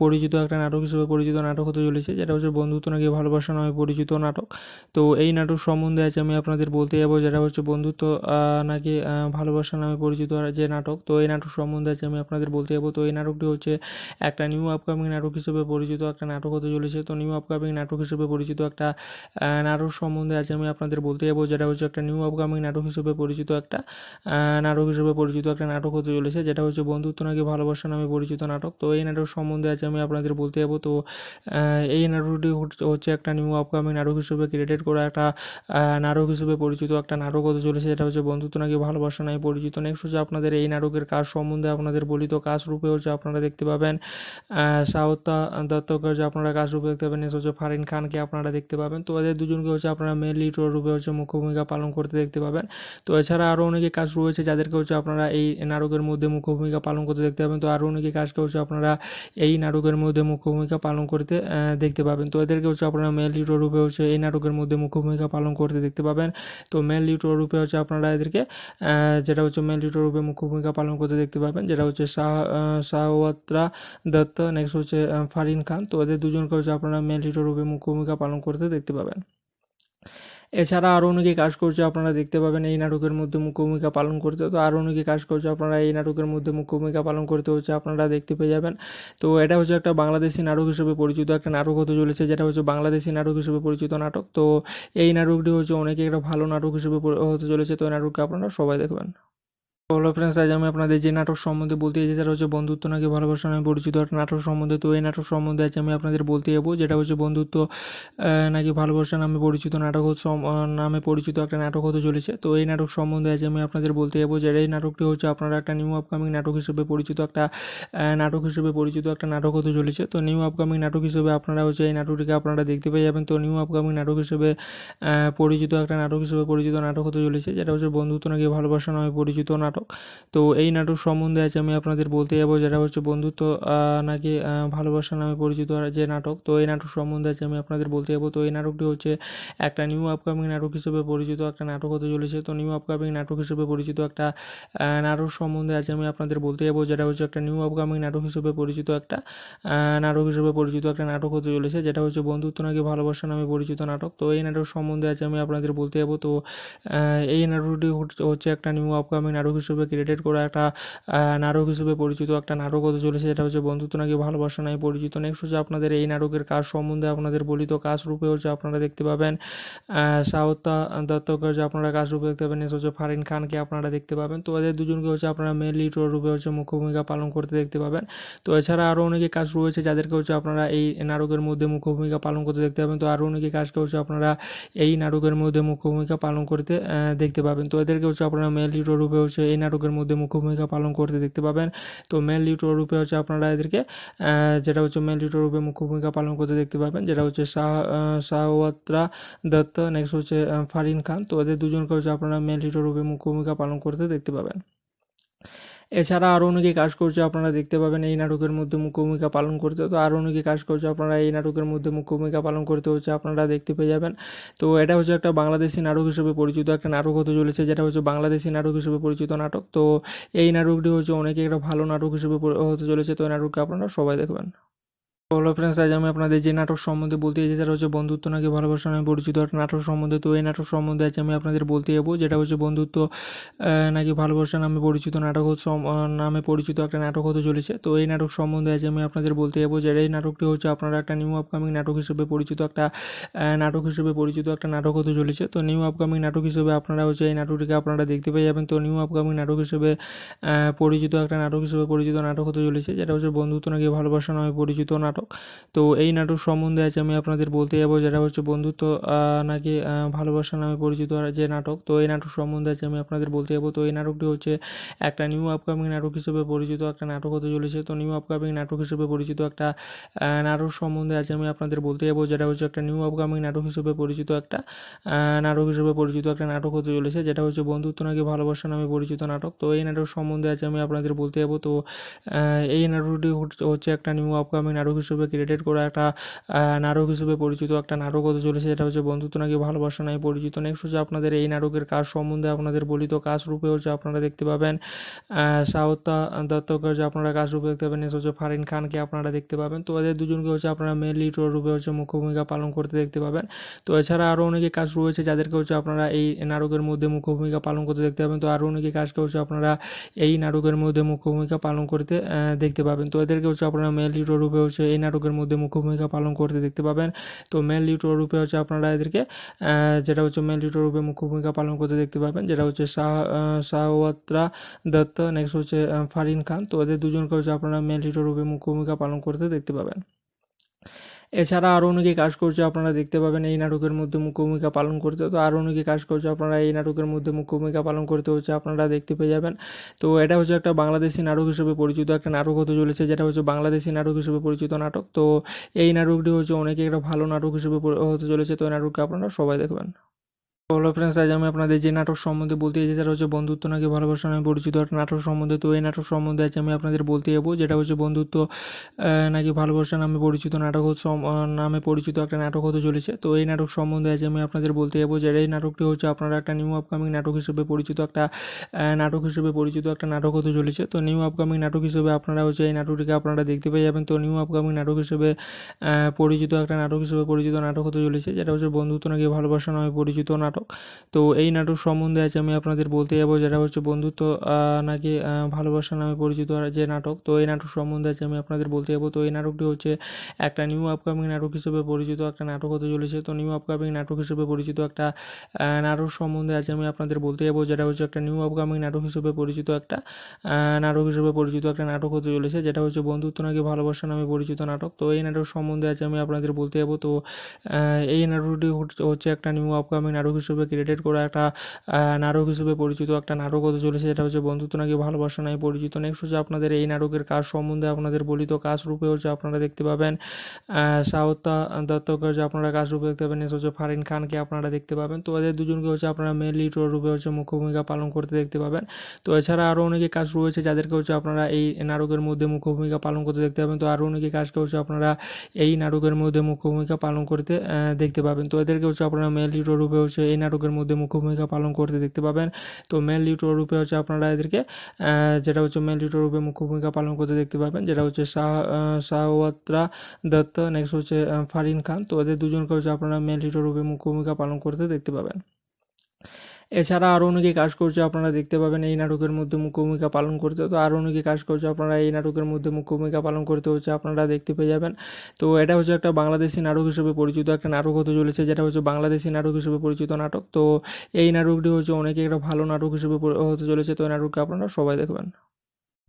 পরিচিত একটা নাটক হিসেবে পরিচিত নাটক হতে চলেছে যেটা হচ্ছে বন্ধুত্ব নাকি ভালোবাসা নামে পরিচিত নাটক নাটক তো এই নাটক সম্বন্ধে আজ আমি আপনাদের বলতে যাবো যেটা হচ্ছে বন্ধুত্ব নাকি ভালোবাসা নামে পরিচিত যে নাটক তো এই নাটক সম্বন্ধে আজ আমি আপনাদের বলতে যাবো তো এই নাটকটি হচ্ছে একটা নিউ আপকামিং নাটক হিসেবে পরিচিত একটা নাটক হতে চলেছে তো নিউ আপকামিং নাটক হিসেবে পরিচিত একটা নাটক সম্বন্ধে আজ আমি আপনাদের বলতে যাবো যেটা হচ্ছে একটা নিউ আপকামিং নাটক হিসেবে পরিচিত একটা নাটক হিসেবে পরিচিত একটা নাটক হতে চলেছে যেটা হচ্ছে বন্ধুত্ব নাকি ভালোবাসা নামে পরিচিত নাটক তো এই নাটক সম্বন্ধে আজ আমি আপনাদের বলতে যাবো তো এই নাটকটি হচ্ছে একটা নিউ আপকামিং নাটক হিসেবে হিসেবে ক্রিয়েটেড করা একটা নাটক হিসেবে পরিচিত একটা নাটক হতে চলেছে এটা হচ্ছে বন্ধুত্ব নাকি ভালোবাসা নাই পরিচিত নেক্সট হচ্ছে আপনাদের এই নাটকের কাজ সম্বন্ধে আপনাদের বলিত কাজ রূপে হচ্ছে আপনারা দেখতে পাবেন সাউতা দত্তকে হচ্ছে আপনারা কাজ রূপে দেখতে পাবেন নেক্সট হচ্ছে ফারিন খানকে আপনারা দেখতে পাবেন তো এদের দুজনকে হচ্ছে আপনারা মেন লিড রূপে হচ্ছে মুখ্য ভূমিকা পালন করতে দেখতে পাবেন তো এছাড়া আরও অনেকে কাজ রয়েছে যাদেরকে হচ্ছে আপনারা এই নাটকের মধ্যে মুখ্য ভূমিকা পালন করতে দেখতে পাবেন তো আরও অনেকে কাজকে হচ্ছে আপনারা এই নাটকের মধ্যে মুখ্য ভূমিকা পালন করতে দেখতে পাবেন তো এদেরকে হচ্ছে আপনারা মেন লিড রূপে হচ্ছে এই এই নাটকের মধ্যে মুখ্য ভূমিকা পালন করতে দেখতে পাবেন তো মেন লিটর রূপে হচ্ছে আপনারা এদেরকে যেটা হচ্ছে মেন লিটর রূপে মুখ্য ভূমিকা পালন করতে দেখতে পাবেন যেটা হচ্ছে শাহ শাহওয়াত্রা দত্ত নেক্সট হচ্ছে ফারিন খান তো এদের দুজনকে হচ্ছে আপনারা মেন লিটর রূপে মুখ্য ভূমিকা পালন করতে দেখতে পাবেন এছাড়া আরও অনেকে কাজ করছে আপনারা দেখতে পাবেন এই নাটকের মধ্যে মুখ্য ভূমিকা পালন করতে তো আরও অনেকে কাজ করছে আপনারা এই নাটকের মধ্যে মুখ্য ভূমিকা পালন করতে হচ্ছে আপনারা দেখতে পেয়ে যাবেন তো এটা হচ্ছে একটা বাংলাদেশি নাটক হিসেবে পরিচিত একটা নাটক হতে চলেছে যেটা হচ্ছে বাংলাদেশি নাটক হিসেবে পরিচিত নাটক তো এই নাটকটি হচ্ছে অনেকে একটা ভালো নাটক হিসেবে হতে চলেছে তো এই নাটককে আপনারা সবাই দেখবেন হ্যালো ফ্রেন্ডস আজ আমি আপনাদের যে নাটক সম্বন্ধে বলতে চাই যেটা হচ্ছে বন্ধুত্ব নাকি ভালোবাসা নামে পরিচিত একটা নাটক সম্বন্ধে তো এই নাটক সম্বন্ধে আজ আমি আপনাদের বলতে যাবো যেটা হচ্ছে বন্ধুত্ব নাকি ভালোবাসা নামে পরিচিত নাটক নামে পরিচিত একটা নাটক হতে চলেছে তো এই নাটক সম্বন্ধে আজ আমি আপনাদের বলতে যাবো যে এই নাটকটি হচ্ছে আপনারা একটা নিউ আপকামিং নাটক হিসেবে পরিচিত একটা নাটক হিসেবে পরিচিত একটা নাটক হতে চলেছে তো নিউ আপকামিং নাটক হিসেবে আপনারা হচ্ছে এই নাটকটিকে আপনারা দেখতে পেয়ে যাবেন তো নিউ আপকামিং নাটক হিসেবে পরিচিত একটা নাটক হিসেবে পরিচিত নাটক হতে চলেছে যেটা হচ্ছে বন্ধুত্ব নাকি ভালোবাসা নামে পরিচিত নাটক নাটক তো এই নাটক সম্বন্ধে আজ আমি আপনাদের বলতে যাবো যেটা হচ্ছে বন্ধুত্ব নাকি ভালোবাসা নামে পরিচিত যে নাটক তো এই নাটক সম্বন্ধে আজ আমি আপনাদের বলতে যাবো তো এই নাটকটি হচ্ছে একটা নিউ আপকামিং নাটক হিসেবে পরিচিত একটা নাটক হতে চলেছে তো নিউ আপকামিং নাটক হিসেবে পরিচিত একটা নাটক সম্বন্ধে আজ আমি আপনাদের বলতে যাবো যেটা হচ্ছে একটা নিউ আপকামিং নাটক হিসেবে পরিচিত একটা নাটক হিসেবে পরিচিত একটা নাটক হতে চলেছে যেটা হচ্ছে বন্ধুত্ব নাকি ভালোবাসা নামে পরিচিত নাটক তো এই নাটক সম্বন্ধে আজ আমি আপনাদের বলতে যাবো তো এই নাটকটি হচ্ছে একটা নিউ আপকামিং নাটক হিসেবে হিসেবে ক্রিয়েটেড করা একটা নাটক হিসেবে পরিচিত একটা নাটক হতে চলেছে যেটা হচ্ছে বন্ধুত্ব নাকি ভালোবাসা নাই পরিচিত নেক্সট হচ্ছে আপনাদের এই নাটকের কাজ সম্বন্ধে আপনাদের বলিত কাজ রূপে হচ্ছে আপনারা দেখতে পাবেন সাউত্তা দত্তকে হচ্ছে আপনারা কাজ রূপে দেখতে পাবেন হচ্ছে ফারিন খানকে আপনারা দেখতে পাবেন তো এদের দুজনকে হচ্ছে আপনারা মেন লিড রূপে হচ্ছে মুখ্য ভূমিকা পালন করতে দেখতে পাবেন তো এছাড়া আরও অনেকে কাজ রয়েছে যাদেরকে হচ্ছে আপনারা এই নাটকের মধ্যে মুখ্য ভূমিকা পালন করতে দেখতে পাবেন তো আরও অনেকে কাজকে হচ্ছে আপনারা এই নাটকের মধ্যে মুখ্য ভূমিকা পালন করতে দেখতে পাবেন তো এদেরকে হচ্ছে আপনারা মেন লিড রূপে হচ্ছে এই নাটকের মধ্যে মুখ্য ভূমিকা পালন করতে দেখতে পাবেন তো মেন লিউটোর রূপে হচ্ছে আপনারা এদেরকে যেটা হচ্ছে মেন লিউটোর রূপে মুখ্য ভূমিকা পালন করতে দেখতে পাবেন যেটা হচ্ছে শাহ শাহওয়াত্রা দত্ত নেক্সট হচ্ছে ফারিন খান তো এদের দুজনকে হচ্ছে আপনারা মেন লিউটোর রূপে মুখ্য ভূমিকা পালন করতে দেখতে পাবেন এছাড়া আরও অনেকে কাজ করছে আপনারা দেখতে পাবেন এই নাটকের মধ্যে মুখ্য ভূমিকা পালন করতে তো আরও অনেকে কাজ করছে আপনারা এই নাটকের মধ্যে মুখ্য ভূমিকা পালন করতে হচ্ছে আপনারা দেখতে পেয়ে যাবেন তো এটা হচ্ছে একটা বাংলাদেশি নাটক হিসেবে পরিচিত একটা নাটক হতে চলেছে যেটা হচ্ছে বাংলাদেশি নাটক হিসেবে পরিচিত নাটক তো এই নাটকটি হচ্ছে অনেকে একটা ভালো নাটক হিসেবে হতে চলেছে তো এই নাটককে আপনারা সবাই দেখবেন হ্যালো ফ্রেন্ডস আজ আমি আপনাদের যে নাটক সম্বন্ধে বলতে চাই যেটা হচ্ছে বন্ধুত্ব নাকি ভালোবাসা নামে পরিচিত একটা নাটক সম্বন্ধে তো এই নাটক সম্বন্ধে আজ আমি আপনাদের বলতে যাবো যেটা হচ্ছে বন্ধুত্ব নাকি ভালোবাসা নামে পরিচিত নাটক নামে পরিচিত একটা নাটক হতে চলেছে তো এই নাটক সম্বন্ধে আজ আমি আপনাদের বলতে যাবো যে এই নাটকটি হচ্ছে আপনারা একটা নিউ আপকামিং নাটক হিসেবে পরিচিত একটা নাটক হিসেবে পরিচিত একটা নাটক হতে চলেছে তো নিউ আপকামিং নাটক হিসেবে আপনারা হচ্ছে এই নাটকটিকে আপনারা দেখতে পেয়ে যাবেন তো নিউ আপকামিং নাটক হিসেবে পরিচিত একটা নাটক হিসেবে পরিচিত নাটক হতে চলেছে যেটা হচ্ছে বন্ধুত্ব নাকি ভালোবাসা নামে পরিচিত নাটক নাটক তো এই নাটক সম্বন্ধে আজ আমি আপনাদের বলতে যাবো যেটা হচ্ছে বন্ধুত্ব নাকি ভালোবাসা নামে পরিচিত যে নাটক তো এই নাটক সম্বন্ধে আজ আমি আপনাদের বলতে যাবো তো এই নাটকটি হচ্ছে একটা নিউ আপকামিং নাটক হিসেবে পরিচিত একটা নাটক হতে চলেছে তো নিউ আপকামিং নাটক হিসেবে পরিচিত একটা নাটক সম্বন্ধে আজ আমি আপনাদের বলতে যাবো যেটা হচ্ছে একটা নিউ আপকামিং নাটক হিসেবে পরিচিত একটা নাটক হিসেবে পরিচিত একটা নাটক হতে চলেছে যেটা হচ্ছে বন্ধুত্ব নাকি ভালোবাসা নামে পরিচিত নাটক তো এই নাটক সম্বন্ধে আজ আমি আপনাদের বলতে যাবো তো এই নাটকটি হচ্ছে একটা নিউ আপকামিং নাটক হিসেবে হিসেবে ক্রিয়েটেড করা একটা নাটক হিসেবে পরিচিত একটা নাটক হতে চলেছে এটা হচ্ছে বন্ধুত্ব নাকি ভালোবাসা নাই পরিচিত নেক্সট হচ্ছে আপনাদের এই নাটকের কাজ সম্বন্ধে আপনাদের বলিত কাজ রূপে হচ্ছে আপনারা দেখতে পাবেন সাউতা দত্তকে হচ্ছে আপনারা কাজ রূপে দেখতে পাবেন নেক্সট হচ্ছে ফারিন খানকে আপনারা দেখতে পাবেন তো এদের দুজনকে হচ্ছে আপনারা মেন লিড রূপে হচ্ছে মুখ্য ভূমিকা পালন করতে দেখতে পাবেন তো এছাড়া আরও অনেকে কাজ রয়েছে যাদেরকে হচ্ছে আপনারা এই নাটকের মধ্যে মুখ্য ভূমিকা পালন করতে দেখতে পাবেন তো আরও অনেকে কাজকে হচ্ছে আপনারা এই নাটকের মধ্যে মুখ্য ভূমিকা পালন করতে দেখতে পাবেন তো এদেরকে হচ্ছে আপনারা মেন লিড রূপে হচ্ছে এই এই নাটকের মধ্যে মুখ্য ভূমিকা পালন করতে দেখতে পাবেন তো মেন লিটর রূপে হচ্ছে আপনারা এদেরকে যেটা হচ্ছে মেন লিটর রূপে মুখ্য ভূমিকা পালন করতে দেখতে পাবেন যেটা হচ্ছে শাহ শাহওয়াত্রা দত্ত নেক্সট হচ্ছে ফারিন খান তো এদের দুজনকে হচ্ছে আপনারা মেন লিটর রূপে মুখ্য ভূমিকা পালন করতে দেখতে পাবেন এছাড়া আরও অনেকে কাজ করছে আপনারা দেখতে পাবেন এই নাটকের মধ্যে মুখ্য ভূমিকা পালন করতে তো আরও অনেকে কাজ করছে আপনারা এই নাটকের মধ্যে মুখ্য ভূমিকা পালন করতে হচ্ছে আপনারা দেখতে পেয়ে যাবেন তো এটা হচ্ছে একটা বাংলাদেশি নাটক হিসেবে পরিচিত একটা নাটক হতে চলেছে যেটা হচ্ছে বাংলাদেশি নাটক হিসেবে পরিচিত নাটক তো এই নাটকটি হচ্ছে অনেকে একটা ভালো নাটক হিসেবে হতে চলেছে তো এই নাটককে আপনারা সবাই দেখবেন হ্যালো ফ্রেন্ডস আজ আমি আপনাদের যে নাটক সম্বন্ধে বলতে চাই যেটা হচ্ছে বন্ধুত্ব নাকি ভালোবাসা নামে পরিচিত একটা নাটক সম্বন্ধে তো এই নাটক সম্বন্ধে আজ আমি আপনাদের বলতে যাবো যেটা হচ্ছে বন্ধুত্ব নাকি ভালোবাসা নামে পরিচিত নাটক নামে পরিচিত একটা নাটক হতে চলেছে তো এই নাটক সম্বন্ধে আজ আমি আপনাদের বলতে যাবো যে এই নাটকটি হচ্ছে আপনারা একটা নিউ আপকামিং নাটক হিসেবে পরিচিত একটা নাটক হিসেবে পরিচিত একটা নাটক হতে চলেছে তো নিউ আপকামিং নাটক হিসেবে আপনারা হচ্ছে এই নাটকটিকে আপনারা দেখতে পেয়ে যাবেন তো নিউ আপকামিং নাটক হিসেবে পরিচিত একটা নাটক হিসেবে পরিচিত নাটক হতে চলেছে যেটা হচ্ছে বন্ধুত্ব নাকি ভালোবাসা নামে পরিচিত নাটক নাটক তো এই নাটক সম্বন্ধে আজ আমি আপনাদের বলতে যাবো যেটা হচ্ছে বন্ধুত্ব নাকি ভালোবাসা নামে পরিচিত যে নাটক তো এই নাটক সম্বন্ধে আজ আমি আপনাদের বলতে যাবো তো এই নাটকটি হচ্ছে একটা নিউ আপকামিং নাটক হিসেবে পরিচিত একটা নাটক হতে চলেছে তো নিউ আপকামিং নাটক হিসেবে পরিচিত একটা নাটক সম্বন্ধে আজ আমি আপনাদের বলতে যাবো যেটা হচ্ছে একটা নিউ আপকামিং নাটক হিসেবে পরিচিত একটা নাটক হিসেবে পরিচিত একটা নাটক হতে চলেছে যেটা হচ্ছে বন্ধুত্ব নাকি ভালোবাসা নামে পরিচিত নাটক তো এই নাটক সম্বন্ধে আজ আমি আপনাদের বলতে যাবো তো এই নাটকটি হচ্ছে একটা নিউ আপকামিং নাটক হিসেবে হিসেবে ক্রিয়েটেড করা একটা নাটক হিসেবে পরিচিত একটা নাটক হতে চলেছে যেটা হচ্ছে বন্ধুত্ব নাকি ভালোবাসা নাই পরিচিত নেক্সট হচ্ছে আপনাদের এই নাটকের কাজ সম্বন্ধে আপনাদের বলিত কাজ রূপে হচ্ছে আপনারা দেখতে পাবেন সাউত্তা দত্তকে হচ্ছে আপনারা কাজ রূপে দেখতে পাবেন হচ্ছে ফারিন খানকে আপনারা দেখতে পাবেন তো এদের দুজনকে হচ্ছে আপনারা মেন লিড রূপে হচ্ছে মুখ্য ভূমিকা পালন করতে দেখতে পাবেন তো এছাড়া আরও অনেকে কাজ রয়েছে যাদেরকে হচ্ছে আপনারা এই নাটকের মধ্যে মুখ্য ভূমিকা পালন করতে দেখতে পাবেন তো আরও অনেকে কাজকে হচ্ছে আপনারা এই নাটকের মধ্যে মুখ্য ভূমিকা পালন করতে দেখতে পাবেন তো এদেরকে হচ্ছে আপনারা মেন লিড রূপে হচ্ছে এই নাটকের মধ্যে মুখ্য ভূমিকা পালন করতে দেখতে পাবেন তো মেন লিউটোর রূপে হচ্ছে আপনারা এদেরকে যেটা হচ্ছে মেন লিউটোর রূপে মুখ্য ভূমিকা পালন করতে দেখতে পাবেন যেটা হচ্ছে শাহ শাহওয়াত্রা দত্ত নেক্সট হচ্ছে ফারিন খান তো এদের দুজনকে হচ্ছে আপনারা মেন লিউটোর রূপে মুখ্য ভূমিকা পালন করতে দেখতে পাবেন এছাড়া আরও অনেকে কাজ করছে আপনারা দেখতে পাবেন এই নাটকের মধ্যে মুখ্য ভূমিকা পালন করতে তো আরও অনেকে কাজ করছে আপনারা এই নাটকের মধ্যে মুখ্য ভূমিকা পালন করতে হচ্ছে আপনারা দেখতে পেয়ে যাবেন তো এটা হচ্ছে একটা বাংলাদেশি নাটক হিসেবে পরিচিত একটা নাটক হতে চলেছে যেটা হচ্ছে বাংলাদেশি নাটক হিসেবে পরিচিত নাটক তো এই নাটকটি হচ্ছে অনেকে একটা ভালো নাটক হিসেবে হতে চলেছে তো এই নাটককে আপনারা সবাই দেখবেন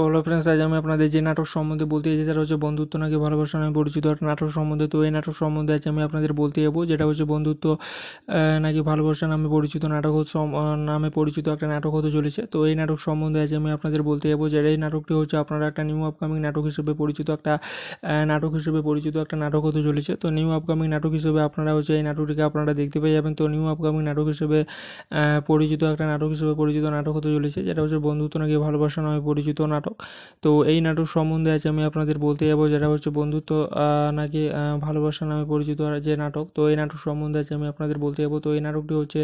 হলো ফ্রেন্ডস আজ আমি আপনাদের যে নাটক সম্বন্ধে বলতে চাইছি সেটা হচ্ছে বন্ধুত্ব নাকি ভালোবাসা নামে পরিচিত নাটক সম্বন্ধে তো এই নাটক সম্বন্ধে আজ আমি আপনাদের বলতে যাবো যেটা হচ্ছে বন্ধুত্ব নাকি ভালোবাসা নামে পরিচিত নাটক নামে পরিচিত একটা নাটক হতে চলেছে তো এই নাটক সম্বন্ধে আজ আমি আপনাদের বলতে যাবো যে এই নাটকটি হচ্ছে আপনারা একটা নিউ আপকামিং নাটক হিসেবে পরিচিত একটা নাটক হিসেবে পরিচিত একটা নাটক হতে চলেছে তো নিউ আপকামিং নাটক হিসেবে আপনারা হচ্ছে এই নাটকটিকে আপনারা দেখতে পেয়ে যাবেন তো নিউ আপকামিং নাটক হিসেবে পরিচিত একটা নাটক হিসেবে পরিচিত নাটক হতে চলেছে যেটা হচ্ছে বন্ধুত্ব নাকি ভালোবাসা নামে পরিচিত নাটক নাটক তো এই নাটক সম্বন্ধে আজ আমি আপনাদের বলতে যাবো যেটা হচ্ছে বন্ধুত্ব নাকি ভালোবাসা নামে পরিচিত যে নাটক তো এই নাটক সম্বন্ধে আজ আমি আপনাদের বলতে যাবো তো এই নাটকটি হচ্ছে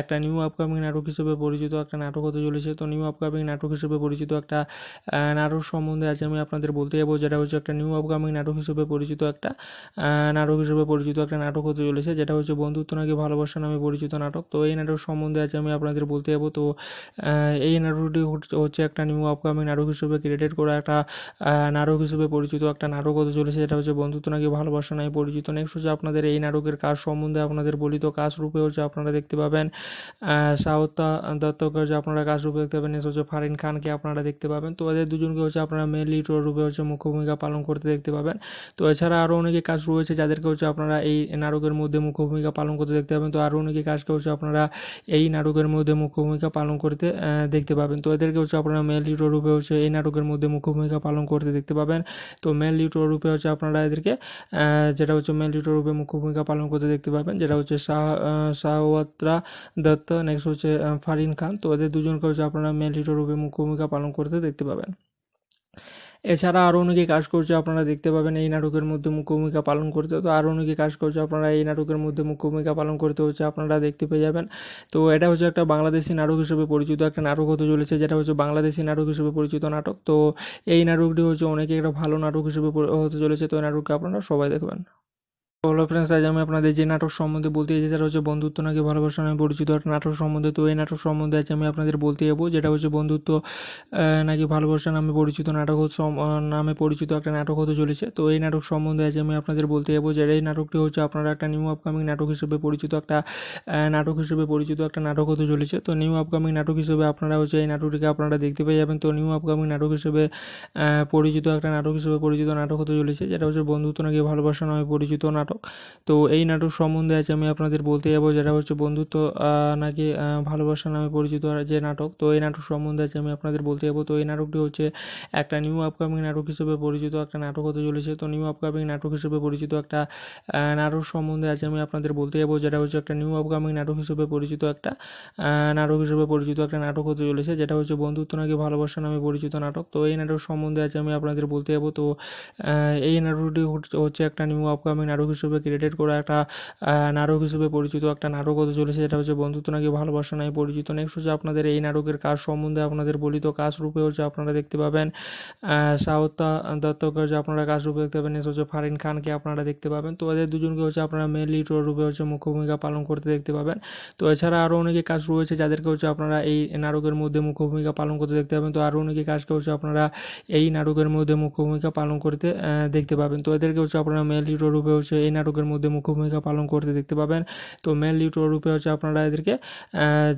একটা নিউ আপকামিং নাটক হিসেবে পরিচিত একটা নাটক হতে চলেছে তো নিউ আপকামিং নাটক হিসেবে পরিচিত একটা নাটক সম্বন্ধে আজ আমি আপনাদের বলতে যাবো যেটা হচ্ছে একটা নিউ আপকামিং নাটক হিসেবে পরিচিত একটা নাটক হিসেবে পরিচিত একটা নাটক হতে চলেছে যেটা হচ্ছে বন্ধুত্ব নাকি ভালোবাসা নামে পরিচিত নাটক তো এই নাটক সম্বন্ধে আজ আমি আপনাদের বলতে যাবো তো এই নাটকটি হচ্ছে একটা নিউ আপকামিং নাটক হিসেবে হিসেবে ক্রিয়েটেড করা একটা নাটক হিসেবে পরিচিত একটা নাটক হতে চলেছে যেটা হচ্ছে বন্ধুত্ব নাকি ভালোবাসা নাই পরিচিত নেক্সট হচ্ছে আপনাদের এই নাটকের কাজ সম্বন্ধে আপনাদের বলিত কাজ রূপে হচ্ছে আপনারা দেখতে পাবেন সাউথা দত্তকে হচ্ছে আপনারা কাজ রূপে দেখতে পাবেন নেক্সট হচ্ছে ফারিন খানকে আপনারা দেখতে পাবেন তো এদের দুজনকে হচ্ছে আপনারা মেন লিড রূপে হচ্ছে মুখ্য ভূমিকা পালন করতে দেখতে পাবেন তো এছাড়া আরও অনেকে কাজ রয়েছে যাদেরকে হচ্ছে আপনারা এই নাটকের মধ্যে মুখ্য ভূমিকা পালন করতে দেখতে পাবেন তো আরও অনেকে কাজকে হচ্ছে আপনারা এই নাটকের মধ্যে মুখ্য ভূমিকা পালন করতে দেখতে পাবেন তো এদেরকে হচ্ছে আপনারা মেন লিড রূপে হচ্ছে এই নাটকের মধ্যে মুখ্য ভূমিকা পালন করতে দেখতে পাবেন তো মেন লিউটোর রূপে হচ্ছে আপনারা এদেরকে যেটা হচ্ছে মেন লিউটোর রূপে মুখ্য ভূমিকা পালন করতে দেখতে পাবেন যেটা হচ্ছে শাহ শাহওয়াত্রা দত্ত নেক্সট হচ্ছে ফারিন খান তো এদের দুজনকে হচ্ছে আপনারা মেন লিউটোর রূপে মুখ্য ভূমিকা পালন করতে দেখতে পাবেন এছাড়া আরও অনেকে কাজ করছে আপনারা দেখতে পাবেন এই নাটকের মধ্যে মুখ্য ভূমিকা পালন করতে তো আরও অনেকে কাজ করছে আপনারা এই নাটকের মধ্যে মুখ্য ভূমিকা পালন করতে হচ্ছে আপনারা দেখতে পেয়ে যাবেন তো এটা হচ্ছে একটা বাংলাদেশি নাটক হিসেবে পরিচিত একটা নাটক হতে চলেছে যেটা হচ্ছে বাংলাদেশি নাটক হিসেবে পরিচিত নাটক তো এই নাটকটি হচ্ছে অনেকে একটা ভালো নাটক হিসেবে হতে চলেছে তো এই নাটককে আপনারা সবাই দেখবেন হ্যালো ফ্রেন্ডস আজ আমি আপনাদের যে নাটক সম্বন্ধে বলতে চাই যেটা হচ্ছে বন্ধুত্ব নাকি ভালোবাসা নামে পরিচিত নাটক সম্বন্ধে তো এই নাটক সম্বন্ধে আজ আমি আপনাদের বলতে যাবো যেটা হচ্ছে বন্ধুত্ব নাকি ভালোবাসা নামে পরিচিত নাটক নামে পরিচিত একটা নাটক হতে চলেছে তো এই নাটক সম্বন্ধে আজ আমি আপনাদের বলতে যাবো যে এই নাটকটি হচ্ছে আপনারা একটা নিউ আপকামিং নাটক হিসেবে পরিচিত একটা নাটক হিসেবে পরিচিত একটা নাটক হতে চলেছে তো নিউ আপকামিং নাটক হিসেবে আপনারা হচ্ছে এই নাটকটিকে আপনারা দেখতে পেয়ে যাবেন তো নিউ আপকামিং নাটক হিসেবে পরিচিত একটা নাটক হিসেবে পরিচিত নাটক হতে চলেছে যেটা হচ্ছে বন্ধুত্ব নাকি ভালোবাসা নামে পরিচিত নাটক নাটক তো এই নাটক সম্বন্ধে আজ আমি আপনাদের বলতে যাবো যেটা হচ্ছে বন্ধুত্ব নাকি ভালোবাসা নামে পরিচিত যে নাটক তো এই নাটক সম্বন্ধে আজ আমি আপনাদের বলতে যাবো তো এই নাটকটি হচ্ছে একটা নিউ আপকামিং নাটক হিসেবে পরিচিত একটা নাটক হতে চলেছে তো নিউ আপকামিং নাটক হিসেবে পরিচিত একটা নাটক সম্বন্ধে আজ আমি আপনাদের বলতে যাবো যেটা হচ্ছে একটা নিউ আপকামিং নাটক হিসেবে পরিচিত একটা নাটক হিসেবে পরিচিত একটা নাটক হতে চলেছে যেটা হচ্ছে বন্ধুত্ব নাকি ভালোবাসা নামে পরিচিত নাটক তো এই নাটক সম্বন্ধে আজ আমি আপনাদের বলতে যাবো তো এই নাটকটি হচ্ছে একটা নিউ আপকামিং নাটক হিসেবে হিসেবে ক্রিয়েটেড করা একটা নাটক হিসেবে পরিচিত একটা নাটক হতে চলেছে যেটা হচ্ছে বন্ধুত্ব নাকি ভালোবাসা নাই পরিচিত নেক্সট হচ্ছে আপনাদের এই নাটকের কাজ সম্বন্ধে আপনাদের বলিত কাজ রূপে হচ্ছে আপনারা দেখতে পাবেন সাউত্তা দত্তকে হচ্ছে আপনারা কাজ রূপে দেখতে পাবেন হচ্ছে ফারিন খানকে আপনারা দেখতে পাবেন তো এদের দুজনকে হচ্ছে আপনারা মেন লিড রূপে হচ্ছে মুখ্য ভূমিকা পালন করতে দেখতে পাবেন তো এছাড়া আরও অনেকে কাজ রয়েছে যাদেরকে হচ্ছে আপনারা এই নাটকের মধ্যে মুখ্য ভূমিকা পালন করতে দেখতে পাবেন তো আরও অনেকে কাজকে হচ্ছে আপনারা এই নাটকের মধ্যে মুখ্য ভূমিকা পালন করতে দেখতে পাবেন তো এদেরকে হচ্ছে আপনারা মেন লিড রূপে হচ্ছে এই নাটকের মধ্যে মুখ্য ভূমিকা পালন করতে দেখতে পাবেন তো মেন লিটর রূপে হচ্ছে আপনারা এদেরকে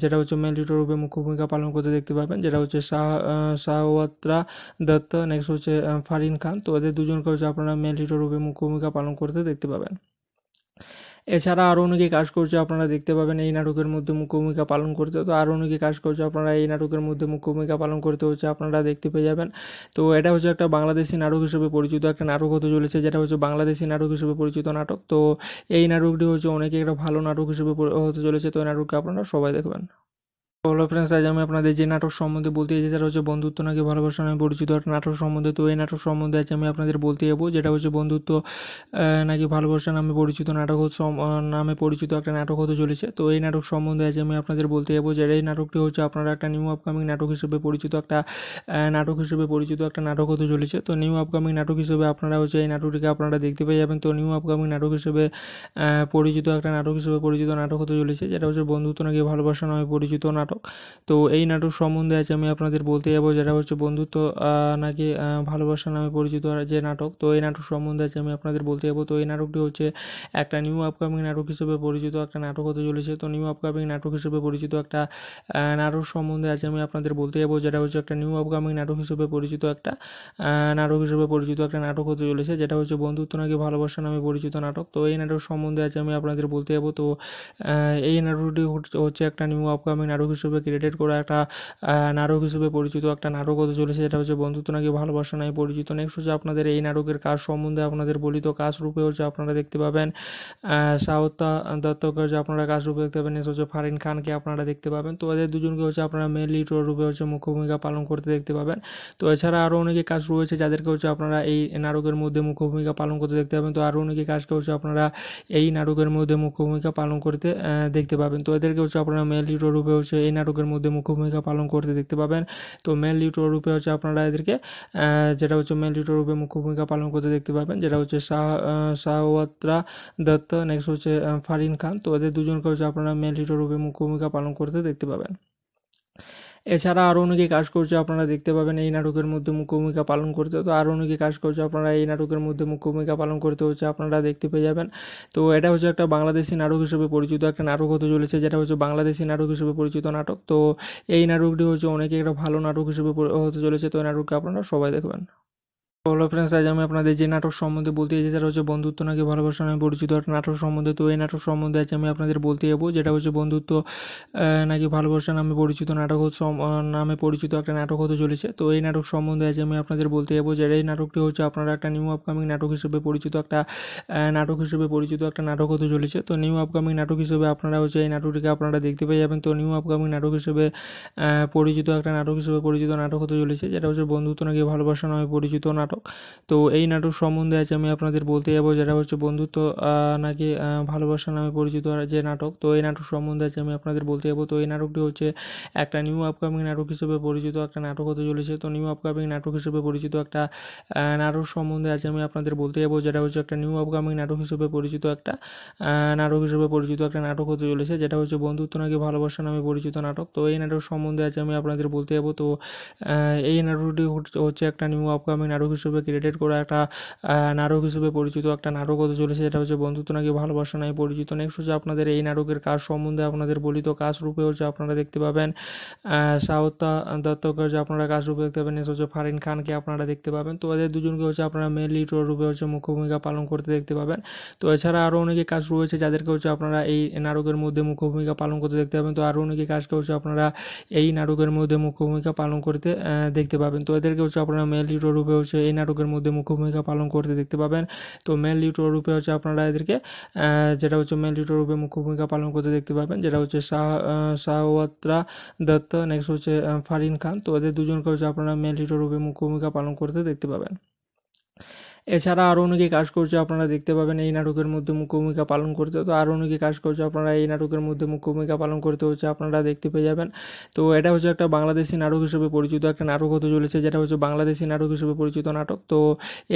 যেটা হচ্ছে মেন লিটর রূপে মুখ্য ভূমিকা পালন করতে দেখতে পাবেন যেটা হচ্ছে শাহ শাহওয়াত্রা দত্ত নেক্সট হচ্ছে ফারিন খান তো এদের দুজনকে হচ্ছে আপনারা মেন লিটর রূপে মুখ্য ভূমিকা পালন করতে দেখতে পাবেন এছাড়া আরও অনেকে কাজ করছে আপনারা দেখতে পাবেন এই নাটকের মধ্যে মুখ্য ভূমিকা পালন করতে তো আরও অনেকে কাজ করছে আপনারা এই নাটকের মধ্যে মুখ্য ভূমিকা পালন করতে হচ্ছে আপনারা দেখতে পেয়ে যাবেন তো এটা হচ্ছে একটা বাংলাদেশি নাটক হিসেবে পরিচিত একটা নাটক হতে চলেছে যেটা হচ্ছে বাংলাদেশি নাটক হিসেবে পরিচিত নাটক তো এই নাটকটি হচ্ছে অনেকে একটা ভালো নাটক হিসেবে হতে চলেছে তো এই নাটককে আপনারা সবাই দেখবেন হলো ফ্রেন্ডস আজ আমি আপনাদের যে নাটক সম্বন্ধে বলতে চাইছি সেটা হচ্ছে বন্ধুত্ব নাকি ভালোবাসা নামে পরিচিত নাটক সম্বন্ধে তো এই নাটক সম্বন্ধে আজ আমি আপনাদের বলতে যাবো যেটা হচ্ছে বন্ধুত্ব নাকি ভালোবাসা নামে পরিচিত নাটক নামে পরিচিত একটা নাটক হতে চলেছে তো এই নাটক সম্বন্ধে আজ আমি আপনাদের বলতে যাবো যে এই নাটকটি হচ্ছে আপনারা একটা নিউ আপকামিং নাটক হিসেবে পরিচিত একটা নাটক হিসেবে পরিচিত একটা নাটক হতে চলেছে তো নিউ আপকামিং নাটক হিসেবে আপনারা হচ্ছে এই নাটকটিকে আপনারা দেখতে পেয়ে যাবেন তো নিউ আপকামিং নাটক হিসেবে পরিচিত একটা নাটক হিসেবে পরিচিত নাটক হতে চলেছে যেটা হচ্ছে বন্ধুত্ব নাকি ভালোবাসা নামে পরিচিত নাটক নাটক তো এই নাটক সম্বন্ধে আজ আমি আপনাদের বলতে যাবো যেটা হচ্ছে বন্ধুত্ব নাকি ভালোবাসা নামে পরিচিত যে নাটক তো এই নাটক সম্বন্ধে আজ আমি আপনাদের বলতে যাবো তো এই নাটকটি হচ্ছে একটা নিউ আপকামিং নাটক হিসেবে পরিচিত একটা নাটক হতে চলেছে তো নিউ আপকামিং নাটক হিসেবে পরিচিত একটা নাটক সম্বন্ধে আজ আমি আপনাদের বলতে যাবো যেটা হচ্ছে একটা নিউ আপকামিং নাটক হিসেবে পরিচিত একটা নাটক হিসেবে পরিচিত একটা নাটক হতে চলেছে যেটা হচ্ছে বন্ধুত্ব নাকি ভালোবাসা নামে পরিচিত নাটক তো এই নাটক সম্বন্ধে আজ আমি আপনাদের বলতে যাবো তো এই নাটকটি হচ্ছে একটা নিউ আপকামিং নাটক হিসেবে ক্রিয়েটেড করা একটা নাটক হিসেবে পরিচিত একটা নাটক হতে চলেছে যেটা হচ্ছে বন্ধুত্ব নাকি ভালোবাসা নাই পরিচিত নেক্সট হচ্ছে আপনাদের এই নাটকের কাজ সম্বন্ধে আপনাদের বলিত কাজ রূপে হচ্ছে আপনারা দেখতে পাবেন সাউতা দত্তকে হচ্ছে আপনারা কাজ রূপে দেখতে পাবেন নেক্সট হচ্ছে ফারিন খানকে আপনারা দেখতে পাবেন তো এদের দুজনকে হচ্ছে আপনারা মেন লিড রূপে হচ্ছে মুখ্য ভূমিকা পালন করতে দেখতে পাবেন তো এছাড়া আরও অনেকে কাজ রয়েছে যাদেরকে হচ্ছে আপনারা এই নাটকের মধ্যে মুখ্য ভূমিকা পালন করতে দেখতে পাবেন তো আরও অনেকে কাজকে হচ্ছে আপনারা এই নাটকের মধ্যে মুখ্য ভূমিকা পালন করতে দেখতে পাবেন তো এদেরকে হচ্ছে আপনারা মেন লিড রূপে হচ্ছে এই নাটকের মধ্যে মুখ্য ভূমিকা পালন করতে দেখতে পাবেন তো মেন লিটোর রূপে হচ্ছে আপনারা এদেরকে যেটা হচ্ছে মেন লিটোর রূপে মুখ্য ভূমিকা পালন করতে দেখতে পাবেন যেটা হচ্ছে শাহ শাহওয়াত্রা দত্ত নেক্সট হচ্ছে ফারিন খান তো এদের দুজনকে হচ্ছে আপনারা মেন লিটোর রূপে মুখ্য ভূমিকা পালন করতে দেখতে পাবেন এছাড়া আরও অনেকে কাজ করছে আপনারা দেখতে পাবেন এই নাটকের মধ্যে মুখ্য ভূমিকা পালন করতে তো আরও অনেকে কাজ করছে আপনারা এই নাটকের মধ্যে মুখ্য ভূমিকা পালন করতে হচ্ছে আপনারা দেখতে পেয়ে যাবেন তো এটা হচ্ছে একটা বাংলাদেশি নাটক হিসেবে পরিচিত একটা নাটক হতে চলেছে যেটা হচ্ছে বাংলাদেশি নাটক হিসেবে পরিচিত নাটক তো এই নাটকটি হচ্ছে অনেকে একটা ভালো নাটক হিসেবে হতে চলেছে তো এই নাটককে আপনারা সবাই দেখবেন হ্যালো ফ্রেন্ডস আজ আমি আপনাদের যে নাটক সম্বন্ধে বলতে চাই যেটা হচ্ছে বন্ধুত্ব নাকি ভালোবাসা নামে পরিচিত নাটক সম্বন্ধে তো এই নাটক সম্বন্ধে আজ আমি আপনাদের বলতে যাবো যেটা হচ্ছে বন্ধুত্ব নাকি ভালোবাসা নামে পরিচিত নাটক নামে পরিচিত একটা নাটক হতে চলেছে তো এই নাটক সম্বন্ধে আজ আমি আপনাদের বলতে যাবো যে এই নাটকটি হচ্ছে আপনারা একটা নিউ আপকামিং নাটক হিসেবে পরিচিত একটা নাটক হিসেবে পরিচিত একটা নাটক হতে চলেছে তো নিউ আপকামিং নাটক হিসেবে আপনারা হচ্ছে এই নাটকটিকে আপনারা দেখতে পেয়ে যাবেন তো নিউ আপকামিং নাটক হিসেবে পরিচিত একটা নাটক হিসেবে পরিচিত নাটক হতে চলেছে যেটা হচ্ছে বন্ধুত্ব নাকি ভালোবাসা নামে পরিচিত নাটক নাটক তো এই নাটক সম্বন্ধে আজ আমি আপনাদের বলতে যাবো যেটা হচ্ছে বন্ধুত্ব নাকি ভালোবাসা নামে পরিচিত যে নাটক তো এই নাটক সম্বন্ধে আজ আমি আপনাদের বলতে যাবো তো এই নাটকটি হচ্ছে একটা নিউ আপকামিং নাটক হিসেবে পরিচিত একটা নাটক হতে চলেছে তো নিউ আপকামিং নাটক হিসেবে পরিচিত একটা নাটক সম্বন্ধে আজ আমি আপনাদের বলতে যাবো যেটা হচ্ছে একটা নিউ আপকামিং নাটক হিসেবে পরিচিত একটা নাটক হিসেবে পরিচিত একটা নাটক হতে চলেছে যেটা হচ্ছে বন্ধুত্ব নাকি ভালোবাসা নামে পরিচিত নাটক তো এই নাটক সম্বন্ধে আজ আমি আপনাদের বলতে যাবো তো এই নাটকটি হচ্ছে একটা নিউ আপকামিং নাটক হিসেবে হিসেবে ক্রিয়েটেড করা একটা নাটক হিসেবে পরিচিত একটা নাটক হতে চলেছে যেটা হচ্ছে বন্ধুত্ব নাকি ভালোবাসা নাই পরিচিত নেক্সট হচ্ছে আপনাদের এই নাটকের কাজ সম্বন্ধে আপনাদের বলিত কাজ রূপে হচ্ছে আপনারা দেখতে পাবেন সাউত্তা দত্তকে হচ্ছে আপনারা কাজ রূপে দেখতে পাবেন হচ্ছে ফারিন খানকে আপনারা দেখতে পাবেন তো এদের দুজনকে হচ্ছে আপনারা মেন লিড রূপে হচ্ছে মুখ্য ভূমিকা পালন করতে দেখতে পাবেন তো এছাড়া আরও অনেকে কাজ রয়েছে যাদেরকে হচ্ছে আপনারা এই নাটকের মধ্যে মুখ্য ভূমিকা পালন করতে দেখতে পাবেন তো আরও অনেকে কাজকে হচ্ছে আপনারা এই নাটকের মধ্যে মুখ্য ভূমিকা পালন করতে দেখতে পাবেন তো এদেরকে হচ্ছে আপনারা মেন লিড রূপে হচ্ছে এই নাটকের মধ্যে মুখ্য ভূমিকা পালন করতে দেখতে পাবেন তো মেন লিটোর রূপে হচ্ছে আপনারা এদেরকে যেটা হচ্ছে মেন লিটোর রূপে মুখ্য ভূমিকা পালন করতে দেখতে পাবেন যেটা হচ্ছে শাহ শাহওয়াত্রা দত্ত নেক্সট হচ্ছে ফারিন খান তো এদের দুজনকে হচ্ছে আপনারা মেন লিটোর রূপে মুখ্য ভূমিকা পালন করতে দেখতে পাবেন এছাড়া আরও অনেকে কাজ করছে আপনারা দেখতে পাবেন এই নাটকের মধ্যে মুখ্য ভূমিকা পালন করতে তো আরও অনেকে কাজ করছে আপনারা এই নাটকের মধ্যে মুখ্য ভূমিকা পালন করতে হচ্ছে আপনারা দেখতে পেয়ে যাবেন তো এটা হচ্ছে একটা বাংলাদেশি নাটক হিসেবে পরিচিত একটা নাটক হতে চলেছে যেটা হচ্ছে বাংলাদেশি নাটক হিসেবে পরিচিত নাটক তো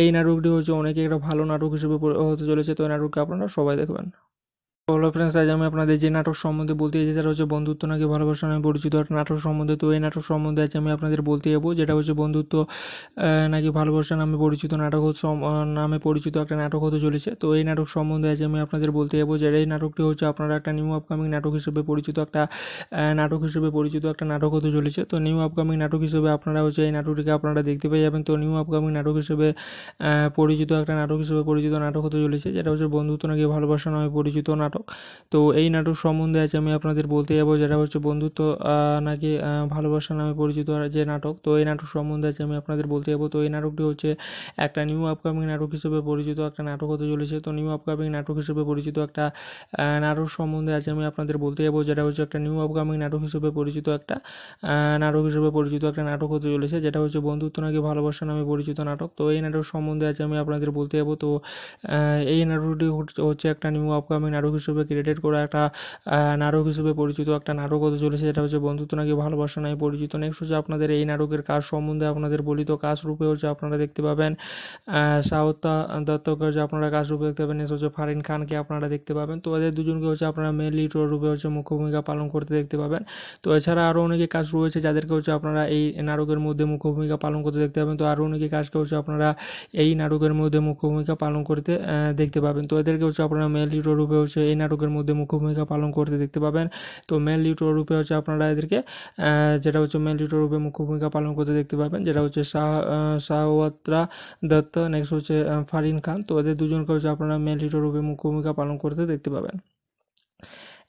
এই নাটকটি হচ্ছে অনেকে একটা ভালো নাটক হিসেবে হতে চলেছে তো এই নাটককে আপনারা সবাই দেখবেন হলো ফ্রেন্ডস আজ আমি আপনাদের যে নাটক সম্বন্ধে বলতে চাইছি সেটা হচ্ছে বন্ধুত্ব নাকি ভালোবাসা নামে পরিচিত নাটক সম্বন্ধে তো এই নাটক সম্বন্ধে আজ আমি আপনাদের বলতে যাবো যেটা হচ্ছে বন্ধুত্ব নাকি ভালোবাসা নামে পরিচিত নাটক নামে পরিচিত একটা নাটক হতে চলেছে তো এই নাটক সম্বন্ধে আজ আমি আপনাদের বলতে যাবো যে এই নাটকটি হচ্ছে আপনারা একটা নিউ আপকামিং নাটক হিসেবে পরিচিত একটা নাটক হিসেবে পরিচিত একটা নাটক হতে চলেছে তো নিউ আপকামিং নাটক হিসেবে আপনারা হচ্ছে এই নাটকটিকে আপনারা দেখতে পেয়ে যাবেন তো নিউ আপকামিং নাটক হিসেবে পরিচিত একটা নাটক হিসেবে পরিচিত নাটক হতে চলেছে যেটা হচ্ছে বন্ধুত্ব নাকি ভালোবাসা নামে পরিচিত নাটক নাটক তো এই নাটক সম্বন্ধে আজ আমি আপনাদের বলতে যাবো যেটা হচ্ছে বন্ধুত্ব নাকি ভালোবাসা নামে পরিচিত যে নাটক তো এই নাটক সম্বন্ধে আজ আমি আপনাদের বলতে যাবো তো এই নাটকটি হচ্ছে একটা নিউ আপকামিং নাটক হিসেবে পরিচিত একটা নাটক হতে চলেছে তো নিউ আপকামিং নাটক হিসেবে পরিচিত একটা নাটক সম্বন্ধে আজ আমি আপনাদের বলতে যাবো যেটা হচ্ছে একটা নিউ আপকামিং নাটক হিসেবে পরিচিত একটা নাটক হিসেবে পরিচিত একটা নাটক হতে চলেছে যেটা হচ্ছে বন্ধুত্ব নাকি ভালোবাসা নামে পরিচিত নাটক তো এই নাটক সম্বন্ধে আজ আমি আপনাদের বলতে যাবো তো এই নাটকটি হচ্ছে একটা নিউ আপকামিং নাটক হিসেবে হিসেবে ক্রিয়েটেড করা একটা নাটক হিসেবে পরিচিত একটা নাটক হতে চলেছে যেটা হচ্ছে বন্ধুত্ব নাকি ভালোবাসা নাই পরিচিত নেক্সট হচ্ছে আপনাদের এই নাটকের কাজ সম্বন্ধে আপনাদের বলিত কাজ রূপে হচ্ছে আপনারা দেখতে পাবেন সাউতা দত্তকে হচ্ছে আপনারা কাজ রূপে দেখতে পাবেন নেক্সট হচ্ছে ফারিন খানকে আপনারা দেখতে পাবেন তো এদের দুজনকে হচ্ছে আপনারা মেন লিড রূপে হচ্ছে মুখ্য ভূমিকা পালন করতে দেখতে পাবেন তো এছাড়া আরও অনেকে কাজ রয়েছে যাদেরকে হচ্ছে আপনারা এই নাটকের মধ্যে মুখ্য ভূমিকা পালন করতে দেখতে পাবেন তো আরও অনেকে কাজকে হচ্ছে আপনারা এই নাটকের মধ্যে মুখ্য ভূমিকা পালন করতে দেখতে পাবেন তো এদেরকে হচ্ছে আপনারা মেন লিড রূপে হচ্ছে এই নাটকের মধ্যে মুখ্য ভূমিকা পালন করতে দেখতে পাবেন তো মেন লিটোর রূপে হচ্ছে আপনারা এদেরকে যেটা হচ্ছে মেন লিটোর রূপে মুখ্য ভূমিকা পালন করতে দেখতে পাবেন যেটা হচ্ছে শাহ শাহওয়াত্রা দত্ত নেক্সট হচ্ছে ফারিন খান তো এদের দুজনকে হচ্ছে আপনারা মেন লিটোর রূপে মুখ্য ভূমিকা পালন করতে দেখতে পাবেন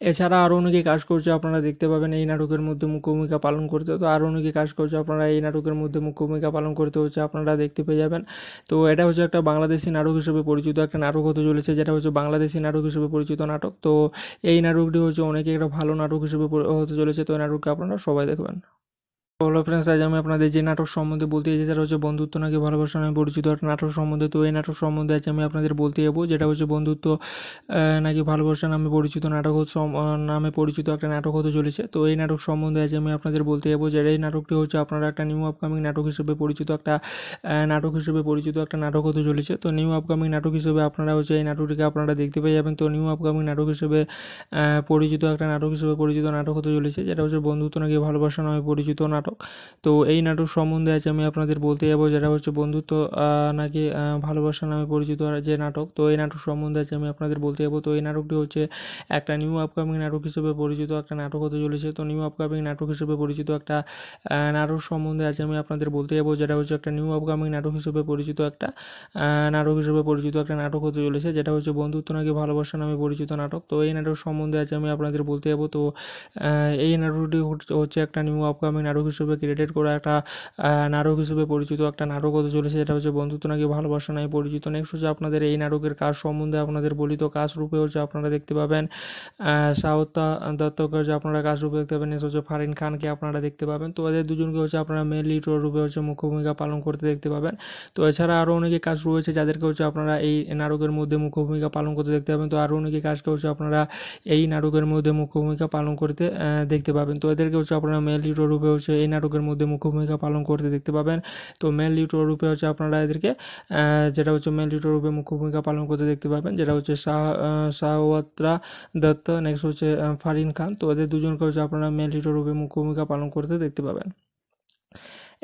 এছাড়া আরও অনেকে কাজ করছে আপনারা দেখতে পাবেন এই নাটকের মধ্যে মুখ্য ভূমিকা পালন করতে তো আরও অনেকে কাজ করছে আপনারা এই নাটকের মধ্যে মুখ্য ভূমিকা পালন করতে হচ্ছে আপনারা দেখতে পেয়ে যাবেন তো এটা হচ্ছে একটা বাংলাদেশি নাটক হিসেবে পরিচিত একটা নাটক হতে চলেছে যেটা হচ্ছে বাংলাদেশি নাটক হিসেবে পরিচিত নাটক তো এই নাটকটি হচ্ছে অনেকে একটা ভালো নাটক হিসেবে হতে চলেছে তো এই নাটককে আপনারা সবাই দেখবেন হ্যালো ফ্রেন্ডস আজ আমি আপনাদের যে নাটক সম্বন্ধে বলতে চাই সেটা হচ্ছে বন্ধুত্ব নাকি ভালোবাসা নামে পরিচিত নাটক সম্বন্ধে তো এই নাটক সম্বন্ধে আজ আমি আপনাদের বলতে যাবো যেটা হচ্ছে বন্ধুত্ব নাকি ভালোবাসা নামে পরিচিত নাটক নামে পরিচিত একটা নাটক হতে চলেছে তো এই নাটক সম্বন্ধে আজ আমি আপনাদের বলতে যাবো যে এই নাটকটি হচ্ছে আপনারা একটা নিউ আপকামিং নাটক হিসেবে পরিচিত একটা নাটক হিসেবে পরিচিত একটা নাটক হতে চলেছে তো নিউ আপকামিং নাটক হিসেবে আপনারা হচ্ছে এই নাটকটিকে আপনারা দেখতে পেয়ে যাবেন তো নিউ আপকামিং নাটক হিসেবে পরিচিত একটা নাটক হিসেবে পরিচিত নাটক হতে চলেছে যেটা হচ্ছে বন্ধুত্ব নাকি ভালোবাসা নামে পরিচিত নাটক নাটক তো এই নাটক সম্বন্ধে আজ আমি আপনাদের বলতে যাবো যেটা হচ্ছে বন্ধুত্ব নাকি ভালোবাসা নামে পরিচিত যে নাটক তো এই নাটক সম্বন্ধে আজ আমি আপনাদের বলতে যাবো তো এই নাটকটি হচ্ছে একটা নিউ আপকামিং নাটক হিসেবে পরিচিত একটা নাটক হতে চলেছে তো নিউ আপকামিং নাটক হিসেবে পরিচিত একটা নাটক সম্বন্ধে আজ আমি আপনাদের বলতে যাবো যেটা হচ্ছে একটা নিউ আপকামিং নাটক হিসেবে পরিচিত একটা নাটক হিসেবে পরিচিত একটা নাটক হতে চলেছে যেটা হচ্ছে বন্ধুত্ব নাকি ভালোবাসা নামে পরিচিত নাটক তো এই নাটক সম্বন্ধে আজ আমি আপনাদের বলতে যাবো তো এই নাটকটি হচ্ছে একটা নিউ আপকামিং নাটক হিসেবে হিসেবে ক্রিয়েটেড করা একটা নাটক হিসেবে পরিচিত একটা নাটক হতে চলেছে যেটা হচ্ছে বন্ধুত্ব নাকি ভালোবাসা নাই পরিচিত নেক্সট হচ্ছে আপনাদের এই নাটকের কাজ সম্বন্ধে আপনাদের বলিত কাজ রূপে হচ্ছে আপনারা দেখতে পাবেন সাউত্তা দত্তকে হচ্ছে আপনারা কাজ রূপে দেখতে পাবেন হচ্ছে ফারিন খানকে আপনারা দেখতে পাবেন তো এদের দুজনকে হচ্ছে আপনারা মেন লিড রূপে হচ্ছে মুখ্য ভূমিকা পালন করতে দেখতে পাবেন তো এছাড়া আরও অনেকে কাজ রয়েছে যাদেরকে হচ্ছে আপনারা এই নাটকের মধ্যে মুখ্য ভূমিকা পালন করতে দেখতে পাবেন তো আরও অনেকে কাজকে হচ্ছে আপনারা এই নাটকের মধ্যে মুখ্য ভূমিকা পালন করতে দেখতে পাবেন তো এদেরকে হচ্ছে আপনারা মেন লিড রূপে হচ্ছে এই নাটকের মধ্যে মুখ্য ভূমিকা পালন করতে দেখতে পাবেন তো মেন লিটর রূপে হচ্ছে আপনারা এদেরকে যেটা হচ্ছে মেন লিটর রূপে মুখ্য ভূমিকা পালন করতে দেখতে পাবেন যেটা হচ্ছে শাহ শাহওয়াত্রা দত্ত নেক্সট হচ্ছে ফারিন খান তো এদের দুজনকে হচ্ছে আপনারা মেন লিটর রূপে মুখ্য ভূমিকা পালন করতে দেখতে পাবেন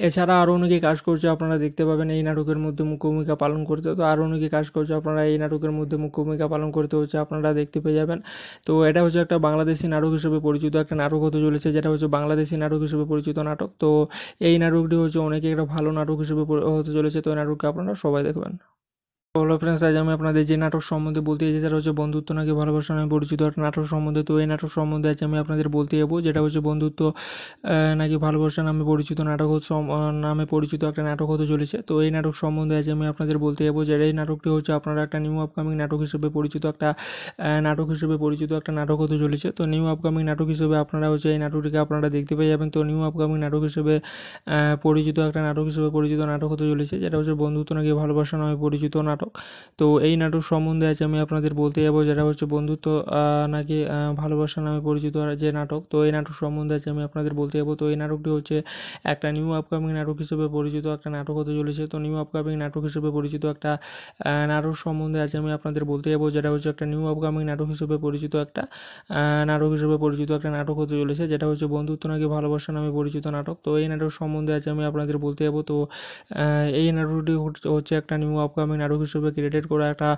এছাড়া আরও অনেকে কাজ করছে আপনারা দেখতে পাবেন এই নাটকের মধ্যে মুখ্য ভূমিকা পালন করতে তো আরও অনেকে কাজ করছে আপনারা এই নাটকের মধ্যে মুখ্য ভূমিকা পালন করতে হচ্ছে আপনারা দেখতে পেয়ে যাবেন তো এটা হচ্ছে একটা বাংলাদেশি নাটক হিসেবে পরিচিত একটা নাটক হতে চলেছে যেটা হচ্ছে বাংলাদেশি নাটক হিসেবে পরিচিত নাটক তো এই নাটকটি হচ্ছে অনেকে একটা ভালো নাটক হিসেবে হতে চলেছে তো এই নাটককে আপনারা সবাই দেখবেন হলো ফ্রেন্ডস আজ আমি আপনাদের যে নাটক সম্বন্ধে বলতে চাইছি সেটা হচ্ছে বন্ধুত্ব নাকি ভালোবাসা নামে পরিচিত নাটক সম্বন্ধে তো এই নাটক সম্বন্ধে আজ আমি আপনাদের বলতে যাবো যেটা হচ্ছে বন্ধুত্ব নাকি ভালোবাসা নামে পরিচিত নাটক নামে পরিচিত একটা নাটক হতে চলেছে তো এই নাটক সম্বন্ধে আজ আমি আপনাদের বলতে যাবো যে এই নাটকটি হচ্ছে আপনারা একটা নিউ আপকামিং নাটক হিসেবে পরিচিত একটা নাটক হিসেবে পরিচিত একটা নাটক হতে চলেছে তো নিউ আপকামিং নাটক হিসেবে আপনারা হচ্ছে এই নাটকটিকে আপনারা দেখতে পেয়ে যাবেন তো নিউ আপকামিং নাটক হিসেবে পরিচিত একটা নাটক হিসেবে পরিচিত নাটক হতে চলেছে যেটা হচ্ছে বন্ধুত্ব নাকি ভালোবাসা নামে পরিচিত নাটক নাটক তো এই নাটক সম্বন্ধে আজ আমি আপনাদের বলতে যাবো যেটা হচ্ছে বন্ধুত্ব নাকি ভালোবাসা নামে পরিচিত যে নাটক তো এই নাটক সম্বন্ধে আজ আমি আপনাদের বলতে যাবো তো এই নাটকটি হচ্ছে একটা নিউ আপকামিং নাটক হিসেবে পরিচিত একটা নাটক হতে চলেছে তো নিউ আপকামিং নাটক হিসেবে পরিচিত একটা নাটক সম্বন্ধে আজ আমি আপনাদের বলতে যাবো যেটা হচ্ছে একটা নিউ আপকামিং নাটক হিসেবে পরিচিত একটা নাটক হিসেবে পরিচিত একটা নাটক হতে চলেছে যেটা হচ্ছে বন্ধুত্ব নাকি ভালোবাসা নামে পরিচিত নাটক তো এই নাটক সম্বন্ধে আজ আমি আপনাদের বলতে যাবো তো এই নাটকটি হচ্ছে একটা নিউ আপকামিং নাটক হিসেবে ক্রেডিট করা একটা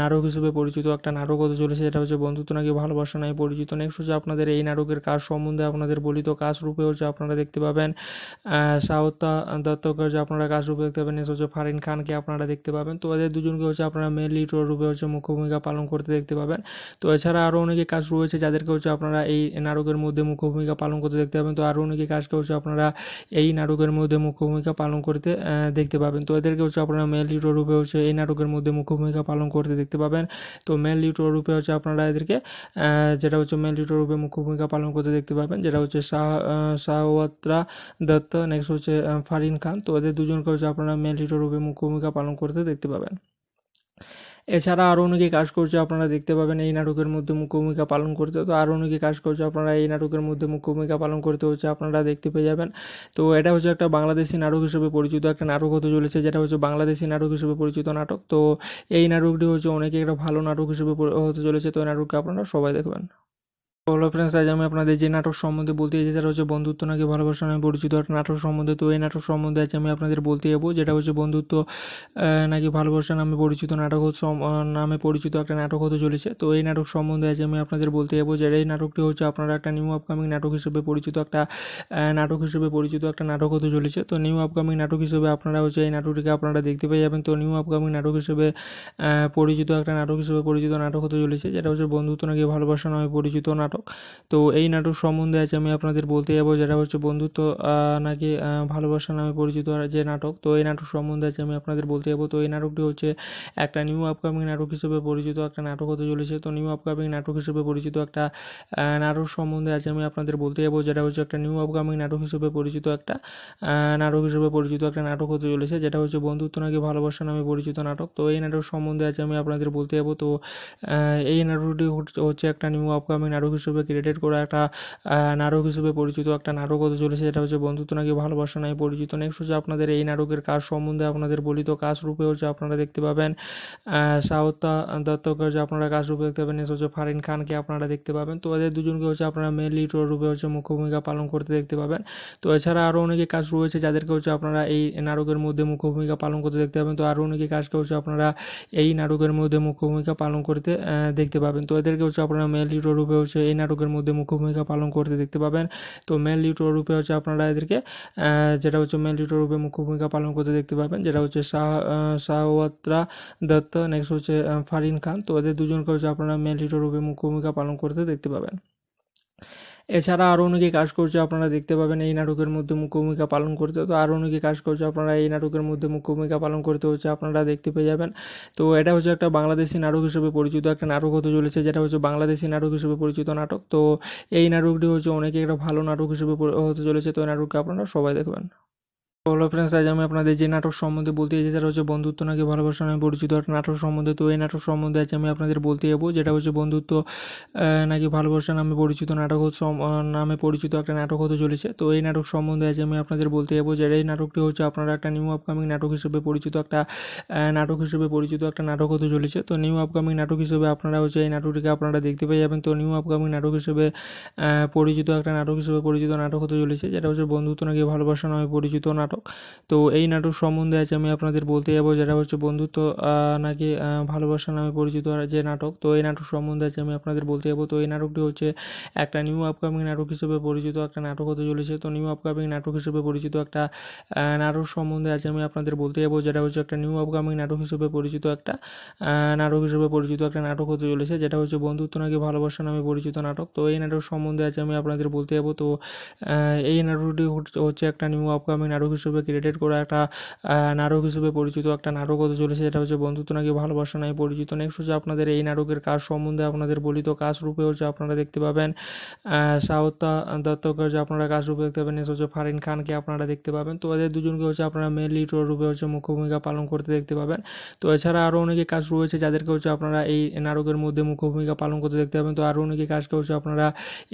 নাটক হিসেবে পরিচিত একটা নাটক হতে চলেছে যেটা হচ্ছে বন্ধুত্ব নাকি ভালোবাসা নাই পরিচিত নেক্সট হচ্ছে আপনাদের এই নাটকের কাজ সম্বন্ধে আপনাদের বলিত কাজ রূপে হচ্ছে আপনারা দেখতে পাবেন সাউতা দত্তকে হচ্ছে আপনারা কাজ রূপে দেখতে পাবেন নেক্সট হচ্ছে ফারিন খানকে আপনারা দেখতে পাবেন তো এদের দুজনকে হচ্ছে আপনারা মেন লিড রূপে হচ্ছে মুখ্য ভূমিকা পালন করতে দেখতে পাবেন তো এছাড়া আরও অনেকে কাজ রয়েছে যাদেরকে হচ্ছে আপনারা এই নাটকের মধ্যে মুখ্য ভূমিকা পালন করতে দেখতে পাবেন তো আরও অনেকে কাজকে হচ্ছে আপনারা এই নাটকের মধ্যে মুখ্য ভূমিকা পালন করতে দেখতে পাবেন তো এদেরকে হচ্ছে আপনারা মেন লিড রূপে হচ্ছে এই নাটকের মধ্যে মুখ্য ভূমিকা পালন করতে দেখতে পাবেন তো মেন লিটর রূপে হচ্ছে আপনারা এদেরকে যেটা হচ্ছে মেন লিটর রূপে মুখ্য ভূমিকা পালন করতে দেখতে পাবেন যেটা হচ্ছে শাহ শাহওয়াত্রা দত্ত নেক্সট হচ্ছে ফারিন খান তো এদের দুজনকে হচ্ছে আপনারা মেন লিটর রূপে মুখ্য ভূমিকা পালন করতে দেখতে পাবেন এছাড়া আরও অনেকে কাজ করছে আপনারা দেখতে পাবেন এই নাটকের মধ্যে মুখ্য ভূমিকা পালন করতে তো আরও অনেকে কাজ করছে আপনারা এই নাটকের মধ্যে মুখ্য ভূমিকা পালন করতে হচ্ছে আপনারা দেখতে পেয়ে যাবেন তো এটা হচ্ছে একটা বাংলাদেশি নাটক হিসেবে পরিচিত একটা নাটক হতে চলেছে যেটা হচ্ছে বাংলাদেশি নাটক হিসেবে পরিচিত নাটক তো এই নাটকটি হচ্ছে অনেকে একটা ভালো নাটক হিসেবে হতে চলেছে তো এই নাটককে আপনারা সবাই দেখবেন হ্যালো ফ্রেন্ডস আজ আমি আপনাদের যে নাটক সম্বন্ধে বলতে চাইছি সেটা হচ্ছে বন্ধুত্ব নাকি ভালোবাসা নামে পরিচিত নাটক সম্বন্ধে তো এই নাটক সম্বন্ধে আজ আমি আপনাদের বলতে যাবো যেটা হচ্ছে বন্ধুত্ব নাকি ভালোবাসা নামে পরিচিত নাটক নামে পরিচিত একটা নাটক হতে চলেছে তো এই নাটক সম্বন্ধে আজ আমি আপনাদের বলতে যাবো যে এই নাটকটি হচ্ছে আপনারা একটা নিউ আপকামিং নাটক হিসেবে পরিচিত একটা নাটক হিসেবে পরিচিত একটা নাটক হতে চলেছে তো নিউ আপকামিং নাটক হিসেবে আপনারা হচ্ছে এই নাটকটিকে আপনারা দেখতে পেয়ে যাবেন তো নিউ আপকামিং নাটক হিসেবে পরিচিত একটা নাটক হিসেবে পরিচিত নাটক হতে চলেছে যেটা হচ্ছে বন্ধুত্ব নাকি ভালোবাসা নামে পরিচিত নাটক নাটক তো এই নাটক সম্বন্ধে আজ আমি আপনাদের বলতে যাবো যেটা হচ্ছে বন্ধুত্ব নাকি ভালোবাসা নামে পরিচিত যে নাটক তো এই নাটক সম্বন্ধে আজ আমি আপনাদের বলতে যাবো তো এই নাটকটি হচ্ছে একটা নিউ আপকামিং নাটক হিসেবে পরিচিত একটা নাটক হতে চলেছে তো নিউ আপকামিং নাটক হিসেবে পরিচিত একটা নাটক সম্বন্ধে আজ আমি আপনাদের বলতে যাবো যেটা হচ্ছে একটা নিউ আপকামিং নাটক হিসেবে পরিচিত একটা নাটক হিসেবে পরিচিত একটা নাটক হতে চলেছে যেটা হচ্ছে বন্ধুত্ব নাকি ভালোবাসা নামে পরিচিত নাটক তো এই নাটক সম্বন্ধে আজ আমি আপনাদের বলতে যাবো তো এই নাটকটি হচ্ছে একটা নিউ আপকামিং নাটক হিসেবে হিসেবে ক্রিয়েটেড করা একটা নাটক হিসেবে পরিচিত একটা নাটক হতে চলেছে যেটা হচ্ছে বন্ধুত্ব নাকি ভালোবাসা নাই পরিচিত নেক্সট হচ্ছে আপনাদের এই নাটকের কাজ সম্বন্ধে আপনাদের বলিত কাজ রূপে হচ্ছে আপনারা দেখতে পাবেন সাউতা দত্তকে হচ্ছে আপনারা কাজ রূপে দেখতে পাবেন হচ্ছে ফারিন খানকে আপনারা দেখতে পাবেন তো এদের দুজনকে হচ্ছে আপনারা মেন লিড রূপে হচ্ছে মুখ্য ভূমিকা পালন করতে দেখতে পাবেন তো এছাড়া আরও অনেকে কাজ রয়েছে যাদেরকে হচ্ছে আপনারা এই নাটকের মধ্যে মুখ্য ভূমিকা পালন করতে দেখতে পাবেন তো আরও অনেকে কাজকে হচ্ছে আপনারা এই নাটকের মধ্যে মুখ্য ভূমিকা পালন করতে দেখতে পাবেন তো এদেরকে হচ্ছে আপনারা মেন লিড রূপে হচ্ছে এই নাটকের মধ্যে মুখ্য ভূমিকা পালন করতে দেখতে পাবেন তো মেন লিটর রূপে হচ্ছে আপনারা এদেরকে যেটা হচ্ছে মেন লিটর রূপে মুখ্য ভূমিকা পালন করতে দেখতে পাবেন যেটা হচ্ছে শাহ শাহওয়াত্রা দত্ত নেক্সট হচ্ছে ফারিন খান তো এদের দুজনকে হচ্ছে আপনারা মেন লিটর রূপে মুখ্য ভূমিকা পালন করতে দেখতে পাবেন এছাড়া আরও অনেকে কাজ করছে আপনারা দেখতে পাবেন এই নাটকের মধ্যে মুখ্য ভূমিকা পালন করতে তো আরও অনেকে কাজ করছে আপনারা এই নাটকের মধ্যে মুখ্য ভূমিকা পালন করতে হচ্ছে আপনারা দেখতে পেয়ে যাবেন তো এটা হচ্ছে একটা বাংলাদেশি নাটক হিসেবে পরিচিত একটা নাটক হতে চলেছে যেটা হচ্ছে বাংলাদেশি নাটক হিসেবে পরিচিত নাটক তো এই নাটকটি হচ্ছে অনেকে একটা ভালো নাটক হিসেবে হতে চলেছে তো নাটককে আপনারা সবাই দেখবেন হলো ফ্রেন্ডস আজ আমি আপনাদের যে নাটক সম্বন্ধে বলতে চাইছি সেটা হচ্ছে বন্ধুত্ব নাকি ভালোবাসা নামে পরিচিত একটা নাটক সম্বন্ধে তো এই নাটক সম্বন্ধে আজ আমি আপনাদের বলতে যাবো যেটা হচ্ছে বন্ধুত্ব নাকি ভালোবাসা নামে পরিচিত নাটক নামে পরিচিত একটা নাটক হতে চলেছে তো এই নাটক সম্বন্ধে আজ আমি আপনাদের বলতে যাবো যে এই নাটকটি হচ্ছে আপনারা একটা নিউ আপকামিং নাটক হিসেবে পরিচিত একটা নাটক হিসেবে পরিচিত একটা নাটক হতে চলেছে তো নিউ আপকামিং নাটক হিসেবে আপনারা হচ্ছে এই নাটকটিকে আপনারা দেখতে পেয়ে যাবেন তো নিউ আপকামিং নাটক হিসেবে পরিচিত একটা নাটক হিসেবে পরিচিত নাটক হতে চলেছে যেটা হচ্ছে বন্ধুত্ব নাকি ভালোবাসা নামে পরিচিত নাটক নাটক তো এই নাটক সম্বন্ধে আজ আমি আপনাদের বলতে যাবো যেটা হচ্ছে বন্ধুত্ব নাকি ভালোবাসা নামে পরিচিত যে নাটক তো এই নাটক সম্বন্ধে আজ আমি আপনাদের বলতে যাবো তো এই নাটকটি হচ্ছে একটা নিউ আপকামিং নাটক হিসেবে পরিচিত একটা নাটক হতে চলেছে তো নিউ আপকামিং নাটক হিসেবে পরিচিত একটা নাটক সম্বন্ধে আজ আমি আপনাদের বলতে যাবো যেটা হচ্ছে একটা নিউ আপকামিং নাটক হিসেবে পরিচিত একটা নাটক হিসেবে পরিচিত একটা নাটক হতে চলেছে যেটা হচ্ছে বন্ধুত্ব নাকি ভালোবাসা নামে পরিচিত নাটক তো এই নাটক সম্বন্ধে আজ আমি আপনাদের বলতে যাবো তো এই নাটকটি হচ্ছে একটা নিউ আপকামিং নাটক হিসেবে হিসেবে ক্রিয়েটেড করা একটা নাটক হিসেবে পরিচিত একটা নাটক হতে চলেছে যেটা হচ্ছে বন্ধুত্ব নাকি ভালোবাসা নাই পরিচিত নেক্সট হচ্ছে আপনাদের এই নাটকের কাজ সম্বন্ধে আপনাদের বলিত কাজ রূপে হচ্ছে আপনারা দেখতে পাবেন সাউতা দত্তকে হচ্ছে আপনারা কাজ রূপে দেখতে পাবেন নেক্সট হচ্ছে ফারিন খানকে আপনারা দেখতে পাবেন তো এদের দুজনকে হচ্ছে আপনারা মেন লিড রূপে হচ্ছে মুখ্য ভূমিকা পালন করতে দেখতে পাবেন তো এছাড়া আরও অনেকে কাজ রয়েছে যাদেরকে হচ্ছে আপনারা এই নাটকের মধ্যে মুখ্য ভূমিকা পালন করতে দেখতে পাবেন তো আরও অনেকে কাজকে হচ্ছে আপনারা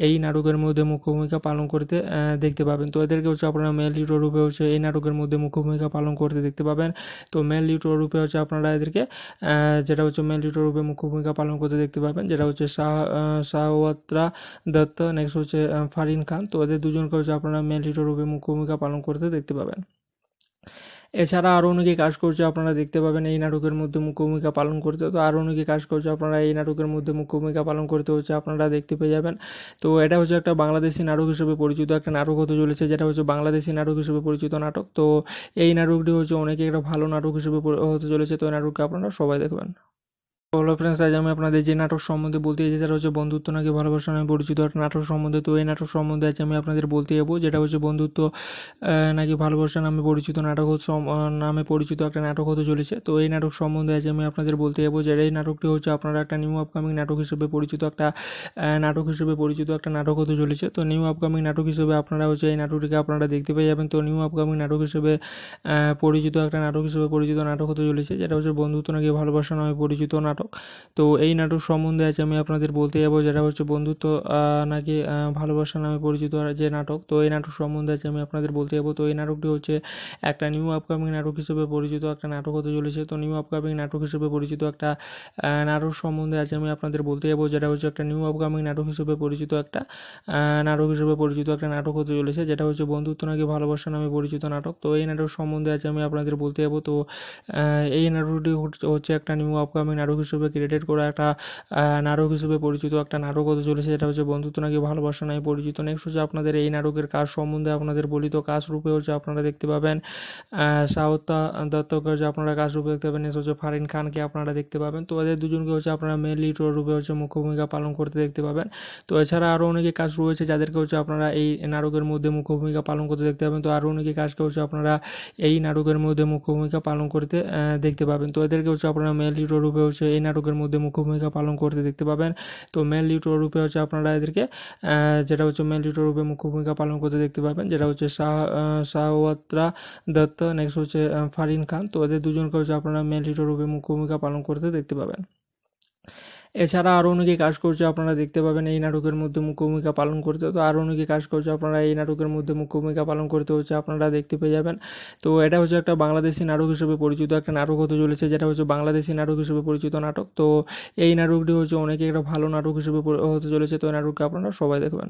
এই নাটকের মধ্যে মুখ্য ভূমিকা পালন করতে দেখতে পাবেন তো এদেরকে হচ্ছে আপনারা মেন লিড রূপে হচ্ছে এই নাটকের মধ্যে মুখ্য ভূমিকা পালন করতে দেখতে পাবেন তো মেন লিউটোর রূপে হচ্ছে আপনারা এদেরকে যেটা হচ্ছে মেন লিউটোর রূপে মুখ্য ভূমিকা পালন করতে দেখতে পাবেন যেটা হচ্ছে শাহ শাহওয়াত্রা দত্ত নেক্সট হচ্ছে ফারিন খান তো এদের দুজনকে হচ্ছে আপনারা মেন লিউটোর রূপে মুখ্য ভূমিকা পালন করতে দেখতে পাবেন এছাড়া আরও অনেকে করছে আপনারা দেখতে পাবেন এই নাটকের মধ্যে মুখ্য ভূমিকা পালন করতে তো আরও অনেকে কাজ করছে আপনারা এই নাটকের মধ্যে মুখ্য ভূমিকা পালন করতে হচ্ছে আপনারা দেখতে পেয়ে যাবেন তো এটা হচ্ছে একটা বাংলাদেশি নাটক হিসেবে পরিচিত একটা নাটক হতে চলেছে যেটা হচ্ছে বাংলাদেশি নাটক হিসেবে পরিচিত নাটক তো এই নাটকটি হচ্ছে অনেকে একটা ভালো নাটক হিসেবে হতে চলেছে তো এই নাটককে আপনারা সবাই দেখবেন হলো ফ্রেন্ডস আজ আমি আপনাদের যে নাটক সম্বন্ধে বলতে চাইছি যেটা হচ্ছে বন্ধুত্ব নাকি ভালোবাসা নামে পরিচিত নাটক সম্বন্ধে তো এই নাটক সম্বন্ধে আজ আমি আপনাদের বলতে যাবো যেটা হচ্ছে বন্ধুত্ব নাকি ভালোবাসা নামে পরিচিত নাটক নামে পরিচিত একটা নাটক হতে চলেছে তো এই নাটক সম্বন্ধে আজ আমি আপনাদের বলতে যাবো যে এই নাটকটি হচ্ছে আপনারা একটা নিউ আপকামিং নাটক হিসেবে পরিচিত একটা নাটক হিসেবে পরিচিত একটা নাটক হতে চলেছে তো নিউ আপকামিং নাটক হিসেবে আপনারা হচ্ছে এই নাটকটিকে আপনারা দেখতে পেয়ে যাবেন তো নিউ আপকামিং নাটক হিসেবে পরিচিত একটা নাটক হিসেবে পরিচিত নাটক হতে চলেছে যেটা হচ্ছে বন্ধুত্ব নাকি ভালোবাসা নামে পরিচিত নাটক নাটক তো এই নাটক সম্বন্ধে আজ আমি আপনাদের বলতে যাবো যেটা হচ্ছে বন্ধুত্ব নাকি ভালোবাসা নামে পরিচিত যে নাটক তো এই নাটক সম্বন্ধে আজ আমি আপনাদের বলতে যাবো তো এই নাটকটি হচ্ছে একটা নিউ আপকামিং নাটক হিসেবে পরিচিত একটা নাটক হতে চলেছে তো নিউ আপকামিং নাটক হিসেবে পরিচিত একটা নাটক সম্বন্ধে আজ আমি আপনাদের বলতে যাবো যেটা হচ্ছে একটা নিউ আপকামিং নাটক হিসেবে পরিচিত একটা নাটক হিসেবে পরিচিত একটা নাটক হতে চলেছে যেটা হচ্ছে বন্ধুত্ব নাকি ভালোবাসা নামে পরিচিত নাটক তো এই নাটক সম্বন্ধে আজ আমি আপনাদের বলতে যাবো তো এই নাটকটি হচ্ছে একটা নিউ আপকামিং নাটক হিসেবে হিসেবে ক্রিয়েটেড করা একটা নাটক হিসেবে পরিচিত একটা নাটক হতে চলেছে যেটা হচ্ছে বন্ধুত্ব নাকি ভালোবাসা নাই পরিচিত নেক্সট হচ্ছে আপনাদের এই নাটকের কাজ সম্বন্ধে আপনাদের বলিত কাজ রূপে হচ্ছে আপনারা দেখতে পাবেন সাউথা দত্তকে হচ্ছে আপনারা কাজ রূপে দেখতে পাবেন নেক্সট হচ্ছে ফারিন খানকে আপনারা দেখতে পাবেন তো এদের দুজনকে হচ্ছে আপনারা মেন লিড রূপে হচ্ছে মুখ্য ভূমিকা পালন করতে দেখতে পাবেন তো এছাড়া আরও অনেকে কাজ রয়েছে যাদেরকে হচ্ছে আপনারা এই নাটকের মধ্যে মুখ্য ভূমিকা পালন করতে দেখতে পাবেন তো আরও অনেকে কাজকে হচ্ছে আপনারা এই নাটকের মধ্যে মুখ্য ভূমিকা পালন করতে দেখতে পাবেন তো এদেরকে হচ্ছে আপনারা মেন লিড রূপে হচ্ছে এই নাটকের মধ্যে মুখ্য ভূমিকা পালন করতে দেখতে পাবেন তো মেন লিটর রূপে হচ্ছে আপনারা এদেরকে যেটা হচ্ছে মেন লিটর রূপে মুখ্য ভূমিকা পালন করতে দেখতে পাবেন যেটা হচ্ছে শাহ শাহওয়াত্রা দত্ত নেক্সট হচ্ছে ফারিন খান তো এদের দুজনকে হচ্ছে আপনারা মেন লিটর রূপে মুখ্য ভূমিকা পালন করতে দেখতে পাবেন এছাড়া আরও অনেকে কাজ করছে আপনারা দেখতে পাবেন এই নাটকের মধ্যে মুখ্য ভূমিকা পালন করতে তো আরও অনেকে কাজ করছে আপনারা এই নাটকের মধ্যে মুখ্য ভূমিকা পালন করতে হচ্ছে আপনারা দেখতে পেয়ে যাবেন তো এটা হচ্ছে একটা বাংলাদেশি নাটক হিসেবে পরিচিত একটা নাটক হতে চলেছে যেটা হচ্ছে বাংলাদেশি নাটক হিসেবে পরিচিত নাটক তো এই নাটকটি হচ্ছে অনেকে একটা ভালো নাটক হিসেবে হতে চলেছে তো এই নাটককে আপনারা সবাই দেখবেন